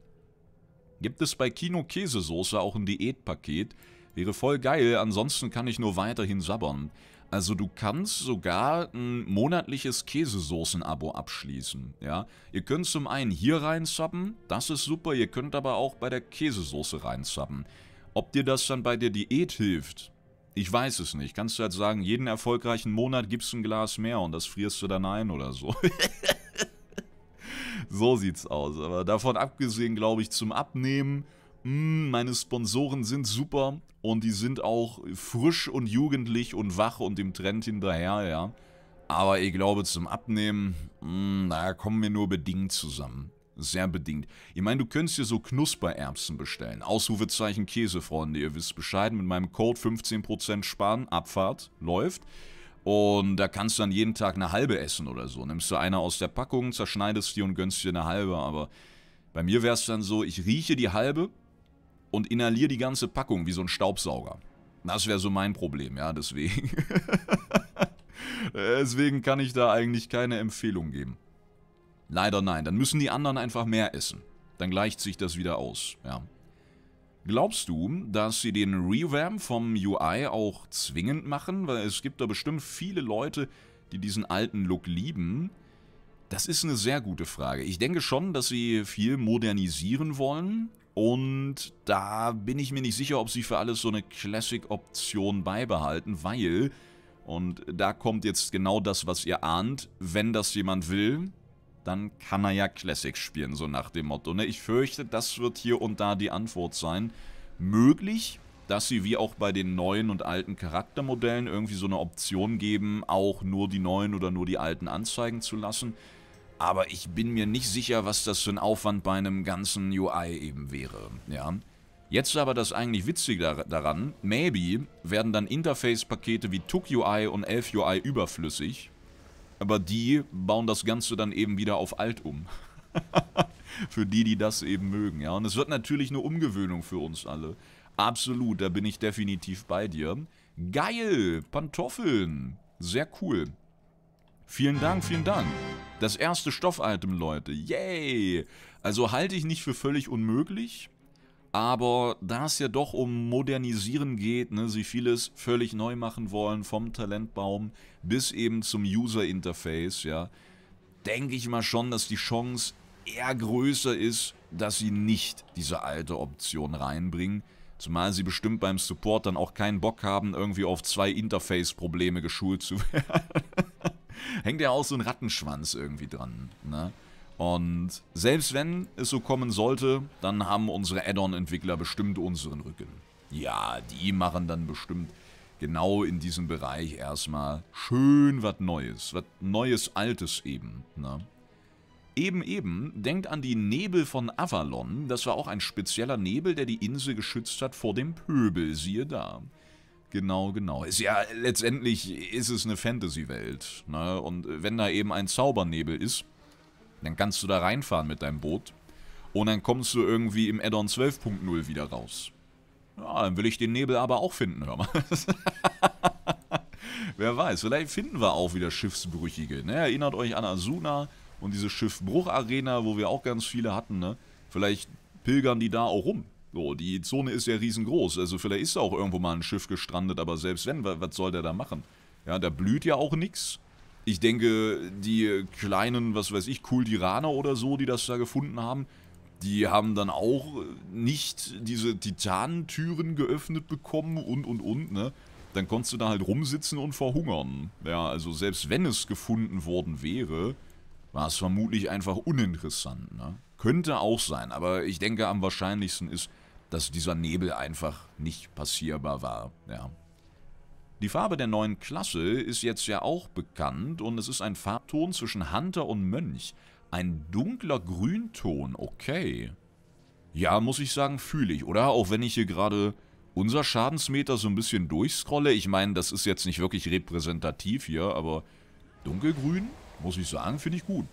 Gibt es bei Kino Käsesoße auch ein Diätpaket? Wäre voll geil, ansonsten kann ich nur weiterhin sabbern. Also du kannst sogar ein monatliches Käsesoßen-Abo abschließen, ja. Ihr könnt zum einen hier reinzappen, das ist super, ihr könnt aber auch bei der Käsesoße reinzappen. Ob dir das dann bei der Diät hilft, ich weiß es nicht. Kannst du halt sagen, jeden erfolgreichen Monat gibst du ein Glas mehr und das frierst du dann ein oder so. so sieht's aus. Aber davon abgesehen, glaube ich, zum Abnehmen hm, meine Sponsoren sind super und die sind auch frisch und jugendlich und wach und dem Trend hinterher, ja. Aber ich glaube, zum Abnehmen, da hm, kommen wir nur bedingt zusammen. Sehr bedingt. Ich meine, du könntest dir so Knuspererbsen bestellen. Ausrufezeichen Käse, Freunde. ihr wisst Bescheid. Mit meinem Code 15% sparen, Abfahrt, läuft. Und da kannst du dann jeden Tag eine halbe essen oder so. Nimmst du eine aus der Packung, zerschneidest die und gönnst dir eine halbe. Aber bei mir wäre es dann so, ich rieche die halbe, und inhaliere die ganze Packung wie so ein Staubsauger. Das wäre so mein Problem, ja, deswegen. deswegen kann ich da eigentlich keine Empfehlung geben. Leider nein, dann müssen die anderen einfach mehr essen. Dann gleicht sich das wieder aus, ja. Glaubst du, dass sie den Revamp vom UI auch zwingend machen? Weil es gibt da bestimmt viele Leute, die diesen alten Look lieben. Das ist eine sehr gute Frage. Ich denke schon, dass sie viel modernisieren wollen. Und da bin ich mir nicht sicher, ob sie für alles so eine Classic-Option beibehalten, weil, und da kommt jetzt genau das, was ihr ahnt, wenn das jemand will, dann kann er ja Classic spielen, so nach dem Motto. Ne? Ich fürchte, das wird hier und da die Antwort sein. Möglich, dass sie wie auch bei den neuen und alten Charaktermodellen irgendwie so eine Option geben, auch nur die neuen oder nur die alten anzeigen zu lassen aber ich bin mir nicht sicher, was das für ein Aufwand bei einem ganzen UI eben wäre, ja. Jetzt aber das eigentlich Witzige daran, maybe werden dann Interface-Pakete wie TUC-UI und Elf-UI überflüssig, aber die bauen das Ganze dann eben wieder auf alt um. für die, die das eben mögen, ja. Und es wird natürlich eine Umgewöhnung für uns alle. Absolut, da bin ich definitiv bei dir. Geil, Pantoffeln, sehr cool. Vielen Dank, vielen Dank. Das erste Stoff-Item, Leute. Yay! Also halte ich nicht für völlig unmöglich. Aber da es ja doch um Modernisieren geht, ne, sie vieles völlig neu machen wollen, vom Talentbaum bis eben zum User-Interface, ja, denke ich mal schon, dass die Chance eher größer ist, dass sie nicht diese alte Option reinbringen. Zumal sie bestimmt beim Support dann auch keinen Bock haben, irgendwie auf zwei Interface-Probleme geschult zu werden hängt ja auch so ein Rattenschwanz irgendwie dran. Ne? Und selbst wenn es so kommen sollte, dann haben unsere Add-on-Entwickler bestimmt unseren Rücken. Ja, die machen dann bestimmt genau in diesem Bereich erstmal schön was Neues, was Neues Altes eben. Ne? Eben, eben, denkt an die Nebel von Avalon, das war auch ein spezieller Nebel, der die Insel geschützt hat vor dem Pöbel, siehe da. Genau, genau. Ist ja letztendlich ist es eine Fantasy-Welt. Ne? Und wenn da eben ein Zaubernebel ist, dann kannst du da reinfahren mit deinem Boot. Und dann kommst du irgendwie im Add-on 12.0 wieder raus. Ja, dann will ich den Nebel aber auch finden, hör mal. Wer weiß, vielleicht finden wir auch wieder Schiffsbrüchige. Ne? Erinnert euch an Asuna und diese Schiffbruch-Arena, wo wir auch ganz viele hatten. Ne? Vielleicht pilgern die da auch rum. So, die Zone ist ja riesengroß. Also vielleicht ist da auch irgendwo mal ein Schiff gestrandet, aber selbst wenn, was soll der da machen? Ja, da blüht ja auch nichts. Ich denke, die kleinen, was weiß ich, Kuldiraner oder so, die das da gefunden haben, die haben dann auch nicht diese Titanentüren geöffnet bekommen und, und, und, ne? Dann konntest du da halt rumsitzen und verhungern. Ja, also selbst wenn es gefunden worden wäre, war es vermutlich einfach uninteressant, ne? Könnte auch sein, aber ich denke, am wahrscheinlichsten ist, dass dieser Nebel einfach nicht passierbar war. Ja. Die Farbe der neuen Klasse ist jetzt ja auch bekannt und es ist ein Farbton zwischen Hunter und Mönch. Ein dunkler Grünton, okay. Ja, muss ich sagen, fühle ich, oder? Auch wenn ich hier gerade unser Schadensmeter so ein bisschen durchscrolle. Ich meine, das ist jetzt nicht wirklich repräsentativ hier, aber dunkelgrün, muss ich sagen, finde ich gut.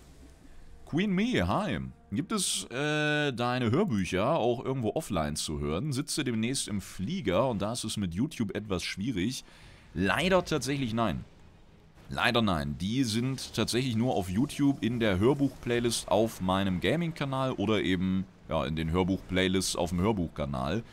Queen Me, hi. Gibt es äh, deine Hörbücher auch irgendwo offline zu hören? Sitze demnächst im Flieger und da ist es mit YouTube etwas schwierig. Leider tatsächlich nein. Leider nein. Die sind tatsächlich nur auf YouTube in der Hörbuch-Playlist auf meinem Gaming-Kanal oder eben ja, in den Hörbuch-Playlists auf dem Hörbuch-Kanal.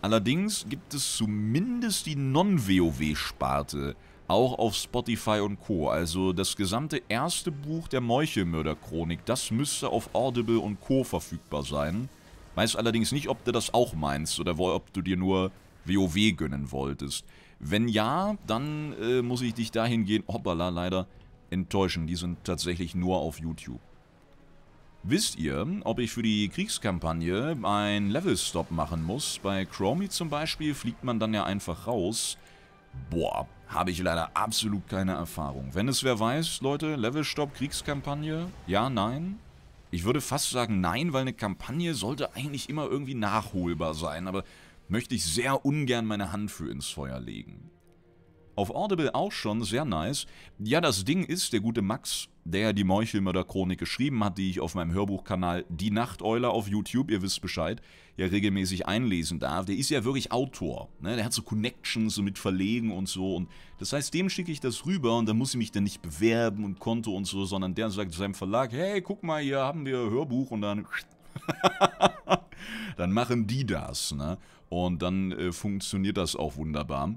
Allerdings gibt es zumindest die Non-WoW-Sparte auch auf Spotify und Co. Also das gesamte erste Buch der Meuchelmörder-Chronik, das müsste auf Audible und Co. verfügbar sein. Weiß allerdings nicht, ob du das auch meinst oder ob du dir nur WoW gönnen wolltest. Wenn ja, dann äh, muss ich dich dahingehend, hoppala, leider enttäuschen. Die sind tatsächlich nur auf YouTube. Wisst ihr, ob ich für die Kriegskampagne einen Level-Stop machen muss? Bei Chromie zum Beispiel fliegt man dann ja einfach raus. Boah, habe ich leider absolut keine Erfahrung. Wenn es wer weiß, Leute, Levelstopp, Kriegskampagne, ja, nein. Ich würde fast sagen nein, weil eine Kampagne sollte eigentlich immer irgendwie nachholbar sein, aber möchte ich sehr ungern meine Hand für ins Feuer legen. Auf Audible auch schon, sehr nice. Ja, das Ding ist, der gute Max der die Meuchelmörder-Chronik geschrieben hat, die ich auf meinem Hörbuchkanal Die Nachteule auf YouTube, ihr wisst Bescheid, ja regelmäßig einlesen darf, der ist ja wirklich Autor. Ne? Der hat so Connections mit Verlegen und so. Und das heißt, dem schicke ich das rüber und da muss ich mich dann nicht bewerben und Konto und so, sondern der sagt zu seinem Verlag, hey, guck mal, hier haben wir Hörbuch und dann... dann machen die das, ne? Und dann äh, funktioniert das auch wunderbar.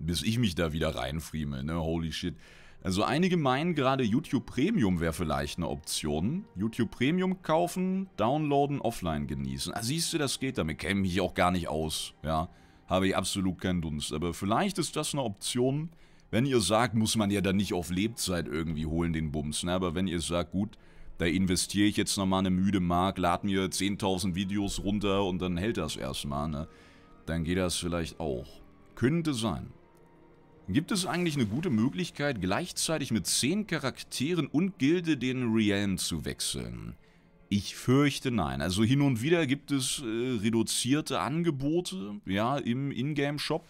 Bis ich mich da wieder reinfrieme, ne? Holy shit. Also einige meinen gerade YouTube Premium wäre vielleicht eine Option. YouTube Premium kaufen, downloaden, offline genießen. Ah, siehst du, das geht damit. Kenne mich auch gar nicht aus, ja. Habe ich absolut keinen Dunst. Aber vielleicht ist das eine Option. Wenn ihr sagt, muss man ja dann nicht auf Lebzeit irgendwie holen, den Bums. Ne? Aber wenn ihr sagt, gut, da investiere ich jetzt nochmal eine müde Mark, lad mir 10.000 Videos runter und dann hält das erstmal, ne? Dann geht das vielleicht auch. Könnte sein. Gibt es eigentlich eine gute Möglichkeit, gleichzeitig mit 10 Charakteren und Gilde den Realm zu wechseln? Ich fürchte nein. Also hin und wieder gibt es äh, reduzierte Angebote, ja, im Ingame-Shop,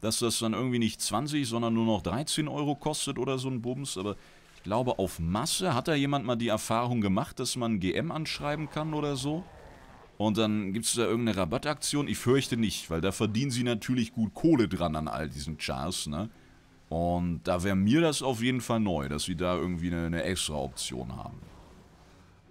dass das dann irgendwie nicht 20, sondern nur noch 13 Euro kostet oder so ein Bums, aber ich glaube, auf Masse hat da jemand mal die Erfahrung gemacht, dass man GM anschreiben kann oder so? Und dann gibt es da irgendeine Rabattaktion? Ich fürchte nicht, weil da verdienen sie natürlich gut Kohle dran an all diesen Chars, ne? Und da wäre mir das auf jeden Fall neu, dass sie da irgendwie eine, eine extra Option haben.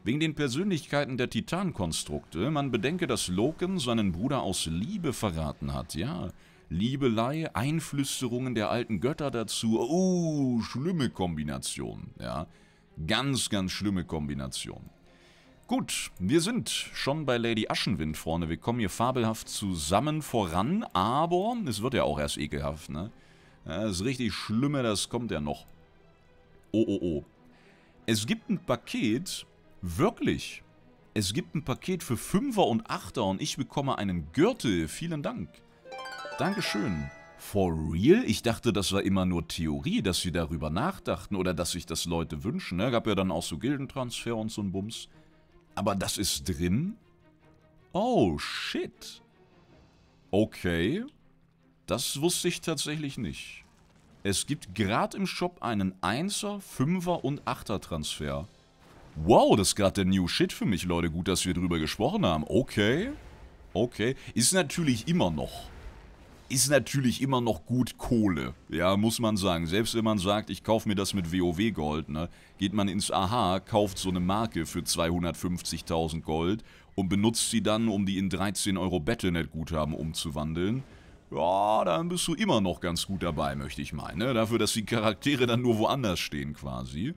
Wegen den Persönlichkeiten der Titankonstrukte, man bedenke, dass Loken seinen Bruder aus Liebe verraten hat, ja. Liebelei, Einflüsterungen der alten Götter dazu, oh, schlimme Kombination, ja. Ganz, ganz schlimme Kombination. Gut, wir sind schon bei Lady Aschenwind, Freunde. Wir kommen hier fabelhaft zusammen voran, aber es wird ja auch erst ekelhaft, ne? Das ist richtig Schlimme, das kommt ja noch. Oh, oh, oh. Es gibt ein Paket, wirklich. Es gibt ein Paket für Fünfer und Achter und ich bekomme einen Gürtel. Vielen Dank. Dankeschön. For real? Ich dachte, das war immer nur Theorie, dass sie darüber nachdachten oder dass sich das Leute wünschen. Ne? Gab ja dann auch so Gildentransfer und so ein Bums. Aber das ist drin? Oh, shit. Okay. Das wusste ich tatsächlich nicht. Es gibt gerade im Shop einen 1er, 5er und 8er Transfer. Wow, das ist gerade der New Shit für mich, Leute. Gut, dass wir drüber gesprochen haben. Okay. Okay. Ist natürlich immer noch ist natürlich immer noch gut Kohle. Ja, muss man sagen. Selbst wenn man sagt, ich kaufe mir das mit WoW Gold, ne, geht man ins AHA, kauft so eine Marke für 250.000 Gold und benutzt sie dann, um die in 13 Euro Battlenet-Guthaben umzuwandeln. Ja, dann bist du immer noch ganz gut dabei, möchte ich meinen. Ne? Dafür, dass die Charaktere dann nur woanders stehen quasi.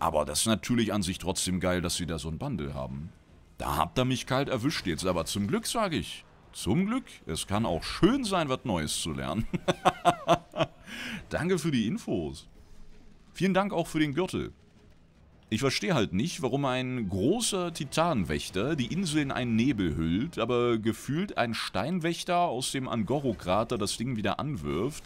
Aber das ist natürlich an sich trotzdem geil, dass sie da so ein Bundle haben. Da habt ihr mich kalt erwischt jetzt, aber zum Glück sage ich. Zum Glück, es kann auch schön sein, was Neues zu lernen. Danke für die Infos. Vielen Dank auch für den Gürtel. Ich verstehe halt nicht, warum ein großer Titanwächter die Insel in einen Nebel hüllt, aber gefühlt ein Steinwächter aus dem Angoro-Krater das Ding wieder anwirft.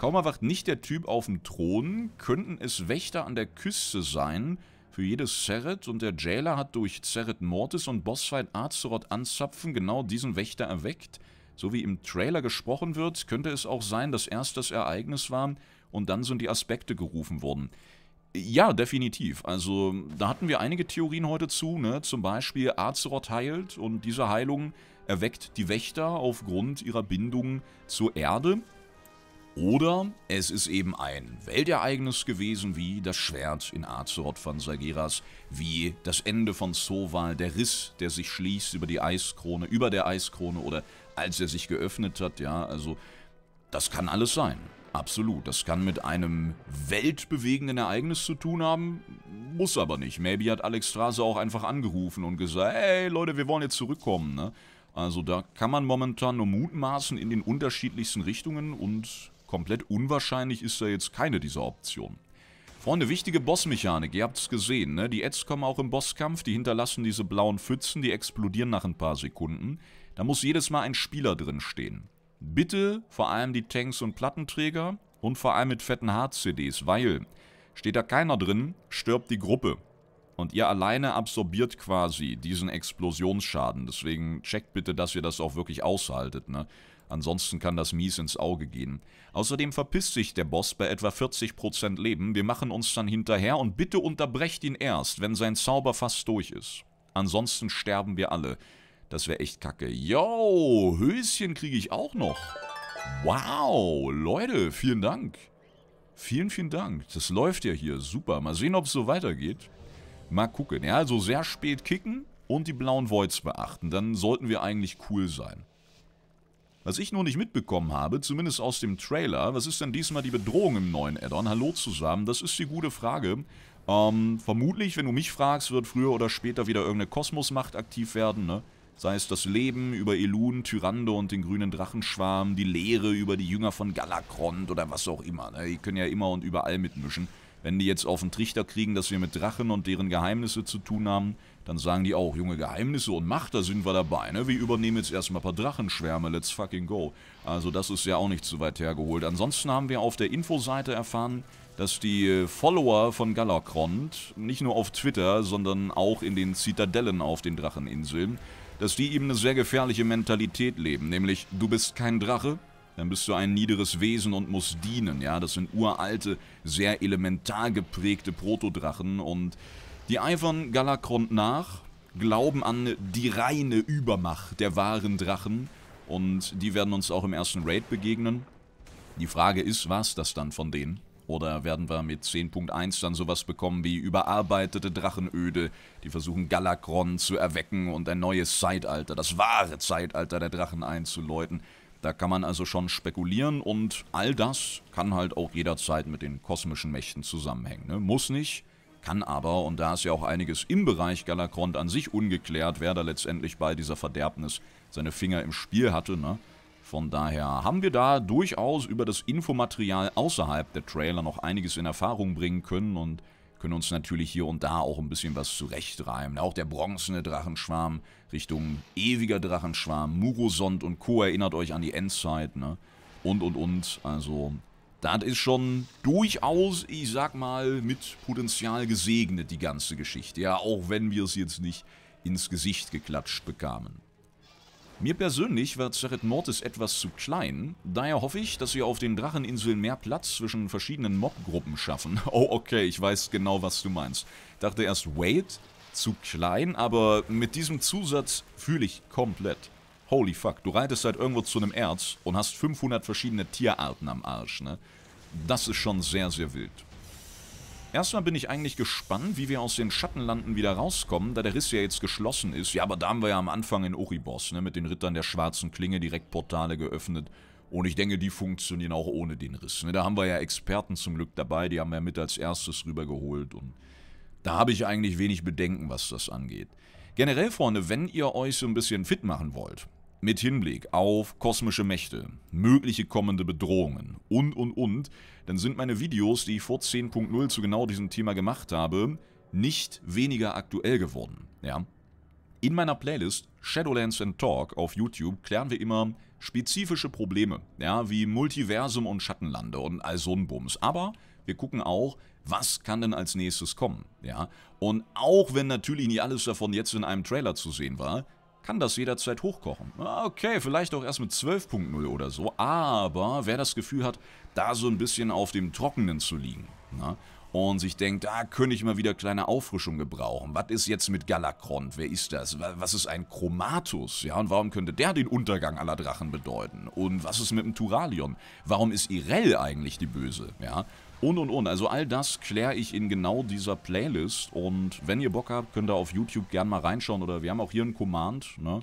Kaum erwacht nicht der Typ auf dem Thron, könnten es Wächter an der Küste sein, für jedes Zerret und der Jailer hat durch Zerret Mortis und Bossfight Azeroth anzapfen genau diesen Wächter erweckt. So wie im Trailer gesprochen wird, könnte es auch sein, dass erst das Ereignis war und dann sind die Aspekte gerufen worden. Ja, definitiv. Also da hatten wir einige Theorien heute zu, ne? Zum Beispiel Azeroth heilt und diese Heilung erweckt die Wächter aufgrund ihrer Bindung zur Erde. Oder es ist eben ein Weltereignis gewesen, wie das Schwert in Azeroth von Sageras, wie das Ende von Soval, der Riss, der sich schließt über die Eiskrone, über der Eiskrone oder als er sich geöffnet hat, ja, also das kann alles sein. Absolut, das kann mit einem weltbewegenden Ereignis zu tun haben, muss aber nicht. Maybe hat Alex Strase auch einfach angerufen und gesagt, hey Leute, wir wollen jetzt zurückkommen, ne? Also da kann man momentan nur mutmaßen in den unterschiedlichsten Richtungen und Komplett unwahrscheinlich ist da jetzt keine dieser Optionen. Freunde, wichtige Bossmechanik, ihr habt es gesehen, ne? Die Ads kommen auch im Bosskampf, die hinterlassen diese blauen Pfützen, die explodieren nach ein paar Sekunden. Da muss jedes Mal ein Spieler drin stehen. Bitte vor allem die Tanks und Plattenträger und vor allem mit fetten Hard-CDs, weil steht da keiner drin, stirbt die Gruppe. Und ihr alleine absorbiert quasi diesen Explosionsschaden. Deswegen checkt bitte, dass ihr das auch wirklich aushaltet, ne? Ansonsten kann das mies ins Auge gehen. Außerdem verpisst sich der Boss bei etwa 40% Leben. Wir machen uns dann hinterher und bitte unterbrecht ihn erst, wenn sein Zauber fast durch ist. Ansonsten sterben wir alle. Das wäre echt kacke. Yo, Höschen kriege ich auch noch. Wow, Leute, vielen Dank. Vielen, vielen Dank. Das läuft ja hier. Super. Mal sehen, ob es so weitergeht. Mal gucken. Ja, also sehr spät kicken und die blauen Voids beachten. Dann sollten wir eigentlich cool sein. Was ich nur nicht mitbekommen habe, zumindest aus dem Trailer, was ist denn diesmal die Bedrohung im neuen Addon? Hallo zusammen, das ist die gute Frage. Ähm, vermutlich, wenn du mich fragst, wird früher oder später wieder irgendeine Kosmosmacht aktiv werden, ne? Sei es das Leben über Elun, Tyrande und den grünen Drachenschwarm, die Lehre über die Jünger von Galakrond oder was auch immer. Ne? Die können ja immer und überall mitmischen. Wenn die jetzt auf den Trichter kriegen, dass wir mit Drachen und deren Geheimnisse zu tun haben, dann sagen die auch, Junge, Geheimnisse und Macht, da sind wir dabei, ne? Wir übernehmen jetzt erstmal ein paar Drachenschwärme, let's fucking go. Also das ist ja auch nicht zu weit hergeholt. Ansonsten haben wir auf der Infoseite erfahren, dass die äh, Follower von Galakrond, nicht nur auf Twitter, sondern auch in den Zitadellen auf den Dracheninseln, dass die eben eine sehr gefährliche Mentalität leben, nämlich du bist kein Drache, dann bist du ein niederes Wesen und musst dienen, ja, das sind uralte, sehr elementar geprägte Protodrachen und die eifern Galakrond nach, glauben an die reine Übermacht der wahren Drachen und die werden uns auch im ersten Raid begegnen. Die Frage ist, was das dann von denen? Oder werden wir mit 10.1 dann sowas bekommen wie überarbeitete Drachenöde, die versuchen Galakron zu erwecken und ein neues Zeitalter, das wahre Zeitalter der Drachen einzuläuten. Da kann man also schon spekulieren und all das kann halt auch jederzeit mit den kosmischen Mächten zusammenhängen. Ne? Muss nicht, kann aber, und da ist ja auch einiges im Bereich Galakrond an sich ungeklärt, wer da letztendlich bei dieser Verderbnis seine Finger im Spiel hatte, ne? Von daher haben wir da durchaus über das Infomaterial außerhalb der Trailer noch einiges in Erfahrung bringen können und können uns natürlich hier und da auch ein bisschen was zurechtreimen. Auch der bronzene Drachenschwarm Richtung ewiger Drachenschwarm, Murosond und Co. erinnert euch an die Endzeit, ne? Und, und, und. Also das ist schon durchaus, ich sag mal, mit Potenzial gesegnet, die ganze Geschichte. Ja, auch wenn wir es jetzt nicht ins Gesicht geklatscht bekamen. Mir persönlich war Zeret Mortis etwas zu klein, daher hoffe ich, dass wir auf den Dracheninseln mehr Platz zwischen verschiedenen Mobgruppen schaffen. Oh, okay, ich weiß genau, was du meinst. Dachte erst, wait, zu klein, aber mit diesem Zusatz fühle ich komplett holy fuck, du reitest halt irgendwo zu einem Erz und hast 500 verschiedene Tierarten am Arsch, ne? Das ist schon sehr, sehr wild. Erstmal bin ich eigentlich gespannt, wie wir aus den Schattenlanden wieder rauskommen, da der Riss ja jetzt geschlossen ist. Ja, aber da haben wir ja am Anfang in Uribos, ne, mit den Rittern der schwarzen Klinge direkt Portale geöffnet. Und ich denke, die funktionieren auch ohne den Riss. Ne? Da haben wir ja Experten zum Glück dabei, die haben wir mit als erstes rübergeholt. Und da habe ich eigentlich wenig Bedenken, was das angeht. Generell, Freunde, wenn ihr euch so ein bisschen fit machen wollt, mit Hinblick auf kosmische Mächte, mögliche kommende Bedrohungen und und und, dann sind meine Videos, die ich vor 10.0 zu genau diesem Thema gemacht habe, nicht weniger aktuell geworden. Ja? In meiner Playlist Shadowlands and Talk auf YouTube klären wir immer spezifische Probleme, ja, wie Multiversum und Schattenlande und all so ein Bums. Aber wir gucken auch, was kann denn als nächstes kommen, ja? Und auch wenn natürlich nicht alles davon jetzt in einem Trailer zu sehen war, kann das jederzeit hochkochen. Ah, okay, vielleicht auch erst mit 12.0 oder so, aber wer das Gefühl hat, da so ein bisschen auf dem Trockenen zu liegen, na, ne, und sich denkt, da ah, könnte ich mal wieder kleine Auffrischung gebrauchen. Was ist jetzt mit Galakrond? Wer ist das? Was ist ein Chromatus? Ja, und warum könnte der den Untergang aller Drachen bedeuten? Und was ist mit dem Turalion? Warum ist Irel eigentlich die Böse? Ja, und und und. Also all das kläre ich in genau dieser Playlist und wenn ihr Bock habt, könnt ihr auf YouTube gerne mal reinschauen oder wir haben auch hier einen Command, ne?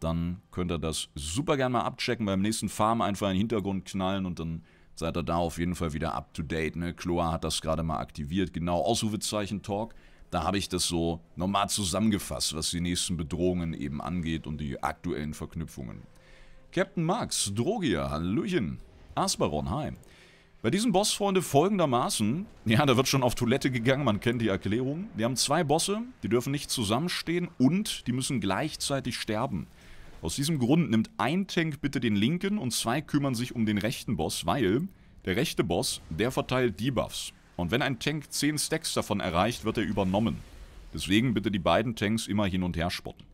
Dann könnt ihr das super gerne mal abchecken, beim nächsten Farm einfach in den Hintergrund knallen und dann seid ihr da auf jeden Fall wieder up to date, ne? Chloa hat das gerade mal aktiviert, genau, Ausrufezeichen Talk. Da habe ich das so nochmal zusammengefasst, was die nächsten Bedrohungen eben angeht und die aktuellen Verknüpfungen. Captain Max, Drogia, Hallöchen, Asperon, hi. Bei diesem Boss, Freunde, folgendermaßen. Ja, da wird schon auf Toilette gegangen, man kennt die Erklärung. Wir haben zwei Bosse, die dürfen nicht zusammenstehen und die müssen gleichzeitig sterben. Aus diesem Grund nimmt ein Tank bitte den linken und zwei kümmern sich um den rechten Boss, weil der rechte Boss, der verteilt Debuffs. Und wenn ein Tank 10 Stacks davon erreicht, wird er übernommen. Deswegen bitte die beiden Tanks immer hin und her spotten.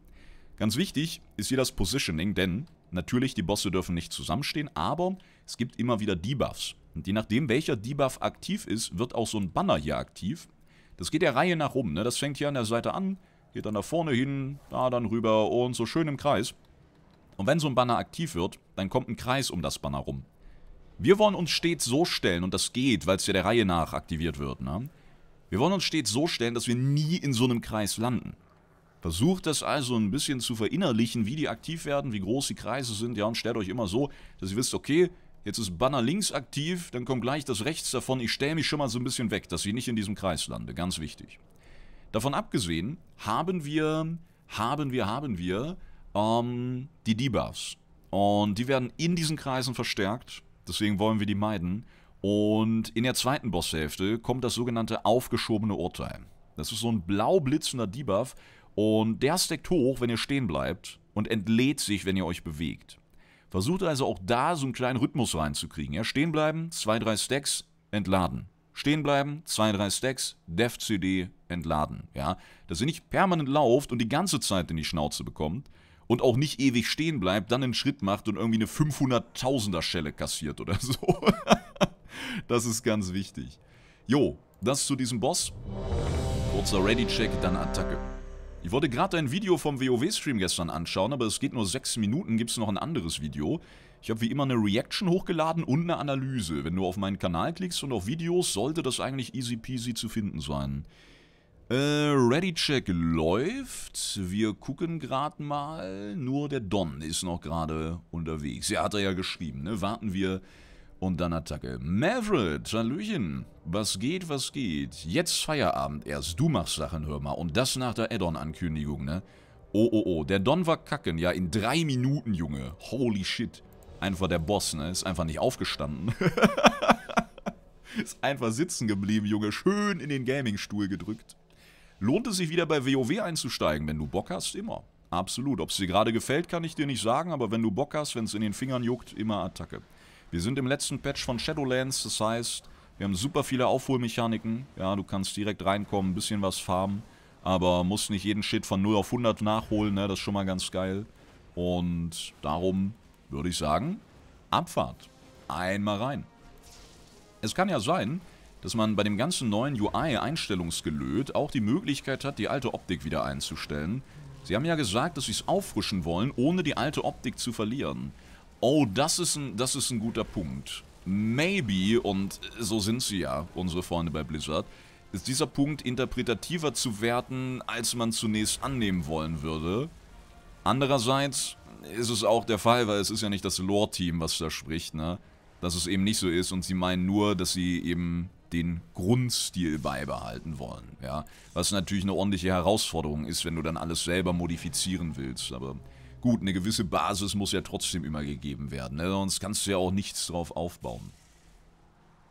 Ganz wichtig ist hier das Positioning, denn natürlich die Bosse dürfen nicht zusammenstehen, aber es gibt immer wieder Debuffs. Je nachdem, welcher Debuff aktiv ist, wird auch so ein Banner hier aktiv. Das geht der Reihe nach rum. Ne? Das fängt hier an der Seite an, geht dann da vorne hin, da dann rüber und so schön im Kreis. Und wenn so ein Banner aktiv wird, dann kommt ein Kreis um das Banner rum. Wir wollen uns stets so stellen, und das geht, weil es ja der Reihe nach aktiviert wird, ne? Wir wollen uns stets so stellen, dass wir nie in so einem Kreis landen. Versucht das also ein bisschen zu verinnerlichen, wie die aktiv werden, wie groß die Kreise sind, ja, und stellt euch immer so, dass ihr wisst, okay, Jetzt ist Banner links aktiv, dann kommt gleich das rechts davon. Ich stelle mich schon mal so ein bisschen weg, dass ich nicht in diesem Kreis lande. Ganz wichtig. Davon abgesehen haben wir, haben wir, haben wir ähm, die Debuffs. Und die werden in diesen Kreisen verstärkt. Deswegen wollen wir die meiden. Und in der zweiten Bosshälfte kommt das sogenannte aufgeschobene Urteil. Das ist so ein blau blitzender Debuff. Und der steckt hoch, wenn ihr stehen bleibt. Und entlädt sich, wenn ihr euch bewegt. Versucht also auch da so einen kleinen Rhythmus reinzukriegen. Ja, stehen bleiben, zwei, drei Stacks, entladen. Stehen bleiben, zwei, drei Stacks, Dev-CD, entladen. Ja, dass ihr nicht permanent lauft und die ganze Zeit in die Schnauze bekommt und auch nicht ewig stehen bleibt, dann einen Schritt macht und irgendwie eine 500.000er Schelle kassiert oder so. das ist ganz wichtig. Jo, das zu diesem Boss. Kurzer Ready-Check, dann Attacke. Ich wollte gerade ein Video vom WoW-Stream gestern anschauen, aber es geht nur 6 Minuten, gibt es noch ein anderes Video. Ich habe wie immer eine Reaction hochgeladen und eine Analyse. Wenn du auf meinen Kanal klickst und auf Videos, sollte das eigentlich easy peasy zu finden sein. Äh, Ready-Check läuft. Wir gucken gerade mal. Nur der Don ist noch gerade unterwegs. Ja, hat er ja geschrieben, ne? Warten wir und dann Attacke. Maverick, Hallöchen. Was geht, was geht? Jetzt Feierabend erst. Du machst Sachen, hör mal. Und das nach der Addon-Ankündigung, ne? Oh, oh, oh. Der Don war kacken. Ja, in drei Minuten, Junge. Holy shit. Einfach der Boss, ne? Ist einfach nicht aufgestanden. Ist einfach sitzen geblieben, Junge. Schön in den Gaming-Stuhl gedrückt. Lohnt es sich wieder bei WoW einzusteigen, wenn du Bock hast? Immer. Absolut. Ob es dir gerade gefällt, kann ich dir nicht sagen, aber wenn du Bock hast, wenn es in den Fingern juckt, immer Attacke. Wir sind im letzten Patch von Shadowlands, das heißt, wir haben super viele Aufholmechaniken. Ja, du kannst direkt reinkommen, ein bisschen was farmen, aber musst nicht jeden Shit von 0 auf 100 nachholen, ne? das ist schon mal ganz geil. Und darum würde ich sagen, Abfahrt. Einmal rein. Es kann ja sein, dass man bei dem ganzen neuen UI-Einstellungsgelöt auch die Möglichkeit hat, die alte Optik wieder einzustellen. Sie haben ja gesagt, dass sie es auffrischen wollen, ohne die alte Optik zu verlieren. Oh, das ist ein, das ist ein guter Punkt. Maybe, und so sind sie ja, unsere Freunde bei Blizzard, ist dieser Punkt interpretativer zu werten, als man zunächst annehmen wollen würde. Andererseits ist es auch der Fall, weil es ist ja nicht das Lore-Team, was da spricht, ne? Dass es eben nicht so ist und sie meinen nur, dass sie eben den Grundstil beibehalten wollen, ja? Was natürlich eine ordentliche Herausforderung ist, wenn du dann alles selber modifizieren willst, aber gut, eine gewisse Basis muss ja trotzdem immer gegeben werden, ne? sonst kannst du ja auch nichts drauf aufbauen.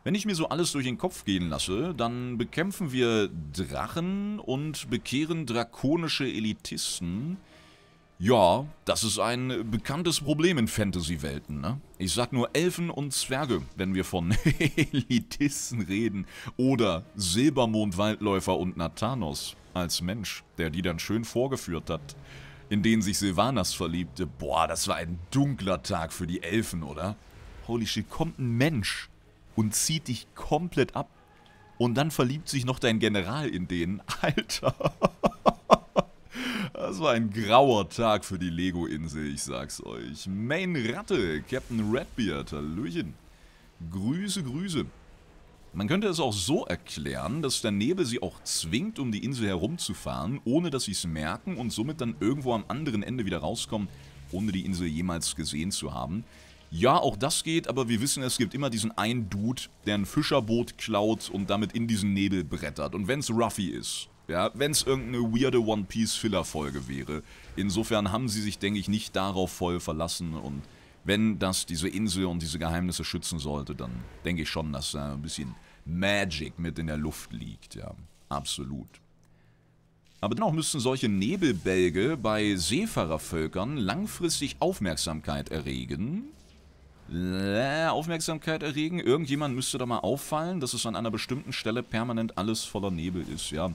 Wenn ich mir so alles durch den Kopf gehen lasse, dann bekämpfen wir Drachen und bekehren drakonische Elitisten. Ja, das ist ein bekanntes Problem in Fantasy-Welten, ne? Ich sag nur Elfen und Zwerge, wenn wir von Elitisten reden. Oder Silbermond-Waldläufer und Nathanos als Mensch, der die dann schön vorgeführt hat in den sich Silvanas verliebte. Boah, das war ein dunkler Tag für die Elfen, oder? Holy shit, kommt ein Mensch und zieht dich komplett ab. Und dann verliebt sich noch dein General in den. Alter. Das war ein grauer Tag für die Lego-Insel, ich sag's euch. Main Ratte, Captain Redbeard, Hallöchen. Grüße, Grüße. Man könnte es auch so erklären, dass der Nebel sie auch zwingt, um die Insel herumzufahren, ohne dass sie es merken und somit dann irgendwo am anderen Ende wieder rauskommen, ohne die Insel jemals gesehen zu haben. Ja, auch das geht, aber wir wissen, es gibt immer diesen einen Dude, der ein Fischerboot klaut und damit in diesen Nebel brettert. Und wenn es Ruffy ist, ja, wenn es irgendeine weirde One Piece Filler-Folge wäre. Insofern haben sie sich, denke ich, nicht darauf voll verlassen und wenn das diese Insel und diese Geheimnisse schützen sollte, dann denke ich schon, dass da ein bisschen Magic mit in der Luft liegt, ja. Absolut. Aber dennoch müssten solche Nebelbälge bei Seefahrervölkern langfristig Aufmerksamkeit erregen. Äh, Aufmerksamkeit erregen. Irgendjemand müsste da mal auffallen, dass es an einer bestimmten Stelle permanent alles voller Nebel ist, ja.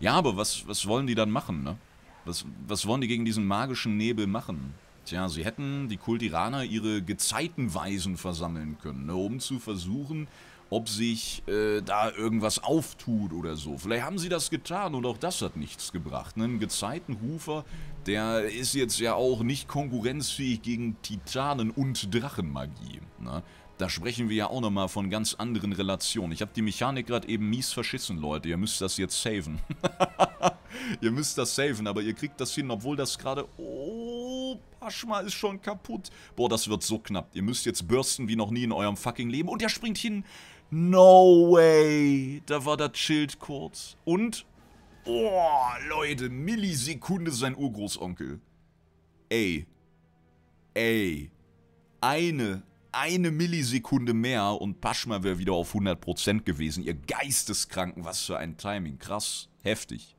Ja, aber was, was wollen die dann machen, ne? Was, was wollen die gegen diesen magischen Nebel machen? Tja, sie hätten die Kultiraner ihre Gezeitenweisen versammeln können, ne, um zu versuchen, ob sich äh, da irgendwas auftut oder so. Vielleicht haben sie das getan und auch das hat nichts gebracht. Ne. Ein Gezeitenrufer, der ist jetzt ja auch nicht konkurrenzfähig gegen Titanen und Drachenmagie. Ne? Da sprechen wir ja auch nochmal von ganz anderen Relationen. Ich habe die Mechanik gerade eben mies verschissen, Leute. Ihr müsst das jetzt saven. ihr müsst das saven, aber ihr kriegt das hin, obwohl das gerade... Oh, Paschma ist schon kaputt. Boah, das wird so knapp. Ihr müsst jetzt bursten wie noch nie in eurem fucking Leben. Und er springt hin. No way. Da war das Schild kurz. Und... Oh, Leute, Millisekunde sein Urgroßonkel. Ey. Ey. Eine eine Millisekunde mehr und Paschma wäre wieder auf 100% gewesen. Ihr Geisteskranken, was für ein Timing. Krass, heftig.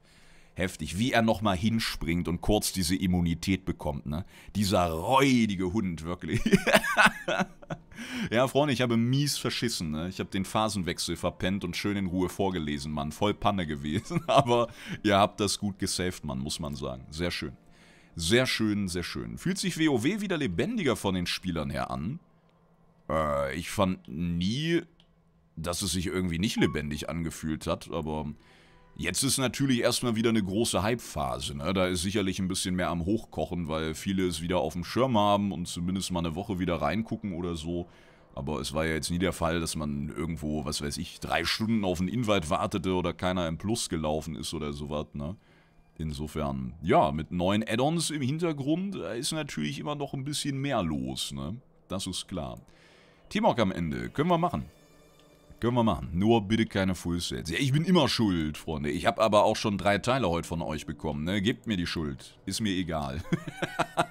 Heftig, wie er nochmal hinspringt und kurz diese Immunität bekommt, ne? Dieser räudige Hund, wirklich. ja, Freunde, ich habe mies verschissen, ne? Ich habe den Phasenwechsel verpennt und schön in Ruhe vorgelesen, Mann. Voll Panne gewesen, aber ihr habt das gut gesaved, Mann, muss man sagen. Sehr schön. Sehr schön, sehr schön. Fühlt sich WoW wieder lebendiger von den Spielern her an? Äh, ich fand nie, dass es sich irgendwie nicht lebendig angefühlt hat, aber jetzt ist natürlich erstmal wieder eine große Hype-Phase. Ne? Da ist sicherlich ein bisschen mehr am Hochkochen, weil viele es wieder auf dem Schirm haben und zumindest mal eine Woche wieder reingucken oder so. Aber es war ja jetzt nie der Fall, dass man irgendwo, was weiß ich, drei Stunden auf einen Invite wartete oder keiner im Plus gelaufen ist oder sowas, ne? Insofern, ja, mit neuen Add-ons im Hintergrund ist natürlich immer noch ein bisschen mehr los, ne? Das ist klar. Timok am Ende. Können wir machen. Können wir machen. Nur bitte keine Fullsets. Ja, ich bin immer schuld, Freunde. Ich habe aber auch schon drei Teile heute von euch bekommen. Ne? Gebt mir die Schuld. Ist mir egal.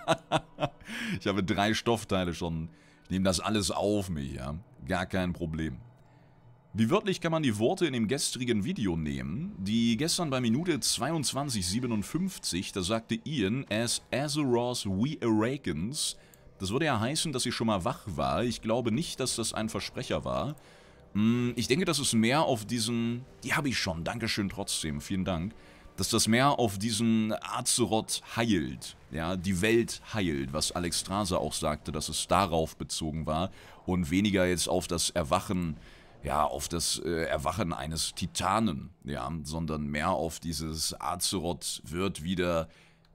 ich habe drei Stoffteile schon. Ich nehme das alles auf mich, ja. Gar kein Problem. Wie wörtlich kann man die Worte in dem gestrigen Video nehmen, die gestern bei Minute 22,57, da sagte Ian, as Azeroth we awakens, das würde ja heißen, dass sie schon mal wach war. Ich glaube nicht, dass das ein Versprecher war. Mm, ich denke, dass es mehr auf diesen... Die habe ich schon, Dankeschön trotzdem, vielen Dank. Dass das mehr auf diesen Azeroth heilt. Ja, die Welt heilt, was Alex Strase auch sagte, dass es darauf bezogen war. Und weniger jetzt auf das Erwachen ja, auf das äh, Erwachen eines Titanen, ja, sondern mehr auf dieses Azeroth wird wieder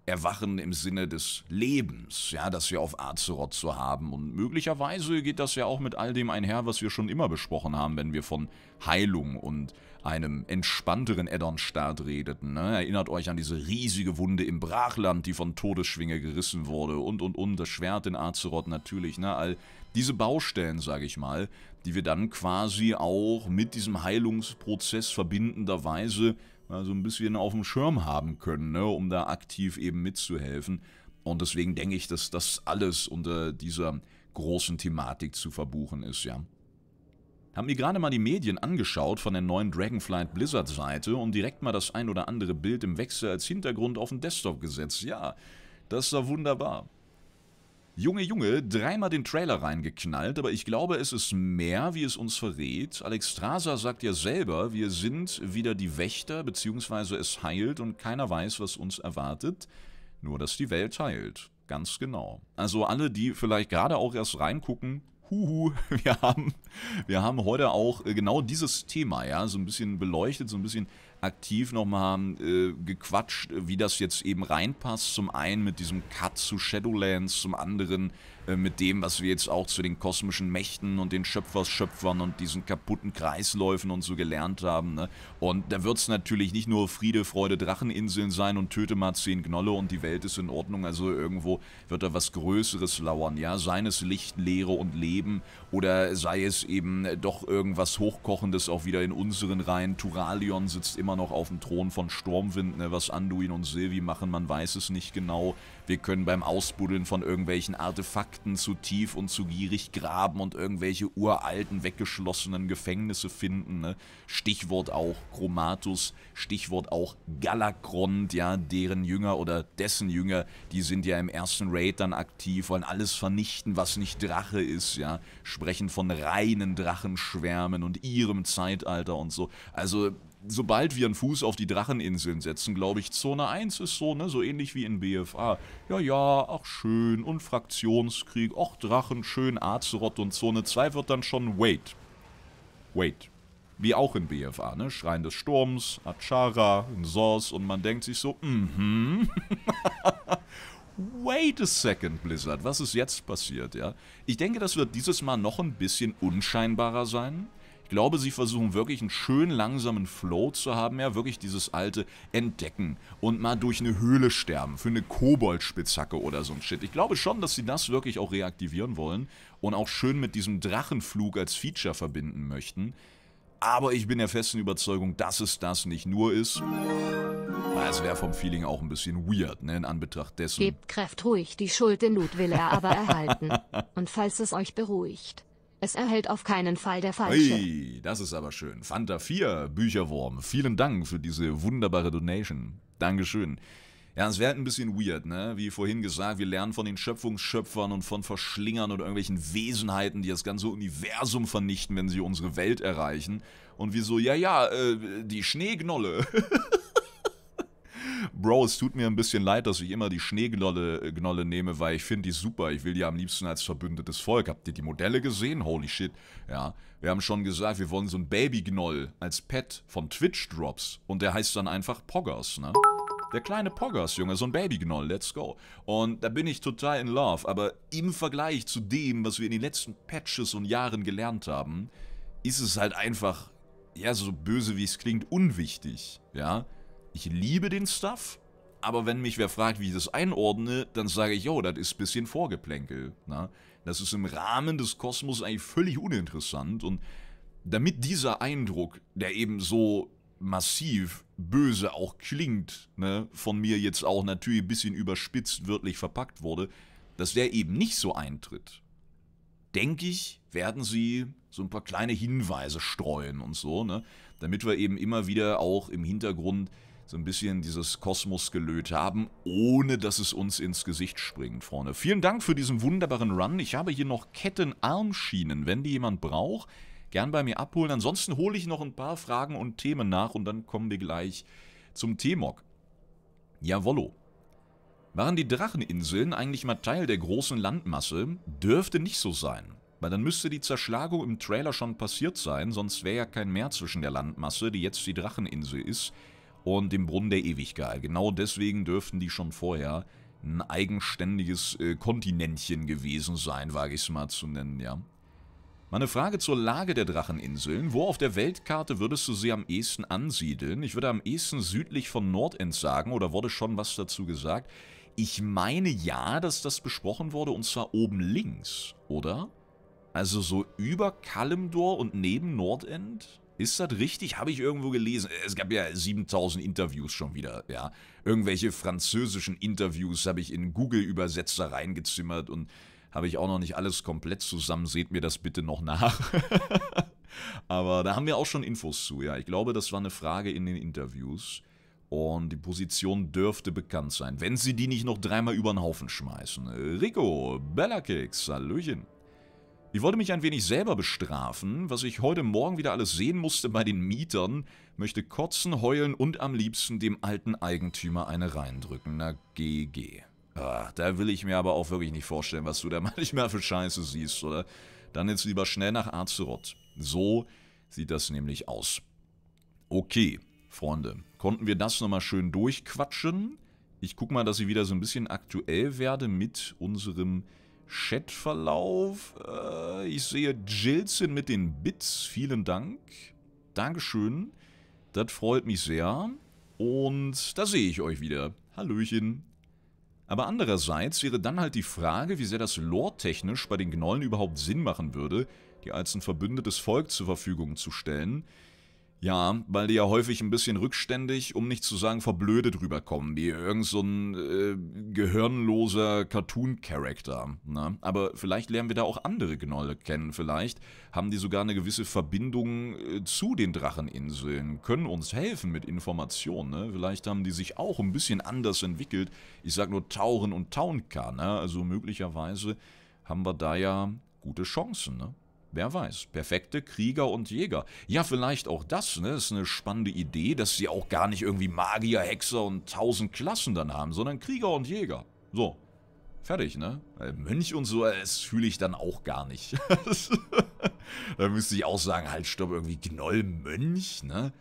Erwachen im Sinne des Lebens, ja, das wir auf Azeroth zu haben. Und möglicherweise geht das ja auch mit all dem einher, was wir schon immer besprochen haben, wenn wir von Heilung und einem entspannteren Eddon-Staat redeten. Ne? Erinnert euch an diese riesige Wunde im Brachland, die von Todesschwinge gerissen wurde und und und, das Schwert in Azeroth natürlich, ne? all diese Baustellen, sage ich mal, die wir dann quasi auch mit diesem Heilungsprozess verbindenderweise ja, so ein bisschen auf dem Schirm haben können, ne, um da aktiv eben mitzuhelfen. Und deswegen denke ich, dass das alles unter dieser großen Thematik zu verbuchen ist, ja. Haben mir gerade mal die Medien angeschaut von der neuen Dragonflight Blizzard Seite und direkt mal das ein oder andere Bild im Wechsel als Hintergrund auf den Desktop gesetzt. Ja, das ist doch wunderbar. Junge, Junge, dreimal den Trailer reingeknallt, aber ich glaube, es ist mehr, wie es uns verrät. Alex Strasa sagt ja selber, wir sind wieder die Wächter, beziehungsweise es heilt und keiner weiß, was uns erwartet. Nur, dass die Welt heilt. Ganz genau. Also alle, die vielleicht gerade auch erst reingucken, huhu, wir haben, wir haben heute auch äh, genau dieses Thema, ja, so ein bisschen beleuchtet, so ein bisschen aktiv nochmal äh, gequatscht, äh, wie das jetzt eben reinpasst. Zum einen mit diesem Cut zu Shadowlands, zum anderen äh, mit dem, was wir jetzt auch zu den kosmischen Mächten und den Schöpferschöpfern und diesen kaputten Kreisläufen und so gelernt haben. Ne? Und da wird es natürlich nicht nur Friede, Freude, Dracheninseln sein und töte mal zehn Gnolle und die Welt ist in Ordnung. Also irgendwo wird da was Größeres lauern, ja. Seines Licht, Lehre und Leben oder sei es eben doch irgendwas Hochkochendes auch wieder in unseren Reihen. Turalion sitzt immer noch auf dem Thron von Sturmwind, ne? was Anduin und Silvi machen, man weiß es nicht genau. Wir können beim Ausbuddeln von irgendwelchen Artefakten zu tief und zu gierig graben und irgendwelche uralten, weggeschlossenen Gefängnisse finden. Ne? Stichwort auch Chromatus, Stichwort auch Galakrond, ja, deren Jünger oder dessen Jünger, die sind ja im ersten Raid dann aktiv, wollen alles vernichten, was nicht Drache ist, ja. Sp sprechen von reinen Drachenschwärmen und ihrem Zeitalter und so. Also sobald wir einen Fuß auf die Dracheninseln setzen, glaube ich, Zone 1 ist so, ne, so ähnlich wie in BFA. Ja, ja, ach schön, und Fraktionskrieg, ach Drachen, schön, Azeroth und Zone 2 wird dann schon Wait. Wait. Wie auch in BFA, ne? Schrein des Sturms, Achara, Sors und man denkt sich so, mhm. Mm wait a second, Blizzard, was ist jetzt passiert, ja? Ich denke, das wird dieses Mal noch ein bisschen unscheinbarer sein. Ich glaube, sie versuchen wirklich einen schön langsamen Flow zu haben, ja, wirklich dieses alte Entdecken und mal durch eine Höhle sterben für eine Koboldspitzhacke oder so ein Shit. Ich glaube schon, dass sie das wirklich auch reaktivieren wollen und auch schön mit diesem Drachenflug als Feature verbinden möchten aber ich bin der festen Überzeugung, dass es das nicht nur ist. Es wäre vom Feeling auch ein bisschen weird, ne, in Anbetracht dessen. Gebt Kraft ruhig die Schuld, in Loot will er aber erhalten. Und falls es euch beruhigt, es erhält auf keinen Fall der Falsche. Hey, das ist aber schön. Fanta 4, Bücherwurm, vielen Dank für diese wunderbare Donation. Dankeschön. Ja, es wäre halt ein bisschen weird, ne? Wie vorhin gesagt, wir lernen von den Schöpfungsschöpfern und von Verschlingern und irgendwelchen Wesenheiten, die das ganze Universum vernichten, wenn sie unsere Welt erreichen. Und wir so, ja, ja, äh, die Schneegnolle. Bro, es tut mir ein bisschen leid, dass ich immer die Schneegnolle Gnolle äh, nehme, weil ich finde die super. Ich will die am liebsten als verbündetes Volk. Habt ihr die Modelle gesehen? Holy shit. Ja, wir haben schon gesagt, wir wollen so ein Baby-Gnoll als Pet von Twitch Drops. Und der heißt dann einfach Poggers, ne? Der kleine Poggers, Junge, so ein Babygnoll, let's go. Und da bin ich total in love, aber im Vergleich zu dem, was wir in den letzten Patches und Jahren gelernt haben, ist es halt einfach, ja, so böse wie es klingt, unwichtig, ja. Ich liebe den Stuff, aber wenn mich wer fragt, wie ich das einordne, dann sage ich, yo, das ist ein bisschen Vorgeplänkel. Na? Das ist im Rahmen des Kosmos eigentlich völlig uninteressant. Und damit dieser Eindruck, der eben so massiv böse auch klingt, ne, von mir jetzt auch natürlich ein bisschen überspitzt wörtlich verpackt wurde, dass der eben nicht so eintritt. Denke ich, werden sie so ein paar kleine Hinweise streuen und so, ne, damit wir eben immer wieder auch im Hintergrund so ein bisschen dieses Kosmos gelöt haben, ohne dass es uns ins Gesicht springt, Freunde. Vielen Dank für diesen wunderbaren Run. Ich habe hier noch Kettenarmschienen, wenn die jemand braucht gern bei mir abholen. Ansonsten hole ich noch ein paar Fragen und Themen nach und dann kommen wir gleich zum T-Mog. Jawollo. Waren die Dracheninseln eigentlich mal Teil der großen Landmasse? Dürfte nicht so sein. Weil dann müsste die Zerschlagung im Trailer schon passiert sein, sonst wäre ja kein Meer zwischen der Landmasse, die jetzt die Dracheninsel ist, und dem Brunnen der Ewigkeit. Genau deswegen dürften die schon vorher ein eigenständiges äh, Kontinentchen gewesen sein, wage ich es mal zu nennen, ja. Meine Frage zur Lage der Dracheninseln. Wo auf der Weltkarte würdest du sie am ehesten ansiedeln? Ich würde am ehesten südlich von Nordend sagen, oder wurde schon was dazu gesagt? Ich meine ja, dass das besprochen wurde, und zwar oben links, oder? Also so über Kalimdor und neben Nordend? Ist das richtig? Habe ich irgendwo gelesen. Es gab ja 7000 Interviews schon wieder, ja. Irgendwelche französischen Interviews habe ich in Google-Übersetzer reingezimmert und habe ich auch noch nicht alles komplett zusammen. Seht mir das bitte noch nach. Aber da haben wir auch schon Infos zu. Ja, ich glaube, das war eine Frage in den Interviews. Und die Position dürfte bekannt sein, wenn sie die nicht noch dreimal über den Haufen schmeißen. Rico, Bellakeks, Hallöchen. Ich wollte mich ein wenig selber bestrafen, was ich heute Morgen wieder alles sehen musste bei den Mietern, möchte kotzen, heulen und am liebsten dem alten Eigentümer eine reindrücken. Na, GG. Ah, da will ich mir aber auch wirklich nicht vorstellen, was du da manchmal für Scheiße siehst, oder? Dann jetzt lieber schnell nach Azeroth. So sieht das nämlich aus. Okay, Freunde, konnten wir das nochmal schön durchquatschen? Ich guck mal, dass ich wieder so ein bisschen aktuell werde mit unserem Chatverlauf. Äh, ich sehe Jilson mit den Bits. Vielen Dank. Dankeschön. Das freut mich sehr. Und da sehe ich euch wieder. Hallöchen. Aber andererseits wäre dann halt die Frage, wie sehr das lore-technisch bei den Gnollen überhaupt Sinn machen würde, die als ein verbündetes Volk zur Verfügung zu stellen, ja, weil die ja häufig ein bisschen rückständig, um nicht zu sagen verblödet rüberkommen, wie irgend so ein äh, gehirnloser Cartoon-Character. Ne? Aber vielleicht lernen wir da auch andere Gnolle kennen, vielleicht haben die sogar eine gewisse Verbindung äh, zu den Dracheninseln, können uns helfen mit Informationen. Ne? Vielleicht haben die sich auch ein bisschen anders entwickelt. Ich sag nur Tauren und Taunka, ne? also möglicherweise haben wir da ja gute Chancen. Ne? Wer weiß, perfekte Krieger und Jäger. Ja, vielleicht auch das, ne? Ist eine spannende Idee, dass sie auch gar nicht irgendwie Magier, Hexer und tausend Klassen dann haben, sondern Krieger und Jäger. So. Fertig, ne? Äh, Mönch und so, äh, das fühle ich dann auch gar nicht. da müsste ich auch sagen, halt, stopp, irgendwie Gnoll, Mönch, ne?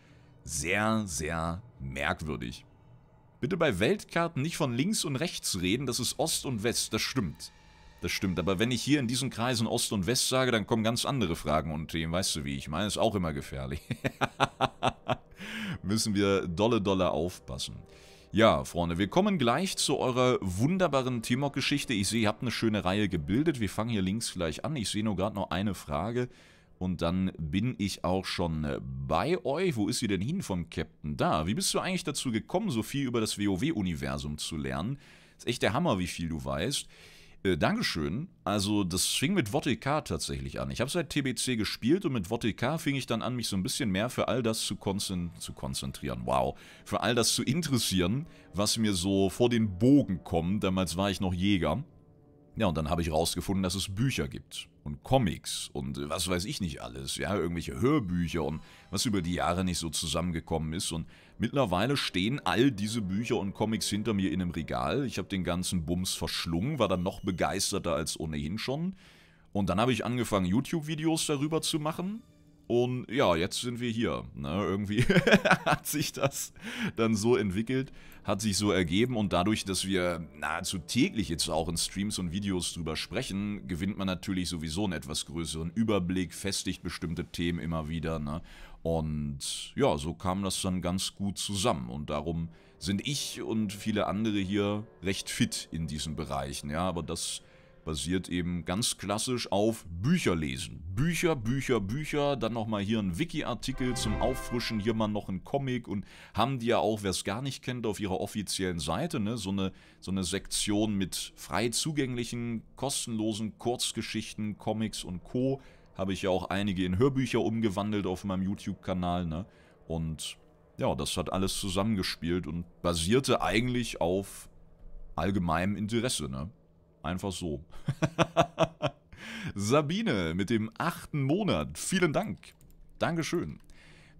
Sehr, sehr merkwürdig. Bitte bei Weltkarten nicht von links und rechts reden, das ist Ost und West, das stimmt. Das stimmt, aber wenn ich hier in diesen Kreisen Ost und West sage, dann kommen ganz andere Fragen und Themen. Weißt du, wie ich meine? Ist auch immer gefährlich. Müssen wir dolle, dolle aufpassen. Ja, Freunde, wir kommen gleich zu eurer wunderbaren Timok-Geschichte. Ich sehe, ihr habt eine schöne Reihe gebildet. Wir fangen hier links gleich an. Ich sehe nur gerade noch eine Frage. Und dann bin ich auch schon bei euch. Wo ist sie denn hin vom Captain? Da. Wie bist du eigentlich dazu gekommen, so viel über das WoW-Universum zu lernen? Ist echt der Hammer, wie viel du weißt. Äh, Dankeschön. Also das fing mit WotTK tatsächlich an. Ich habe seit TBC gespielt und mit WotTK fing ich dann an, mich so ein bisschen mehr für all das zu, konzen zu konzentrieren. Wow. Für all das zu interessieren, was mir so vor den Bogen kommt. Damals war ich noch Jäger. Ja, und dann habe ich rausgefunden, dass es Bücher gibt und Comics und äh, was weiß ich nicht alles, ja, irgendwelche Hörbücher und was über die Jahre nicht so zusammengekommen ist und Mittlerweile stehen all diese Bücher und Comics hinter mir in einem Regal. Ich habe den ganzen Bums verschlungen, war dann noch begeisterter als ohnehin schon. Und dann habe ich angefangen, YouTube-Videos darüber zu machen. Und ja, jetzt sind wir hier. Ne? Irgendwie hat sich das dann so entwickelt, hat sich so ergeben und dadurch, dass wir nahezu täglich jetzt auch in Streams und Videos drüber sprechen, gewinnt man natürlich sowieso einen etwas größeren Überblick, festigt bestimmte Themen immer wieder. Ne? Und ja, so kam das dann ganz gut zusammen und darum sind ich und viele andere hier recht fit in diesen Bereichen, ja, aber das basiert eben ganz klassisch auf Bücherlesen. Bücher, Bücher, Bücher, dann nochmal hier ein Wiki-Artikel zum Auffrischen, hier mal noch ein Comic und haben die ja auch, wer es gar nicht kennt, auf ihrer offiziellen Seite, ne, so eine, so eine Sektion mit frei zugänglichen, kostenlosen Kurzgeschichten, Comics und Co habe ich ja auch einige in Hörbücher umgewandelt auf meinem YouTube-Kanal, ne? Und ja, das hat alles zusammengespielt und basierte eigentlich auf allgemeinem Interesse, ne? Einfach so. Sabine mit dem achten Monat, vielen Dank. Dankeschön.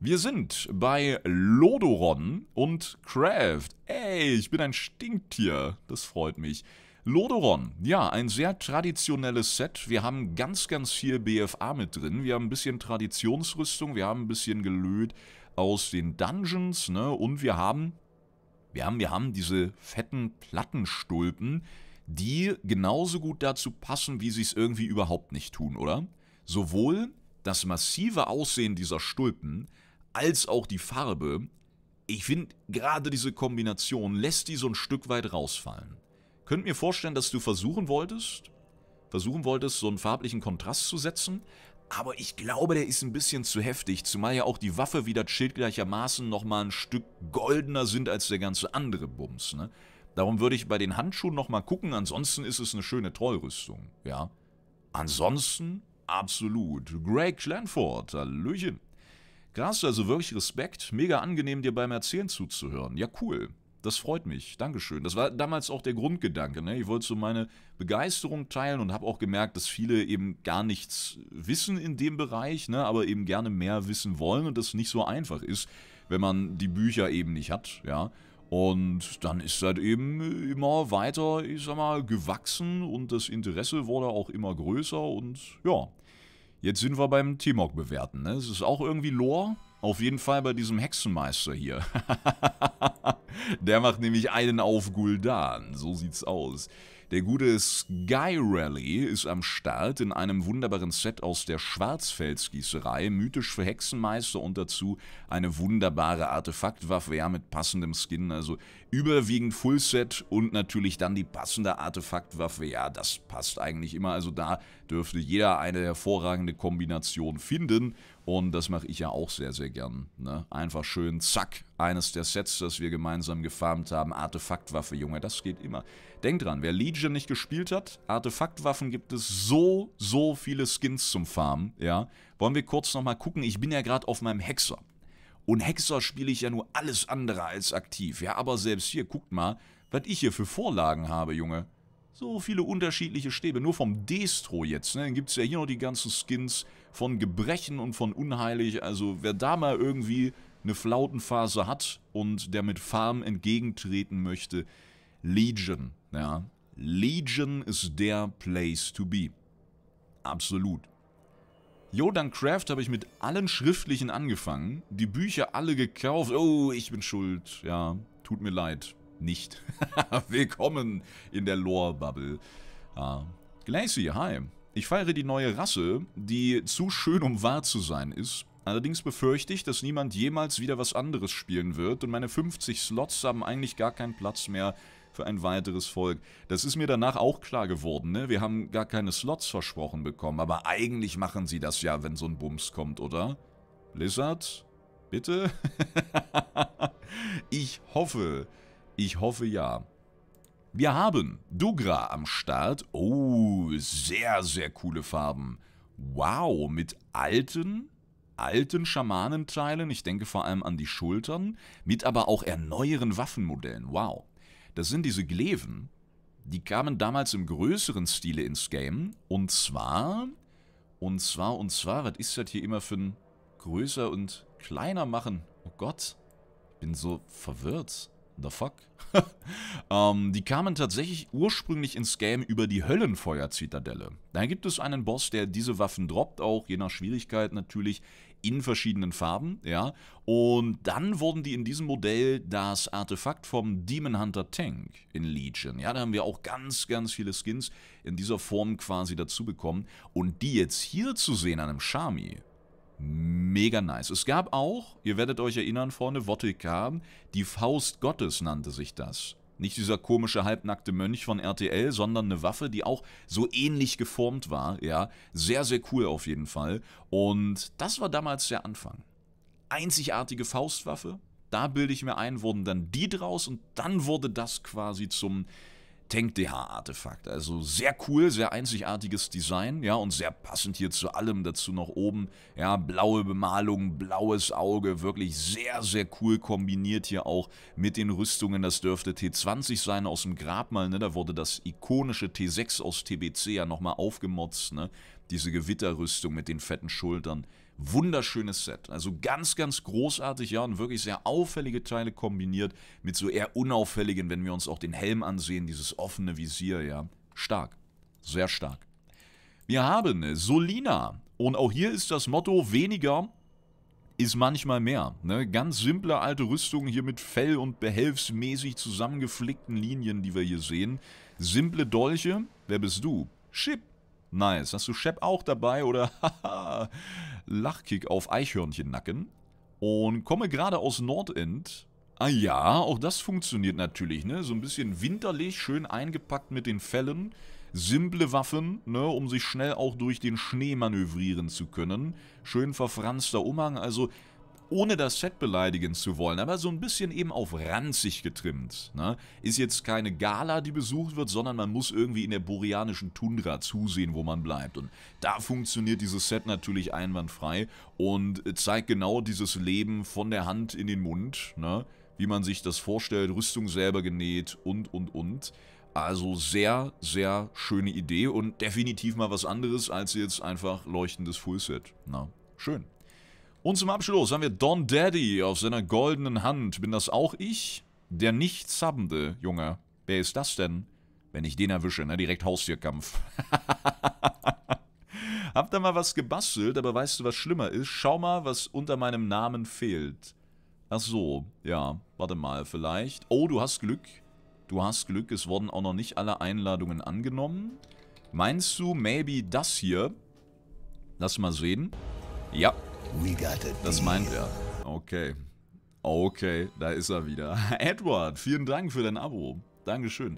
Wir sind bei Lodoron und Craft. Ey, ich bin ein Stinktier. Das freut mich. Lodoron, ja, ein sehr traditionelles Set. Wir haben ganz, ganz viel BFA mit drin. Wir haben ein bisschen Traditionsrüstung, wir haben ein bisschen Gelöt aus den Dungeons, ne? Und wir haben, wir haben, wir haben diese fetten Plattenstulpen, die genauso gut dazu passen, wie sie es irgendwie überhaupt nicht tun, oder? Sowohl das massive Aussehen dieser Stulpen als auch die Farbe. Ich finde, gerade diese Kombination lässt die so ein Stück weit rausfallen. Könnt mir vorstellen, dass du versuchen wolltest, versuchen wolltest, so einen farblichen Kontrast zu setzen, aber ich glaube, der ist ein bisschen zu heftig, zumal ja auch die Waffe wieder das gleichermaßen nochmal ein Stück goldener sind als der ganze andere Bums, ne? Darum würde ich bei den Handschuhen nochmal gucken, ansonsten ist es eine schöne Trollrüstung, ja? Ansonsten absolut. Greg Lanford, hallöchen. Krass, also wirklich Respekt. Mega angenehm, dir beim Erzählen zuzuhören. Ja, cool. Das freut mich. Dankeschön. Das war damals auch der Grundgedanke. Ne? Ich wollte so meine Begeisterung teilen und habe auch gemerkt, dass viele eben gar nichts wissen in dem Bereich, ne? aber eben gerne mehr wissen wollen und das nicht so einfach ist, wenn man die Bücher eben nicht hat. Ja? Und dann ist das eben immer weiter, ich sag mal, gewachsen und das Interesse wurde auch immer größer und ja. Jetzt sind wir beim T-Mog bewerten. Ne? Es ist auch irgendwie Lore, auf jeden Fall bei diesem Hexenmeister hier. Der macht nämlich einen auf Guldan. So sieht's aus. Der gute Sky Rally ist am Start in einem wunderbaren Set aus der Schwarzfelsgießerei, mythisch für Hexenmeister und dazu eine wunderbare Artefaktwaffe, ja, mit passendem Skin, also überwiegend Fullset und natürlich dann die passende Artefaktwaffe, ja, das passt eigentlich immer, also da dürfte jeder eine hervorragende Kombination finden und das mache ich ja auch sehr, sehr gern. Ne? Einfach schön, zack, eines der Sets, das wir gemeinsam gefarmt haben. Artefaktwaffe, Junge, das geht immer. Denk dran, wer Legion nicht gespielt hat, Artefaktwaffen gibt es so, so viele Skins zum Farmen. Ja? Wollen wir kurz nochmal gucken? Ich bin ja gerade auf meinem Hexer. Und Hexer spiele ich ja nur alles andere als aktiv. Ja, aber selbst hier, guckt mal, was ich hier für Vorlagen habe, Junge. So viele unterschiedliche Stäbe, nur vom Destro jetzt. Ne? Dann gibt es ja hier noch die ganzen Skins von Gebrechen und von Unheilig. Also wer da mal irgendwie eine Flautenphase hat und der mit Farm entgegentreten möchte, Legion, ja. Legion ist der Place to be. Absolut. Jo, dank Craft habe ich mit allen schriftlichen angefangen, die Bücher alle gekauft. Oh, ich bin schuld. Ja, tut mir leid nicht. Willkommen in der Lore-Bubble. Uh, ah, Glacier, hi. Ich feiere die neue Rasse, die zu schön, um wahr zu sein ist. Allerdings befürchte ich, dass niemand jemals wieder was anderes spielen wird und meine 50 Slots haben eigentlich gar keinen Platz mehr für ein weiteres Volk. Das ist mir danach auch klar geworden, ne? Wir haben gar keine Slots versprochen bekommen, aber eigentlich machen sie das ja, wenn so ein Bums kommt, oder? Blizzard? Bitte? ich hoffe, ich hoffe ja. Wir haben Dugra am Start. Oh, sehr, sehr coole Farben. Wow, mit alten, alten Schamanenteilen. Ich denke vor allem an die Schultern. Mit aber auch erneueren Waffenmodellen. Wow. Das sind diese Gleven. Die kamen damals im größeren Stile ins Game. Und zwar, und zwar, und zwar, was ist das hier immer für ein größer und kleiner machen? Oh Gott, ich bin so verwirrt the fuck? ähm, die kamen tatsächlich ursprünglich ins Game über die Höllenfeuer-Zitadelle. Da gibt es einen Boss, der diese Waffen droppt, auch je nach Schwierigkeit natürlich in verschiedenen Farben, ja. Und dann wurden die in diesem Modell das Artefakt vom Demon Hunter Tank in Legion. Ja, da haben wir auch ganz, ganz viele Skins in dieser Form quasi dazu bekommen. Und die jetzt hier zu sehen an einem Shami, mega nice. Es gab auch, ihr werdet euch erinnern, vorne Wottelka, die Faust Gottes nannte sich das. Nicht dieser komische halbnackte Mönch von RTL, sondern eine Waffe, die auch so ähnlich geformt war. Ja, sehr, sehr cool auf jeden Fall. Und das war damals der Anfang. Einzigartige Faustwaffe, da bilde ich mir ein, wurden dann die draus und dann wurde das quasi zum Tank DH-Artefakt. Also sehr cool, sehr einzigartiges Design, ja, und sehr passend hier zu allem. Dazu noch oben, ja, blaue Bemalung, blaues Auge, wirklich sehr, sehr cool kombiniert hier auch mit den Rüstungen. Das dürfte T20 sein aus dem Grabmal, ne, da wurde das ikonische T6 aus TBC ja nochmal aufgemotzt, ne, diese Gewitterrüstung mit den fetten Schultern. Wunderschönes Set. Also ganz, ganz großartig, ja, und wirklich sehr auffällige Teile kombiniert mit so eher unauffälligen, wenn wir uns auch den Helm ansehen, dieses offene Visier, ja. Stark. Sehr stark. Wir haben Solina. Und auch hier ist das Motto weniger ist manchmal mehr. Ne? Ganz simple alte Rüstungen hier mit Fell und behelfsmäßig zusammengeflickten Linien, die wir hier sehen. Simple Dolche. Wer bist du? Chip. Nice. Hast du Shep auch dabei oder haha, Lachkick auf Eichhörnchennacken. Und komme gerade aus Nordend. Ah ja, auch das funktioniert natürlich, ne? So ein bisschen winterlich, schön eingepackt mit den Fellen. Simple Waffen, ne, um sich schnell auch durch den Schnee manövrieren zu können. Schön verfranster Umhang, also ohne das Set beleidigen zu wollen, aber so ein bisschen eben auf ranzig getrimmt. Ne? Ist jetzt keine Gala, die besucht wird, sondern man muss irgendwie in der boreanischen Tundra zusehen, wo man bleibt. Und da funktioniert dieses Set natürlich einwandfrei und zeigt genau dieses Leben von der Hand in den Mund, ne? wie man sich das vorstellt, Rüstung selber genäht und, und, und. Also sehr, sehr schöne Idee und definitiv mal was anderes als jetzt einfach leuchtendes Fullset. Na, schön. Und zum Abschluss haben wir Don Daddy auf seiner goldenen Hand. Bin das auch ich? Der nicht subbende Junge. Wer ist das denn? Wenn ich den erwische, ne? Direkt Haustierkampf. Hab da mal was gebastelt, aber weißt du, was schlimmer ist? Schau mal, was unter meinem Namen fehlt. Ach so, ja, warte mal, vielleicht. Oh, du hast Glück. Du hast Glück, es wurden auch noch nicht alle Einladungen angenommen. Meinst du, maybe das hier? Lass mal sehen. Ja, das meint er. Okay. Okay, da ist er wieder. Edward, vielen Dank für dein Abo. Dankeschön.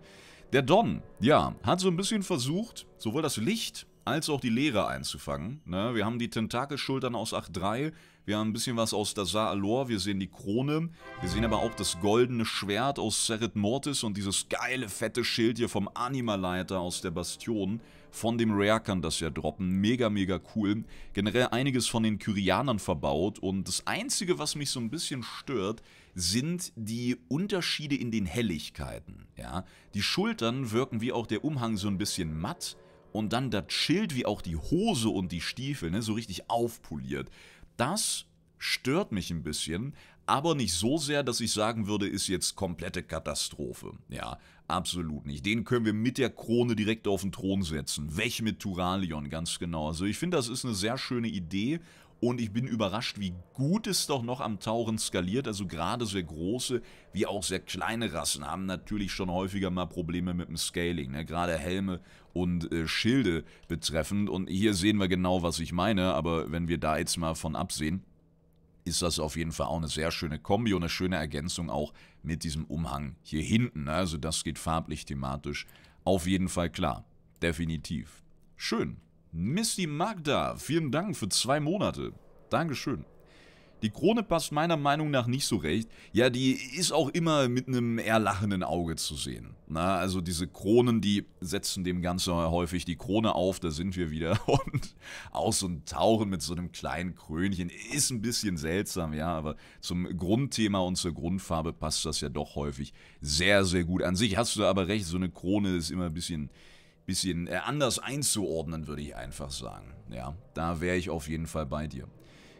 Der Don, ja, hat so ein bisschen versucht, sowohl das Licht als auch die Leere einzufangen. Ne? Wir haben die Tentakelschultern aus 8.3, wir haben ein bisschen was aus Dazar Alor, wir sehen die Krone, wir sehen aber auch das goldene Schwert aus Seret Mortis und dieses geile fette Schild hier vom Animaleiter aus der Bastion von dem Rare kann das ja droppen. Mega, mega cool. Generell einiges von den Kyrianern verbaut und das Einzige, was mich so ein bisschen stört, sind die Unterschiede in den Helligkeiten. Ja? Die Schultern wirken wie auch der Umhang so ein bisschen matt und dann das Schild wie auch die Hose und die Stiefel, ne, so richtig aufpoliert. Das stört mich ein bisschen, aber nicht so sehr, dass ich sagen würde, ist jetzt komplette Katastrophe. Ja, Absolut nicht. Den können wir mit der Krone direkt auf den Thron setzen. Weg mit Turalion, ganz genau. Also ich finde, das ist eine sehr schöne Idee und ich bin überrascht, wie gut es doch noch am Tauren skaliert. Also gerade sehr große wie auch sehr kleine Rassen haben natürlich schon häufiger mal Probleme mit dem Scaling. Ne? Gerade Helme und äh, Schilde betreffend. Und hier sehen wir genau, was ich meine. Aber wenn wir da jetzt mal von absehen, ist das auf jeden Fall auch eine sehr schöne Kombi und eine schöne Ergänzung auch mit diesem Umhang hier hinten. Ne? Also das geht farblich thematisch auf jeden Fall klar. Definitiv. Schön. Misty Magda, vielen Dank für zwei Monate. Dankeschön. Die Krone passt meiner Meinung nach nicht so recht. Ja, die ist auch immer mit einem eher lachenden Auge zu sehen. Na, ne? also diese Kronen, die setzen dem Ganzen häufig die Krone auf, da sind wir wieder. Und auch so ein Tauchen mit so einem kleinen Krönchen ist ein bisschen seltsam, ja, aber zum Grundthema und zur Grundfarbe passt das ja doch häufig sehr, sehr gut. An sich hast du aber recht, so eine Krone ist immer ein bisschen bisschen äh, anders einzuordnen, würde ich einfach sagen. Ja, da wäre ich auf jeden Fall bei dir.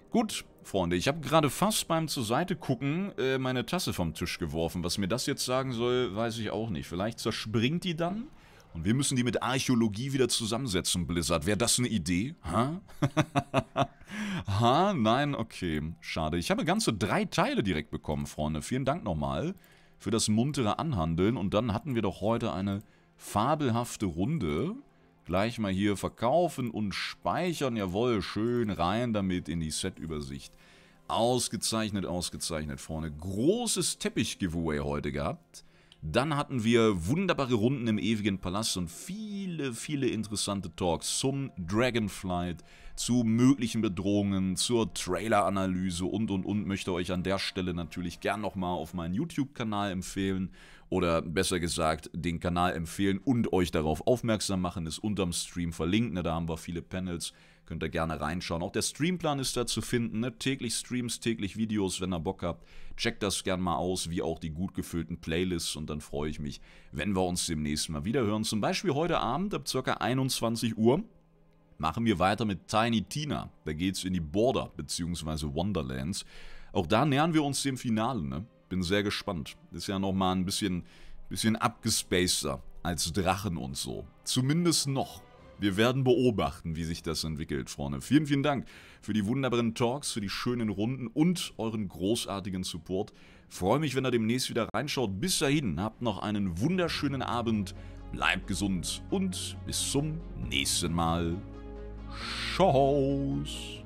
Gut, Freunde, ich habe gerade fast beim zur Seite gucken äh, meine Tasse vom Tisch geworfen. Was mir das jetzt sagen soll, weiß ich auch nicht. Vielleicht zerspringt die dann? Und wir müssen die mit Archäologie wieder zusammensetzen, Blizzard. Wäre das eine Idee? Ha? ha? Nein? Okay. Schade. Ich habe ganze drei Teile direkt bekommen, Freunde. Vielen Dank nochmal für das muntere Anhandeln. Und dann hatten wir doch heute eine fabelhafte Runde. Gleich mal hier verkaufen und speichern. Jawohl, schön rein damit in die Set-Übersicht. Ausgezeichnet, ausgezeichnet vorne. Großes Teppich-Giveaway heute gehabt. Dann hatten wir wunderbare Runden im ewigen Palast und viele, viele interessante Talks zum Dragonflight, zu möglichen Bedrohungen, zur Trailer-Analyse und, und, und. Möchte euch an der Stelle natürlich gern nochmal auf meinen YouTube-Kanal empfehlen oder besser gesagt den Kanal empfehlen und euch darauf aufmerksam machen. Ist unterm Stream verlinkt, ne? da haben wir viele Panels, könnt ihr gerne reinschauen. Auch der Streamplan ist da zu finden, ne? täglich Streams, täglich Videos, wenn ihr Bock habt. Checkt das gerne mal aus, wie auch die gut gefüllten Playlists und dann freue ich mich, wenn wir uns demnächst mal wiederhören. Zum Beispiel heute Abend ab ca. 21 Uhr machen wir weiter mit Tiny Tina. Da geht es in die Border bzw. Wonderlands. Auch da nähern wir uns dem Finale, ne? Bin sehr gespannt. Ist ja nochmal ein bisschen, bisschen abgespaceter als Drachen und so. Zumindest noch. Wir werden beobachten, wie sich das entwickelt, Freunde. Vielen, vielen Dank für die wunderbaren Talks, für die schönen Runden und euren großartigen Support. Freue mich, wenn ihr demnächst wieder reinschaut. Bis dahin, habt noch einen wunderschönen Abend, bleibt gesund und bis zum nächsten Mal. Tschüss.